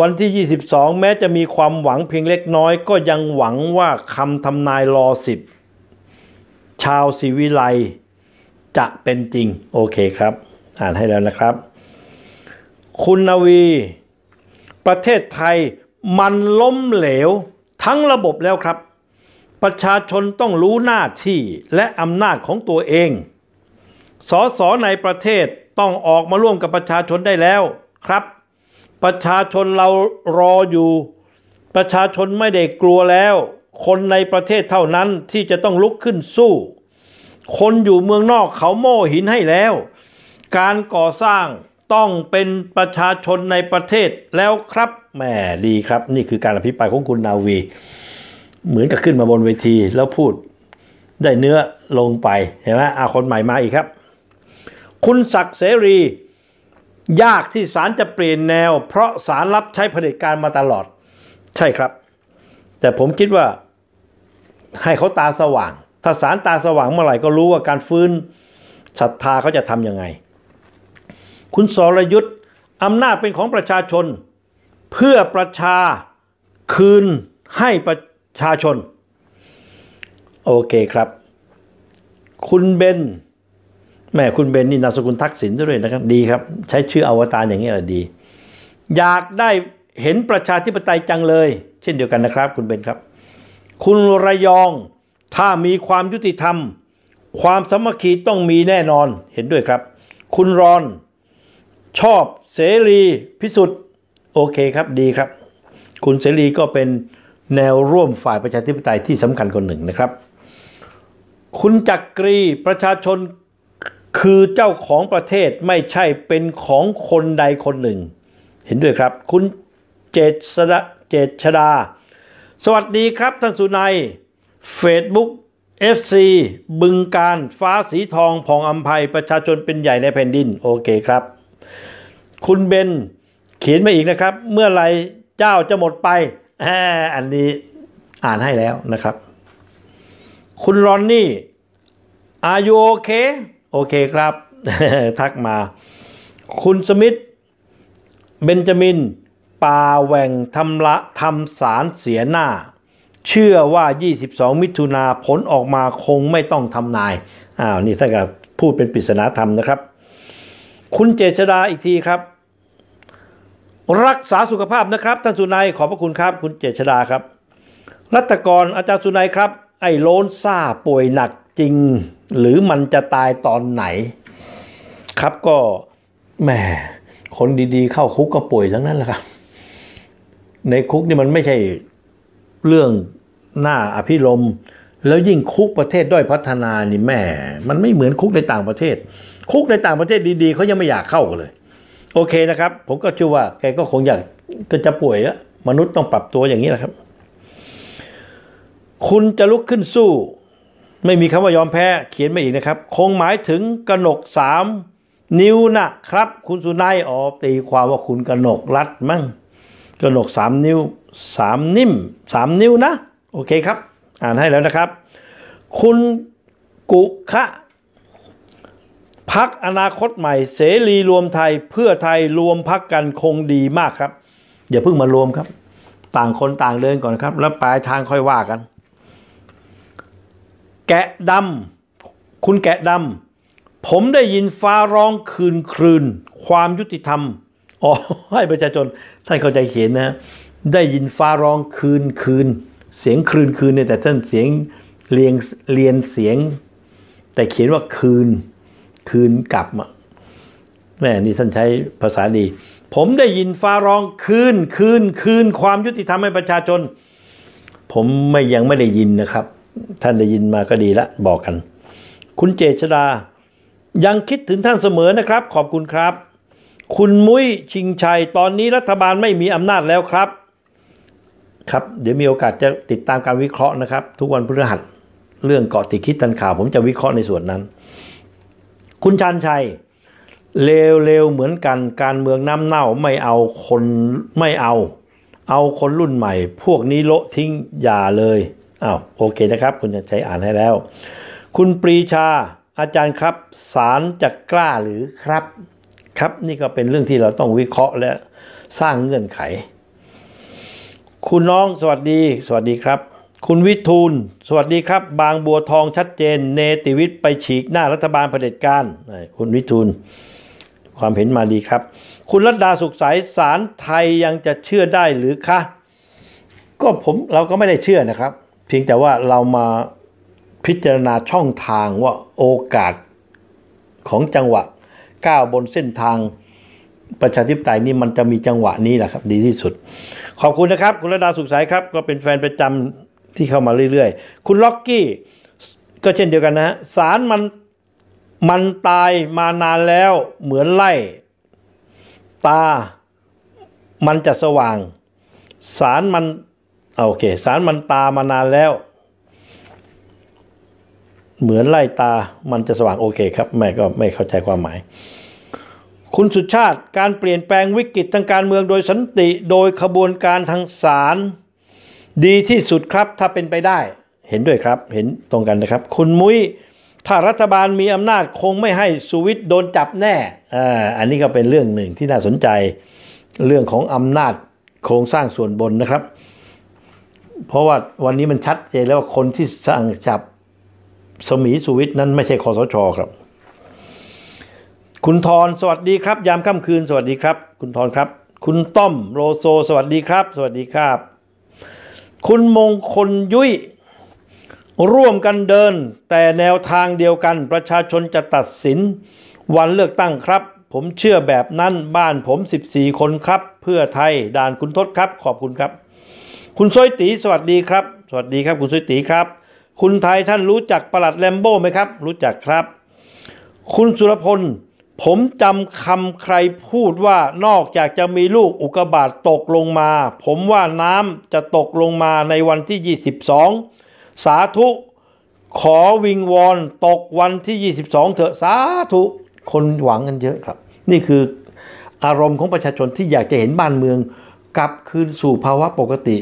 วันที่ 22 แม้จะมีความหวังเพียงเล็กน้อย ก็ยังหวังว่าคำทำนายรอสิบ ชาวศิวิไลจะเป็นจริง โอเคครับอ่านให้แล้วนะครับ คุณนวี ประเทศไทยมันล้มเหลว ทั้งระบบแล้วครับ ประชาชนต้องรู้หน้าที่และอำนาจของตัวเองสสในประเทศต้องออกมาร่วมกับประชาชนได้แล้วครับ ประชาชนเรารออยู่ ประชาชนไม่ได้กลัวแล้ว คนในประเทศเท่านั้นที่จะต้องลุกขึ้นสู้ คนอยู่เมืองนอกเขาโม่หินให้แล้วการก่อสร้างต้องเป็นประชาชนในประเทศแล้วครับแหมดีครับ นี่คือการอภิปรายของคุณนาวี เหมือนกับขึ้นมาบนเวทีแล้วพูดได้เนื้อลงไป เห็นไหมอาคนใหม่มาอีกครับ คุณศักดิ์เสรี ยากที่ศาลจะเปลี่ยนแนวเพราะศาลรับใช้เผด็จการมาตลอด ใช่ครับ แต่ผมคิดว่าให้เขาตาสว่าง ถ้าศาลตาสว่างเมื่อไหร่ก็รู้ว่าการฟื้นศรัทธาเขาจะทำยังไงคุณสรยุทธ์อำนาจเป็นของประชาชน เพื่อประชาคืนให้ประชาชน โอเคครับ คุณเบนแม่คุณเบนนี่นามสกุลทักษิณด้วยนะครับดีครับ ใช้ชื่ออวตารอย่างนี้แหละดี อยากได้เห็นประชาธิปไตยจังเลย เช่นเดียวกันนะครับคุณเบนครับ คุณระยองถ้ามีความยุติธรรม ความสมัคคีต้องมีแน่นอนเห็นด้วยครับ คุณรอนชอบเสรีพิสุทธิ์โอเคครับดีครับ คุณเสรีก็เป็นแนวร่วมฝ่ายประชาธิปไตยที่สำคัญคนหนึ่งนะครับ คุณจักรีประชาชนคือเจ้าของประเทศไม่ใช่เป็นของคนใดคนหนึ่ง เห็นด้วยครับคุณเจษดาดา สวัสดีครับท่านสุนัยเฟซบุ๊ก k FC บึงการฟ้าสีทองผ่องอัมภัยประชาชนเป็นใหญ่ในแผ่นดินโอเคครับคุณเบนเขียนมาอีกนะครับ เมื่อไรเจ้าจะหมดไปอันนี้อ่านให้แล้วนะครับ คุณรอนนี่อายุโอเคโอเคครับ ทักมา คุณสมิธเบนจามิน ปาแหว่งทำละทำสารเสียหน้า เชื่อว่า 22 มิถุนาผลออกมาคงไม่ต้องทำนาย อ้าว นี่ท่านก็พูดเป็นปริศนาธรรมนะครับ คุณเจษดาอีกทีครับรักษาสุขภาพนะครับท่านสุนัยขอบพระคุณครับ คุณเจษดาครับ รัตกรอาจารย์สุนัยครับ ไอ้โลนซ่าป่วยหนักจริง หรือมันจะตายตอนไหน ครับก็แหมคนดี ๆ เข้าคุกก็ป่วยทั้งนั้นแหละครับ ในคุกนี่มันไม่ใช่เรื่องหน้าอภิรมแล้วยิ่งคุกประเทศด้อยพัฒนานี่แม่มันไม่เหมือนคุกในต่างประเทศ คุกในต่างประเทศดี ๆเขายังไม่อยากเข้ากันเลยโอเคนะครับผมก็เชื่อว่า แกก็คงอยากก็จะป่วยแล้วมนุษย์ต้องปรับตัวอย่างนี้แหละครับ คุณจะลุกขึ้นสู้ ไม่มีคำว่ายอมแพ้เขียนมาอีกนะครับ คงหมายถึงกระหนกสามนิ้วนะครับ คุณสุนัยออตีความว่าคุณกระหนกรัดมั้งกระหนกสามนิ้วสามนิ่มสามนิ้วนะโอเคครับ อ่านให้แล้วนะครับ คุณกุขะพักอนาคตใหม่เสรีรวมไทยเพื่อไทยรวมพักกันคงดีมากครับ อย่าเพิ่งมารวมครับ ต่างคนต่างเดินก่อนครับ แล้วปลายทางค่อยว่ากัน แกะดำคุณแกะดำผมได้ยินฟ้าร้องคืนครืน ความยุติธรรมอ๋อให้ประชาชนท่านเข้าใจเขียนนะ ได้ยินฟ้าร้องคืนคืน เสียงคืนคืนเนี่ยแต่ท่านเสียงเรียงเรียนเสียง แต่เขียนว่าคืนคืนกลับอ่ะแม่นี่ท่านใช้ภาษาดี ผมได้ยินฟ้าร้องคืน คืน คืน ความยุติธรรมให้ประชาชนผมไม่ยังไม่ได้ยินนะครับ ท่านได้ยินมาก็ดีละบอกกัน คุณเจษดายังคิดถึงท่านเสมอนะครับ ขอบคุณครับ คุณมุ้ยชิงชัย ตอนนี้รัฐบาลไม่มีอำนาจแล้วครับ ครับ เดี๋ยวมีโอกาสจะติดตามการวิเคราะห์นะครับ ทุกวันพฤหัส เรื่องเกาะติดคิดตันข่าวผมจะวิเคราะห์ในส่วนนั้นคุณชันชัยเร็วๆเหมือนกัน การเมืองน้ำเน่าไม่เอาคนไม่เอา เอาคนรุ่นใหม่ พวกนี้โละทิ้งอย่าเลยอ้าวโอเคนะครับ คุณชันชัยอ่านให้แล้ว คุณปรีชาอาจารย์ครับ ศาลจะกล้าหรือครับ ครับนี่ก็เป็นเรื่องที่เราต้องวิเคราะห์และสร้างเงื่อนไข คุณน้องสวัสดี สวัสดีครับคุณวิทูล สวัสดีครับ บางบัวทองชัดเจน เนติวิทย์ไปฉีกหน้ารัฐบาลเผด็จการคุณวิทูลความเห็นมาดีครับ คุณรัตดาสุขใสสารไทยยังจะเชื่อได้หรือคะก็ผมเราก็ไม่ได้เชื่อนะครับ เพียงแต่ว่าเรามาพิจารณาช่องทางว่าโอกาสของจังหวะก้าวบนเส้นทางประชาธิปไตยนี่มันจะมีจังหวะนี้แหละครับ ดีที่สุด ขอบคุณนะครับ คุณรตดาสุขใสครับ ก็เป็นแฟนประจำที่เข้ามาเรื่อยๆ คุณล็อกกี้ ก็เช่นเดียวกันนะสารมันมันตายมานานแล้ว เหมือนไล่ตา มันจะสว่าง สารมันโอเค สารมันตามานานแล้ว เหมือนไล่ตามันจะสว่างโอเคครับ แม่ก็ไม่เข้าใจความหมาย คุณสุชาติการเปลี่ยนแปลงวิกฤตทางการเมืองโดยสันติ โดยขบวนการทางศาลดีที่สุดครับถ้าเป็นไปได้ เห็นด้วยครับเห็นตรงกันนะครับ คุณมุย้ยถ้ารัฐบาลมีอำนาจ คงไม่ให้สุวิทย์โดนจับแน่อ่าอันนี้ก็เป็นเรื่องหนึ่งที่น่าสนใจเรื่องของอำนาจโครงสร้างส่วนบนนะครับ เพราะว่าวันนี้มันชัดเจนแล้วว่าคนที่สั่งจับสมีสุวิทย์นั้นไม่ใช่คอสชอครับ คุณทอนสวัสดีครับ ยามค่ำคืนสวัสดีครับ คุณทอนครับ คุณต้อมโรโซ สวัสดีครับ สวัสดีครับคุณมงคลยุ้ยร่วมกันเดิน แต่แนวทางเดียวกัน ประชาชนจะตัดสิน วันเลือกตั้งครับ ผมเชื่อแบบนั้นบ้านผม 14 คนครับ เพื่อไทยด่านคุณทศครับ ขอบคุณครับ คุณซอยตี สวัสดีครับ สวัสดีครับ คุณซอยตีครับ คุณไทยท่านรู้จักประหลัดแลมโบ้ไหมครับ รู้จักครับ คุณสุรพลผมจำคำใครพูดว่านอกจากจะมีลูกอุกบาทตกลงมา ผมว่าน้ำจะตกลงมาในวันที่ 22 สาธุขอวิงวอนตกวันที่ 22เถอะสาธุ คนหวังกันเยอะครับ นี่คืออารมณ์ของประชาชนที่อยากจะเห็นบ้านเมือง กลับคืนสู่ภาวะปกติ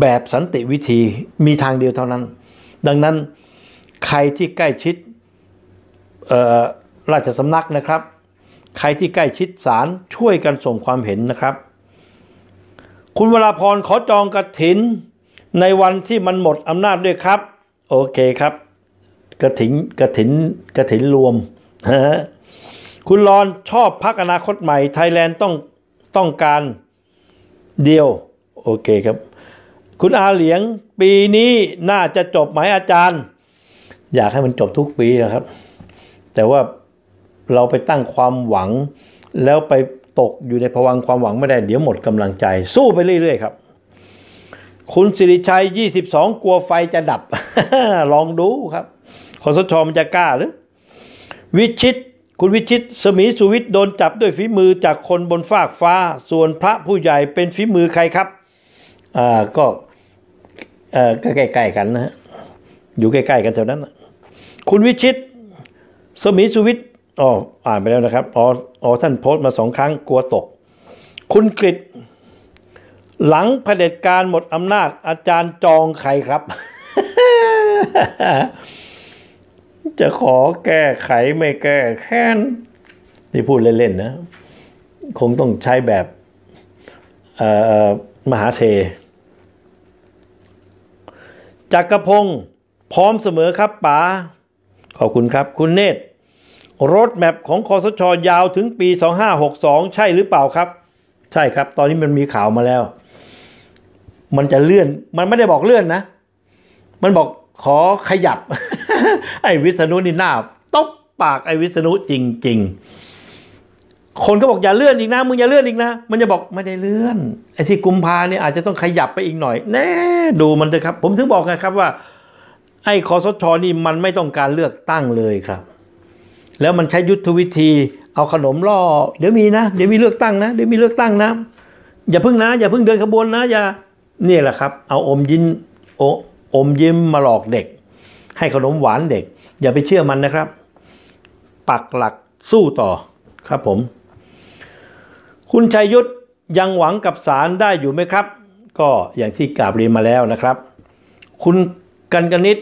แบบสันติวิธีมีทางเดียวเท่านั้น ดังนั้นใครที่ใกล้ชิดราชสำนักนะครับ ใครที่ใกล้ชิดศาลช่วยกันส่งความเห็นนะครับ คุณวราพรขอจองกระถิน ในวันที่มันหมดอำนาจด้วยครับ โอเคครับกระถินกระถินกระถินรวมฮะคุณรอนชอบพักอนาคตใหม่ ไทยแลนด์ต้องต้องการเดียว โอเคครับ คุณอาเหลียงปีนี้น่าจะจบไหมอาจารย์ อยากให้มันจบทุกปีนะครับ แต่ว่าเราไปตั้งความหวังแล้วไปตกอยู่ในภวังความหวัง ไม่ได้เดี๋ยวหมดกำลังใจ สู้ไปเรื่อยๆครับ คุณสิริชัย 22 กลัวไฟจะดับ ลองดูครับคอสชมันจะกล้าหรือ วิชิต คุณวิชิตสมีสุวิทย์โดนจับด้วยฝีมือจากคนบนฟากฟ้า ส่วนพระผู้ใหญ่เป็นฝีมือใครครับอ่าก็เออก็ใกล้ๆกันนะฮะอยู่ใกล้ ๆกันเท่านั้น คุณวิชิต สมีสุวิทย์อ๋อ อ่านไปแล้วนะครับอ๋ออ๋อท่านโพสต์มาสองครั้งกลัวตก คุณกฤิหลังเผด็จการหมดอำนาจ อาจารย์จองใครครับ จะขอแก้ไขไม่แก้แค้น นี่พูดเล่นๆนะ คงต้องใช้แบบมหาเทจักรพงศ์พร้อมเสมอครับ ป๋า ขอบคุณครับ คุณเนตรรถแมพของคอสชอยาวถึงปี2562ใช่หรือเปล่าครับ ใช่ครับ ตอนนี้มันมีข่าวมาแล้ว มันจะเลื่อน มันไม่ได้บอกเลื่อนนะ มันบอกขอขยับไอ้วิษณุนี่หน้าตบปากไอ้วิษณุจริง ๆ คนก็บอกอย่าเลื่อนอีกนะมึงอย่าเลื่อนอีกนะ มันจะบอกไม่ได้เลื่อน ไอ้ที่กุมภาเนี่ยอาจจะต้องขยับไปอีกหน่อยแน่ ดูมันเถอะครับ ผมถึงบอกไงครับว่าไอ้คอสชนี่มันไม่ต้องการเลือกตั้งเลยครับแล้วมันใช้ยุทธวิธีเอาขนมล่อเดี๋ยวมีนะเดี๋ยวมีเลือกตั้งนะเดี๋ยวมีเลือกตั้งนะอย่าพึ่งนะ อย่าพึ่งเดินขบวนนะอย่าเนี่ยแหละครับ เอาอมยิ้มโออมยิ้มมาหลอกเด็ก ให้ขนมหวานเด็ก อย่าไปเชื่อมันนะครับ ปักหลักสู้ต่อครับผม คุณชัยยุทธยังหวังกับศาลได้อยู่ไหมครับ ก็อย่างที่กาบเรียนมาแล้วนะครับ คุณกันกนิด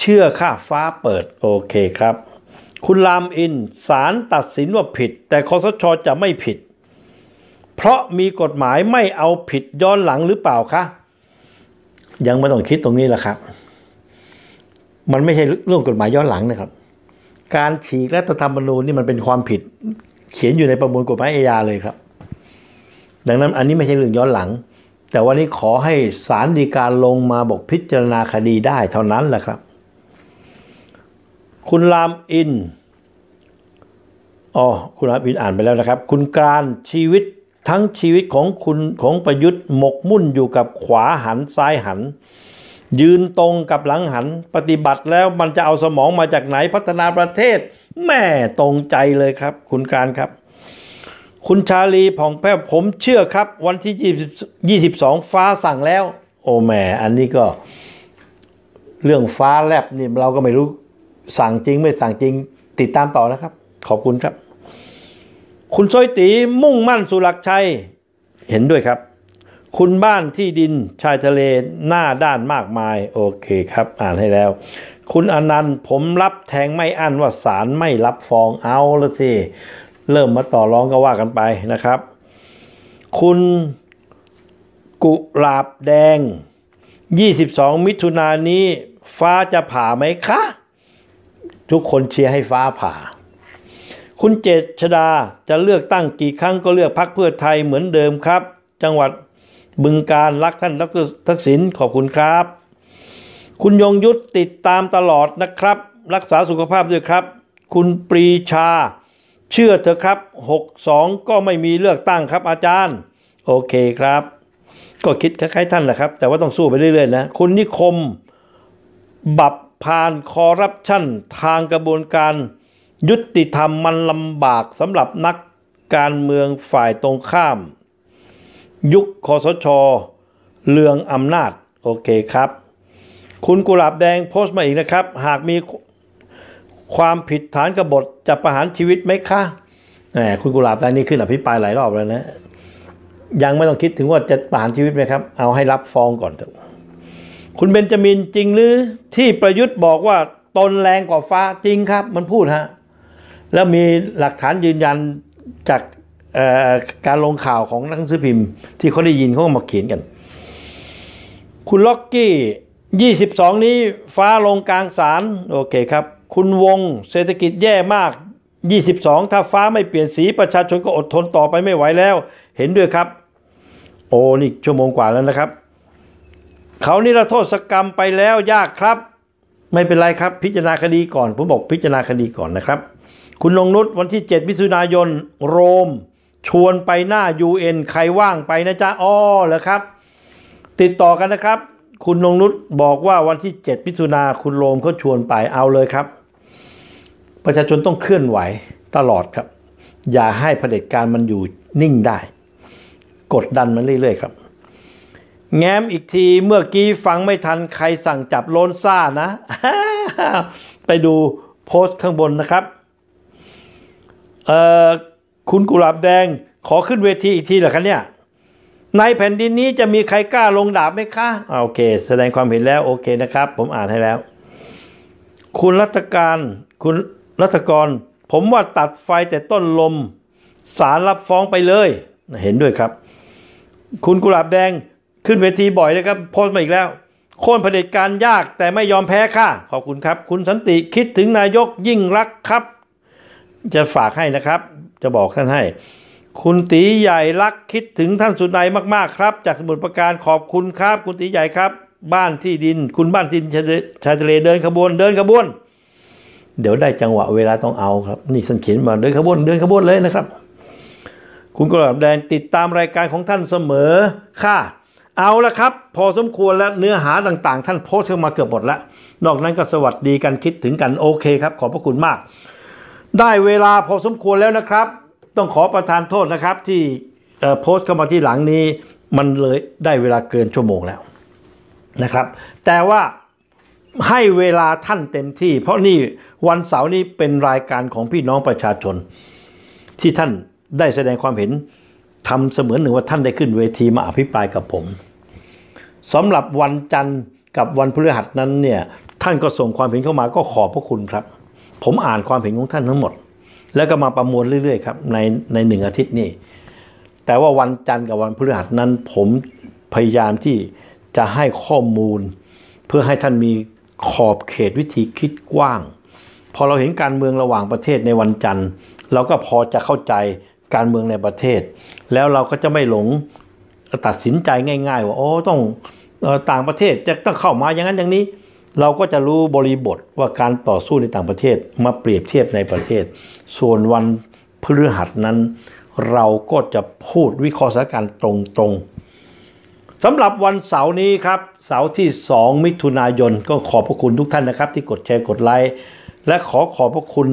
เชื่อค่าฟ้าเปิดโอเคครับคุณลามอินศาลตัดสินว่าผิดแต่คอสชอจะไม่ผิด เพราะมีกฎหมายไม่เอาผิดย้อนหลังหรือเปล่าคะ ยังไม่ต้องคิดตรงนี้แหละครับ มันไม่ใช่เรื่องกฎหมายย้อนหลังนะครับ การฉีกรัฐธรรมนูญนี่มันเป็นความผิด เขียนอยู่ในประมวลกฎหมายอาญาเลยครับ ดังนั้นอันนี้ไม่ใช่เรื่องย้อนหลังแต่วันนี้ขอให้ศาลฎีกาลงมาบอกพิจารณาคดีได้เท่านั้นแหละครับคุณรามอิน อ๋อ คุณรามอินอ่านไปแล้วนะครับ คุณการชีวิตทั้งชีวิตของคุณของประยุทธ์หมกมุ่นอยู่กับขวาหันซ้ายหัน ยืนตรงกับหลังหัน ปฏิบัติแล้วมันจะเอาสมองมาจากไหนพัฒนาประเทศ แม่ตรงใจเลยครับ คุณการครับ คุณชาลีผ่องแพ้่ผมเชื่อครับ วันที่ 2 22ฟ้าสั่งแล้ว โอ้แม่ อันนี้ก็ เรื่องฟ้าแลบนี่เราก็ไม่รู้สั่งจริงไม่สั่งจริง ติดตามต่อนะครับ ขอบคุณครับ คุณซอยตีมุ่งมั่นสุรักชัยเห็นด้วยครับ คุณบ้านที่ดินชายทะเลหน้าด้านมากมาย โอเคครับ อ่านให้แล้ว คุณอนันต์ผมรับแทงไม่อั้นว่าศาลไม่รับฟ้องเอาละสิเริ่มมาต่อร้องก็ว่ากันไปนะครับ คุณ กุหลาบแดง22มิถุนายนนี้ ฟ้าจะผ่าไหมคะทุกคนเชียร์ให้ฟ้าผ่า คุณเจษดาจะเลือกตั้งกี่ครั้ง ก็เลือกพักเพื่อไทยเหมือนเดิมครับ จังหวัดบึงการรักท่านทักษิณขอบคุณครับ คุณยงยุทธติดตามตลอดนะครับ รักษาสุขภาพด้วยครับ คุณปรีชาเชื่อเถอะครับ 62 ก็ไม่มีเลือกตั้งครับอาจารย์ โอเคครับ ก็คิดคล้ายๆท่านแหละครับ แต่ว่าต้องสู้ไปเรื่อยๆนะคุณนิคมบับผ่านคอร์รัปชันทางกระบวนการยุติธรรมมันลำบากสำหรับนักการเมืองฝ่ายตรงข้าม ยุคคอสชเลืองอำนาจ โอเคครับ คุณกุหลาบแดงโพสต์มาอีกนะครับ หากมีความผิดฐานกบฏจะประหารชีวิตไหมคะแหมคุณกุหลาบแดงนี่ขึ้นอภิปรายหลายรอบแล้วนะ ยังไม่ต้องคิดถึงว่าจะประหารชีวิตไหมครับ เอาให้รับฟ้องก่อนเถอะคุณเบนจามินจริงหรือที่ประยุทธ์บอกว่าตนแรงกว่าฟ้าจริงครับ มันพูดฮะ แล้วมีหลักฐานยืนยันจากการลงข่าวของนักสือพิมพ์ ที่เขาได้ยินเขาก็มาเขียนกัน คุณล็อกกี้ 22 นี้ฟ้าลงกลางสารโอเคครับ คุณวงเศรษฐกิจแย่มาก 22 ถ้าฟ้าไม่เปลี่ยนสีประชาชนก็อดทนต่อไปไม่ไหวแล้ว เห็นด้วยครับ โอ้นี่ชั่วโมงกว่าแล้วนะครับเขานิรโทษกรรมไปแล้วยากครับ ไม่เป็นไรครับ พิจารณาคดีก่อนผมบอกพิจารณาคดีก่อนนะครับ คุณนงนุษวันที่7มิถุนายนโรม ชวนไปหน้า UN ใครว่างไปนะจ๊ะอ๋อเหรอครับ ติดต่อกันนะครับ คุณนงนุษบอกว่าวันที่7มิถุนาคุณโรมเขาชวนไปเอาเลยครับ ประชาชนต้องเคลื่อนไหวตลอดครับ อย่าให้เผด็จการมันอยู่นิ่งได้ กดดันมันเรื่อยๆครับแง้มอีกที เมื่อกี้ฟังไม่ทัน ใครสั่งจับโลนซ่านะ ไปดูโพสต์ข้างบนนะครับเอ่อคุณกุหลาบแดง ขอขึ้นเวทีอีกทีเหรอคะเนี่ย ในแผ่นดินนี้จะมีใครกล้าลงดาบไหมคะอาโอเคแสดงความเห็นแล้วโอเคนะครับ ผมอ่านให้แล้ว คุณรัตการ คุณรัตกร ผมว่าตัดไฟแต่ต้นลม สารรับฟ้องไปเลยเห็นด้วยครับ คุณกุหลาบแดงขึ้นเวทีบ่อยนะครับโพสมาอีกแล้วโค่นเผด็จการยากแต่ไม่ยอมแพ้ค่ะ ขอบคุณครับ คุณสันติคิดถึงนายกยิ่งรักครับ จะฝากให้นะครับ จะบอกท่านให้ คุณตีใหญ่รักคิดถึงท่านสุนัยมาก ๆ ครับ จากสมุทรปราการขอบคุณครับ คุณตีใหญ่ครับ บ้านที่ดิน คุณบ้านที่ดินชายทะเลเดินขบวนเดินขบวน เดี๋ยวได้จังหวะเวลาต้องเอาครับนี่สันเขียนมาเดินขบวนเดินขบวนเลยนะครับ คุณกระดับแดงติดตามรายการของท่านเสมอค่ะเอาละครับพอสมควรแล้วเนื้อหาต่างๆ ท่านโพสต์เข้ามาเกือบหมดแล้ว นอกนั้นก็สวัสดีกันคิดถึงกันโอเคครับขอบพระคุณมาก ได้เวลาพอสมควรแล้วนะครับ ต้องขอประทานโทษนะครับที่โพสต์เข้ามาที่หลังนี้ มันเลยได้เวลาเกินชั่วโมงแล้วนะครับ แต่ว่าให้เวลาท่านเต็มที่ เพราะนี่วันเสาร์นี้เป็นรายการของพี่น้องประชาชน ที่ท่านได้แสดงความเห็นทำเสมือนหนึ่งว่าท่านได้ขึ้นเวทีมาอภิปรายกับผม สำหรับวันจันทร์กับวันพฤหัสนั้นเนี่ย ท่านก็ส่งความเห็นเข้ามาก็ขอบพระคุณครับ ผมอ่านความเห็นของท่านทั้งหมด แล้วก็มาประมวลเรื่อยๆครับในในหนึ่งอาทิตย์นี่แต่ว่าวันจันทร์กับวันพฤหัสนั้น ผมพยายามที่จะให้ข้อมูลเพื่อให้ท่านมีขอบเขตวิธีคิดกว้าง พอเราเห็นการเมืองระหว่างประเทศในวันจันทร์เราก็พอจะเข้าใจการเมืองในประเทศแล้วเราก็จะไม่หลงตัดสินใจง่าย ๆ ว่าโอ้ต้องต่างประเทศจะต้องเข้ามาอย่างนั้นอย่างนี้เราก็จะรู้บริบทว่าการต่อสู้ในต่างประเทศมาเปรียบเทียบในประเทศ ส่วนวันพฤหัสนั้น เราก็จะพูดวิเคราะห์สถานการณ์ตรงๆสำหรับวันเสาร์นี้ครับเสาร์ที่2มิถุนายนก็ขอบพระคุณทุกท่านนะครับ ที่กดแชร์กดไลค์และขอขอบพระคุณ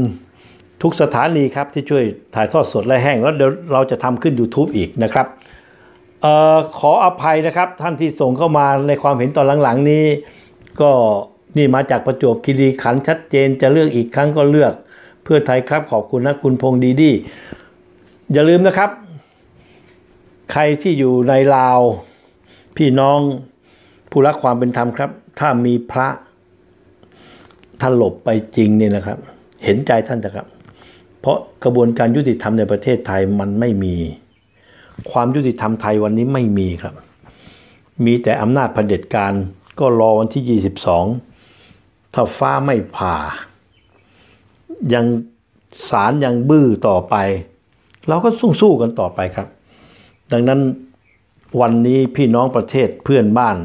ทุกสถานีครับ ที่ช่วยถ่ายทอดสด และแห้ง แล้วเดี๋ยวเราจะทำขึ้น YouTube อีกนะครับออขออภัยนะครับ ท่านที่ส่งเข้ามาในความเห็นตอนหลังๆนี้ ก็นี่มาจากประจวบคีรีขันชัดเจนจะเลือกอีกครั้งก็เลือก เพื่อไทยครับขอบคุณนะคุณพงดีดี อย่าลืมนะครับ ใครที่อยู่ในลาวพี่น้อง ผู้รักความเป็นธรรมครับ ถ้ามีพระท่านหลบไปจริงเนี่ยนะครับ เห็นใจท่านนะครับเพราะกระบวนการยุติธรรมในประเทศไทยมันไม่มี ความยุติธรรมไทยวันนี้ไม่มีครับ มีแต่อำนาจเผด็จการก็รอวันที่22ถ้าฟ้าไม่ผ่ายังศาลยังบื้อต่อไป เราก็สู้สู้กันต่อไปครับ ดังนั้นวันนี้พี่น้องประเทศเพื่อนบ้าน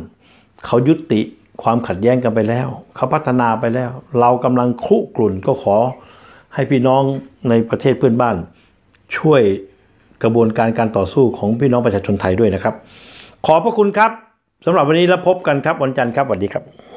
เขายุติความขัดแย้งกันไปแล้ว เขาพัฒนาไปแล้ว เรากำลังคุกลุ่นก็ขอให้พี่น้องในประเทศเพื่อนบ้าน ช่วยกระบวนการการต่อสู้ของพี่น้องประชาชนไทยด้วยนะครับ ขอบพระคุณครับสำหรับวันนี้แล้วพบกันครับ วันจันทร์ครับสวัสดีครับ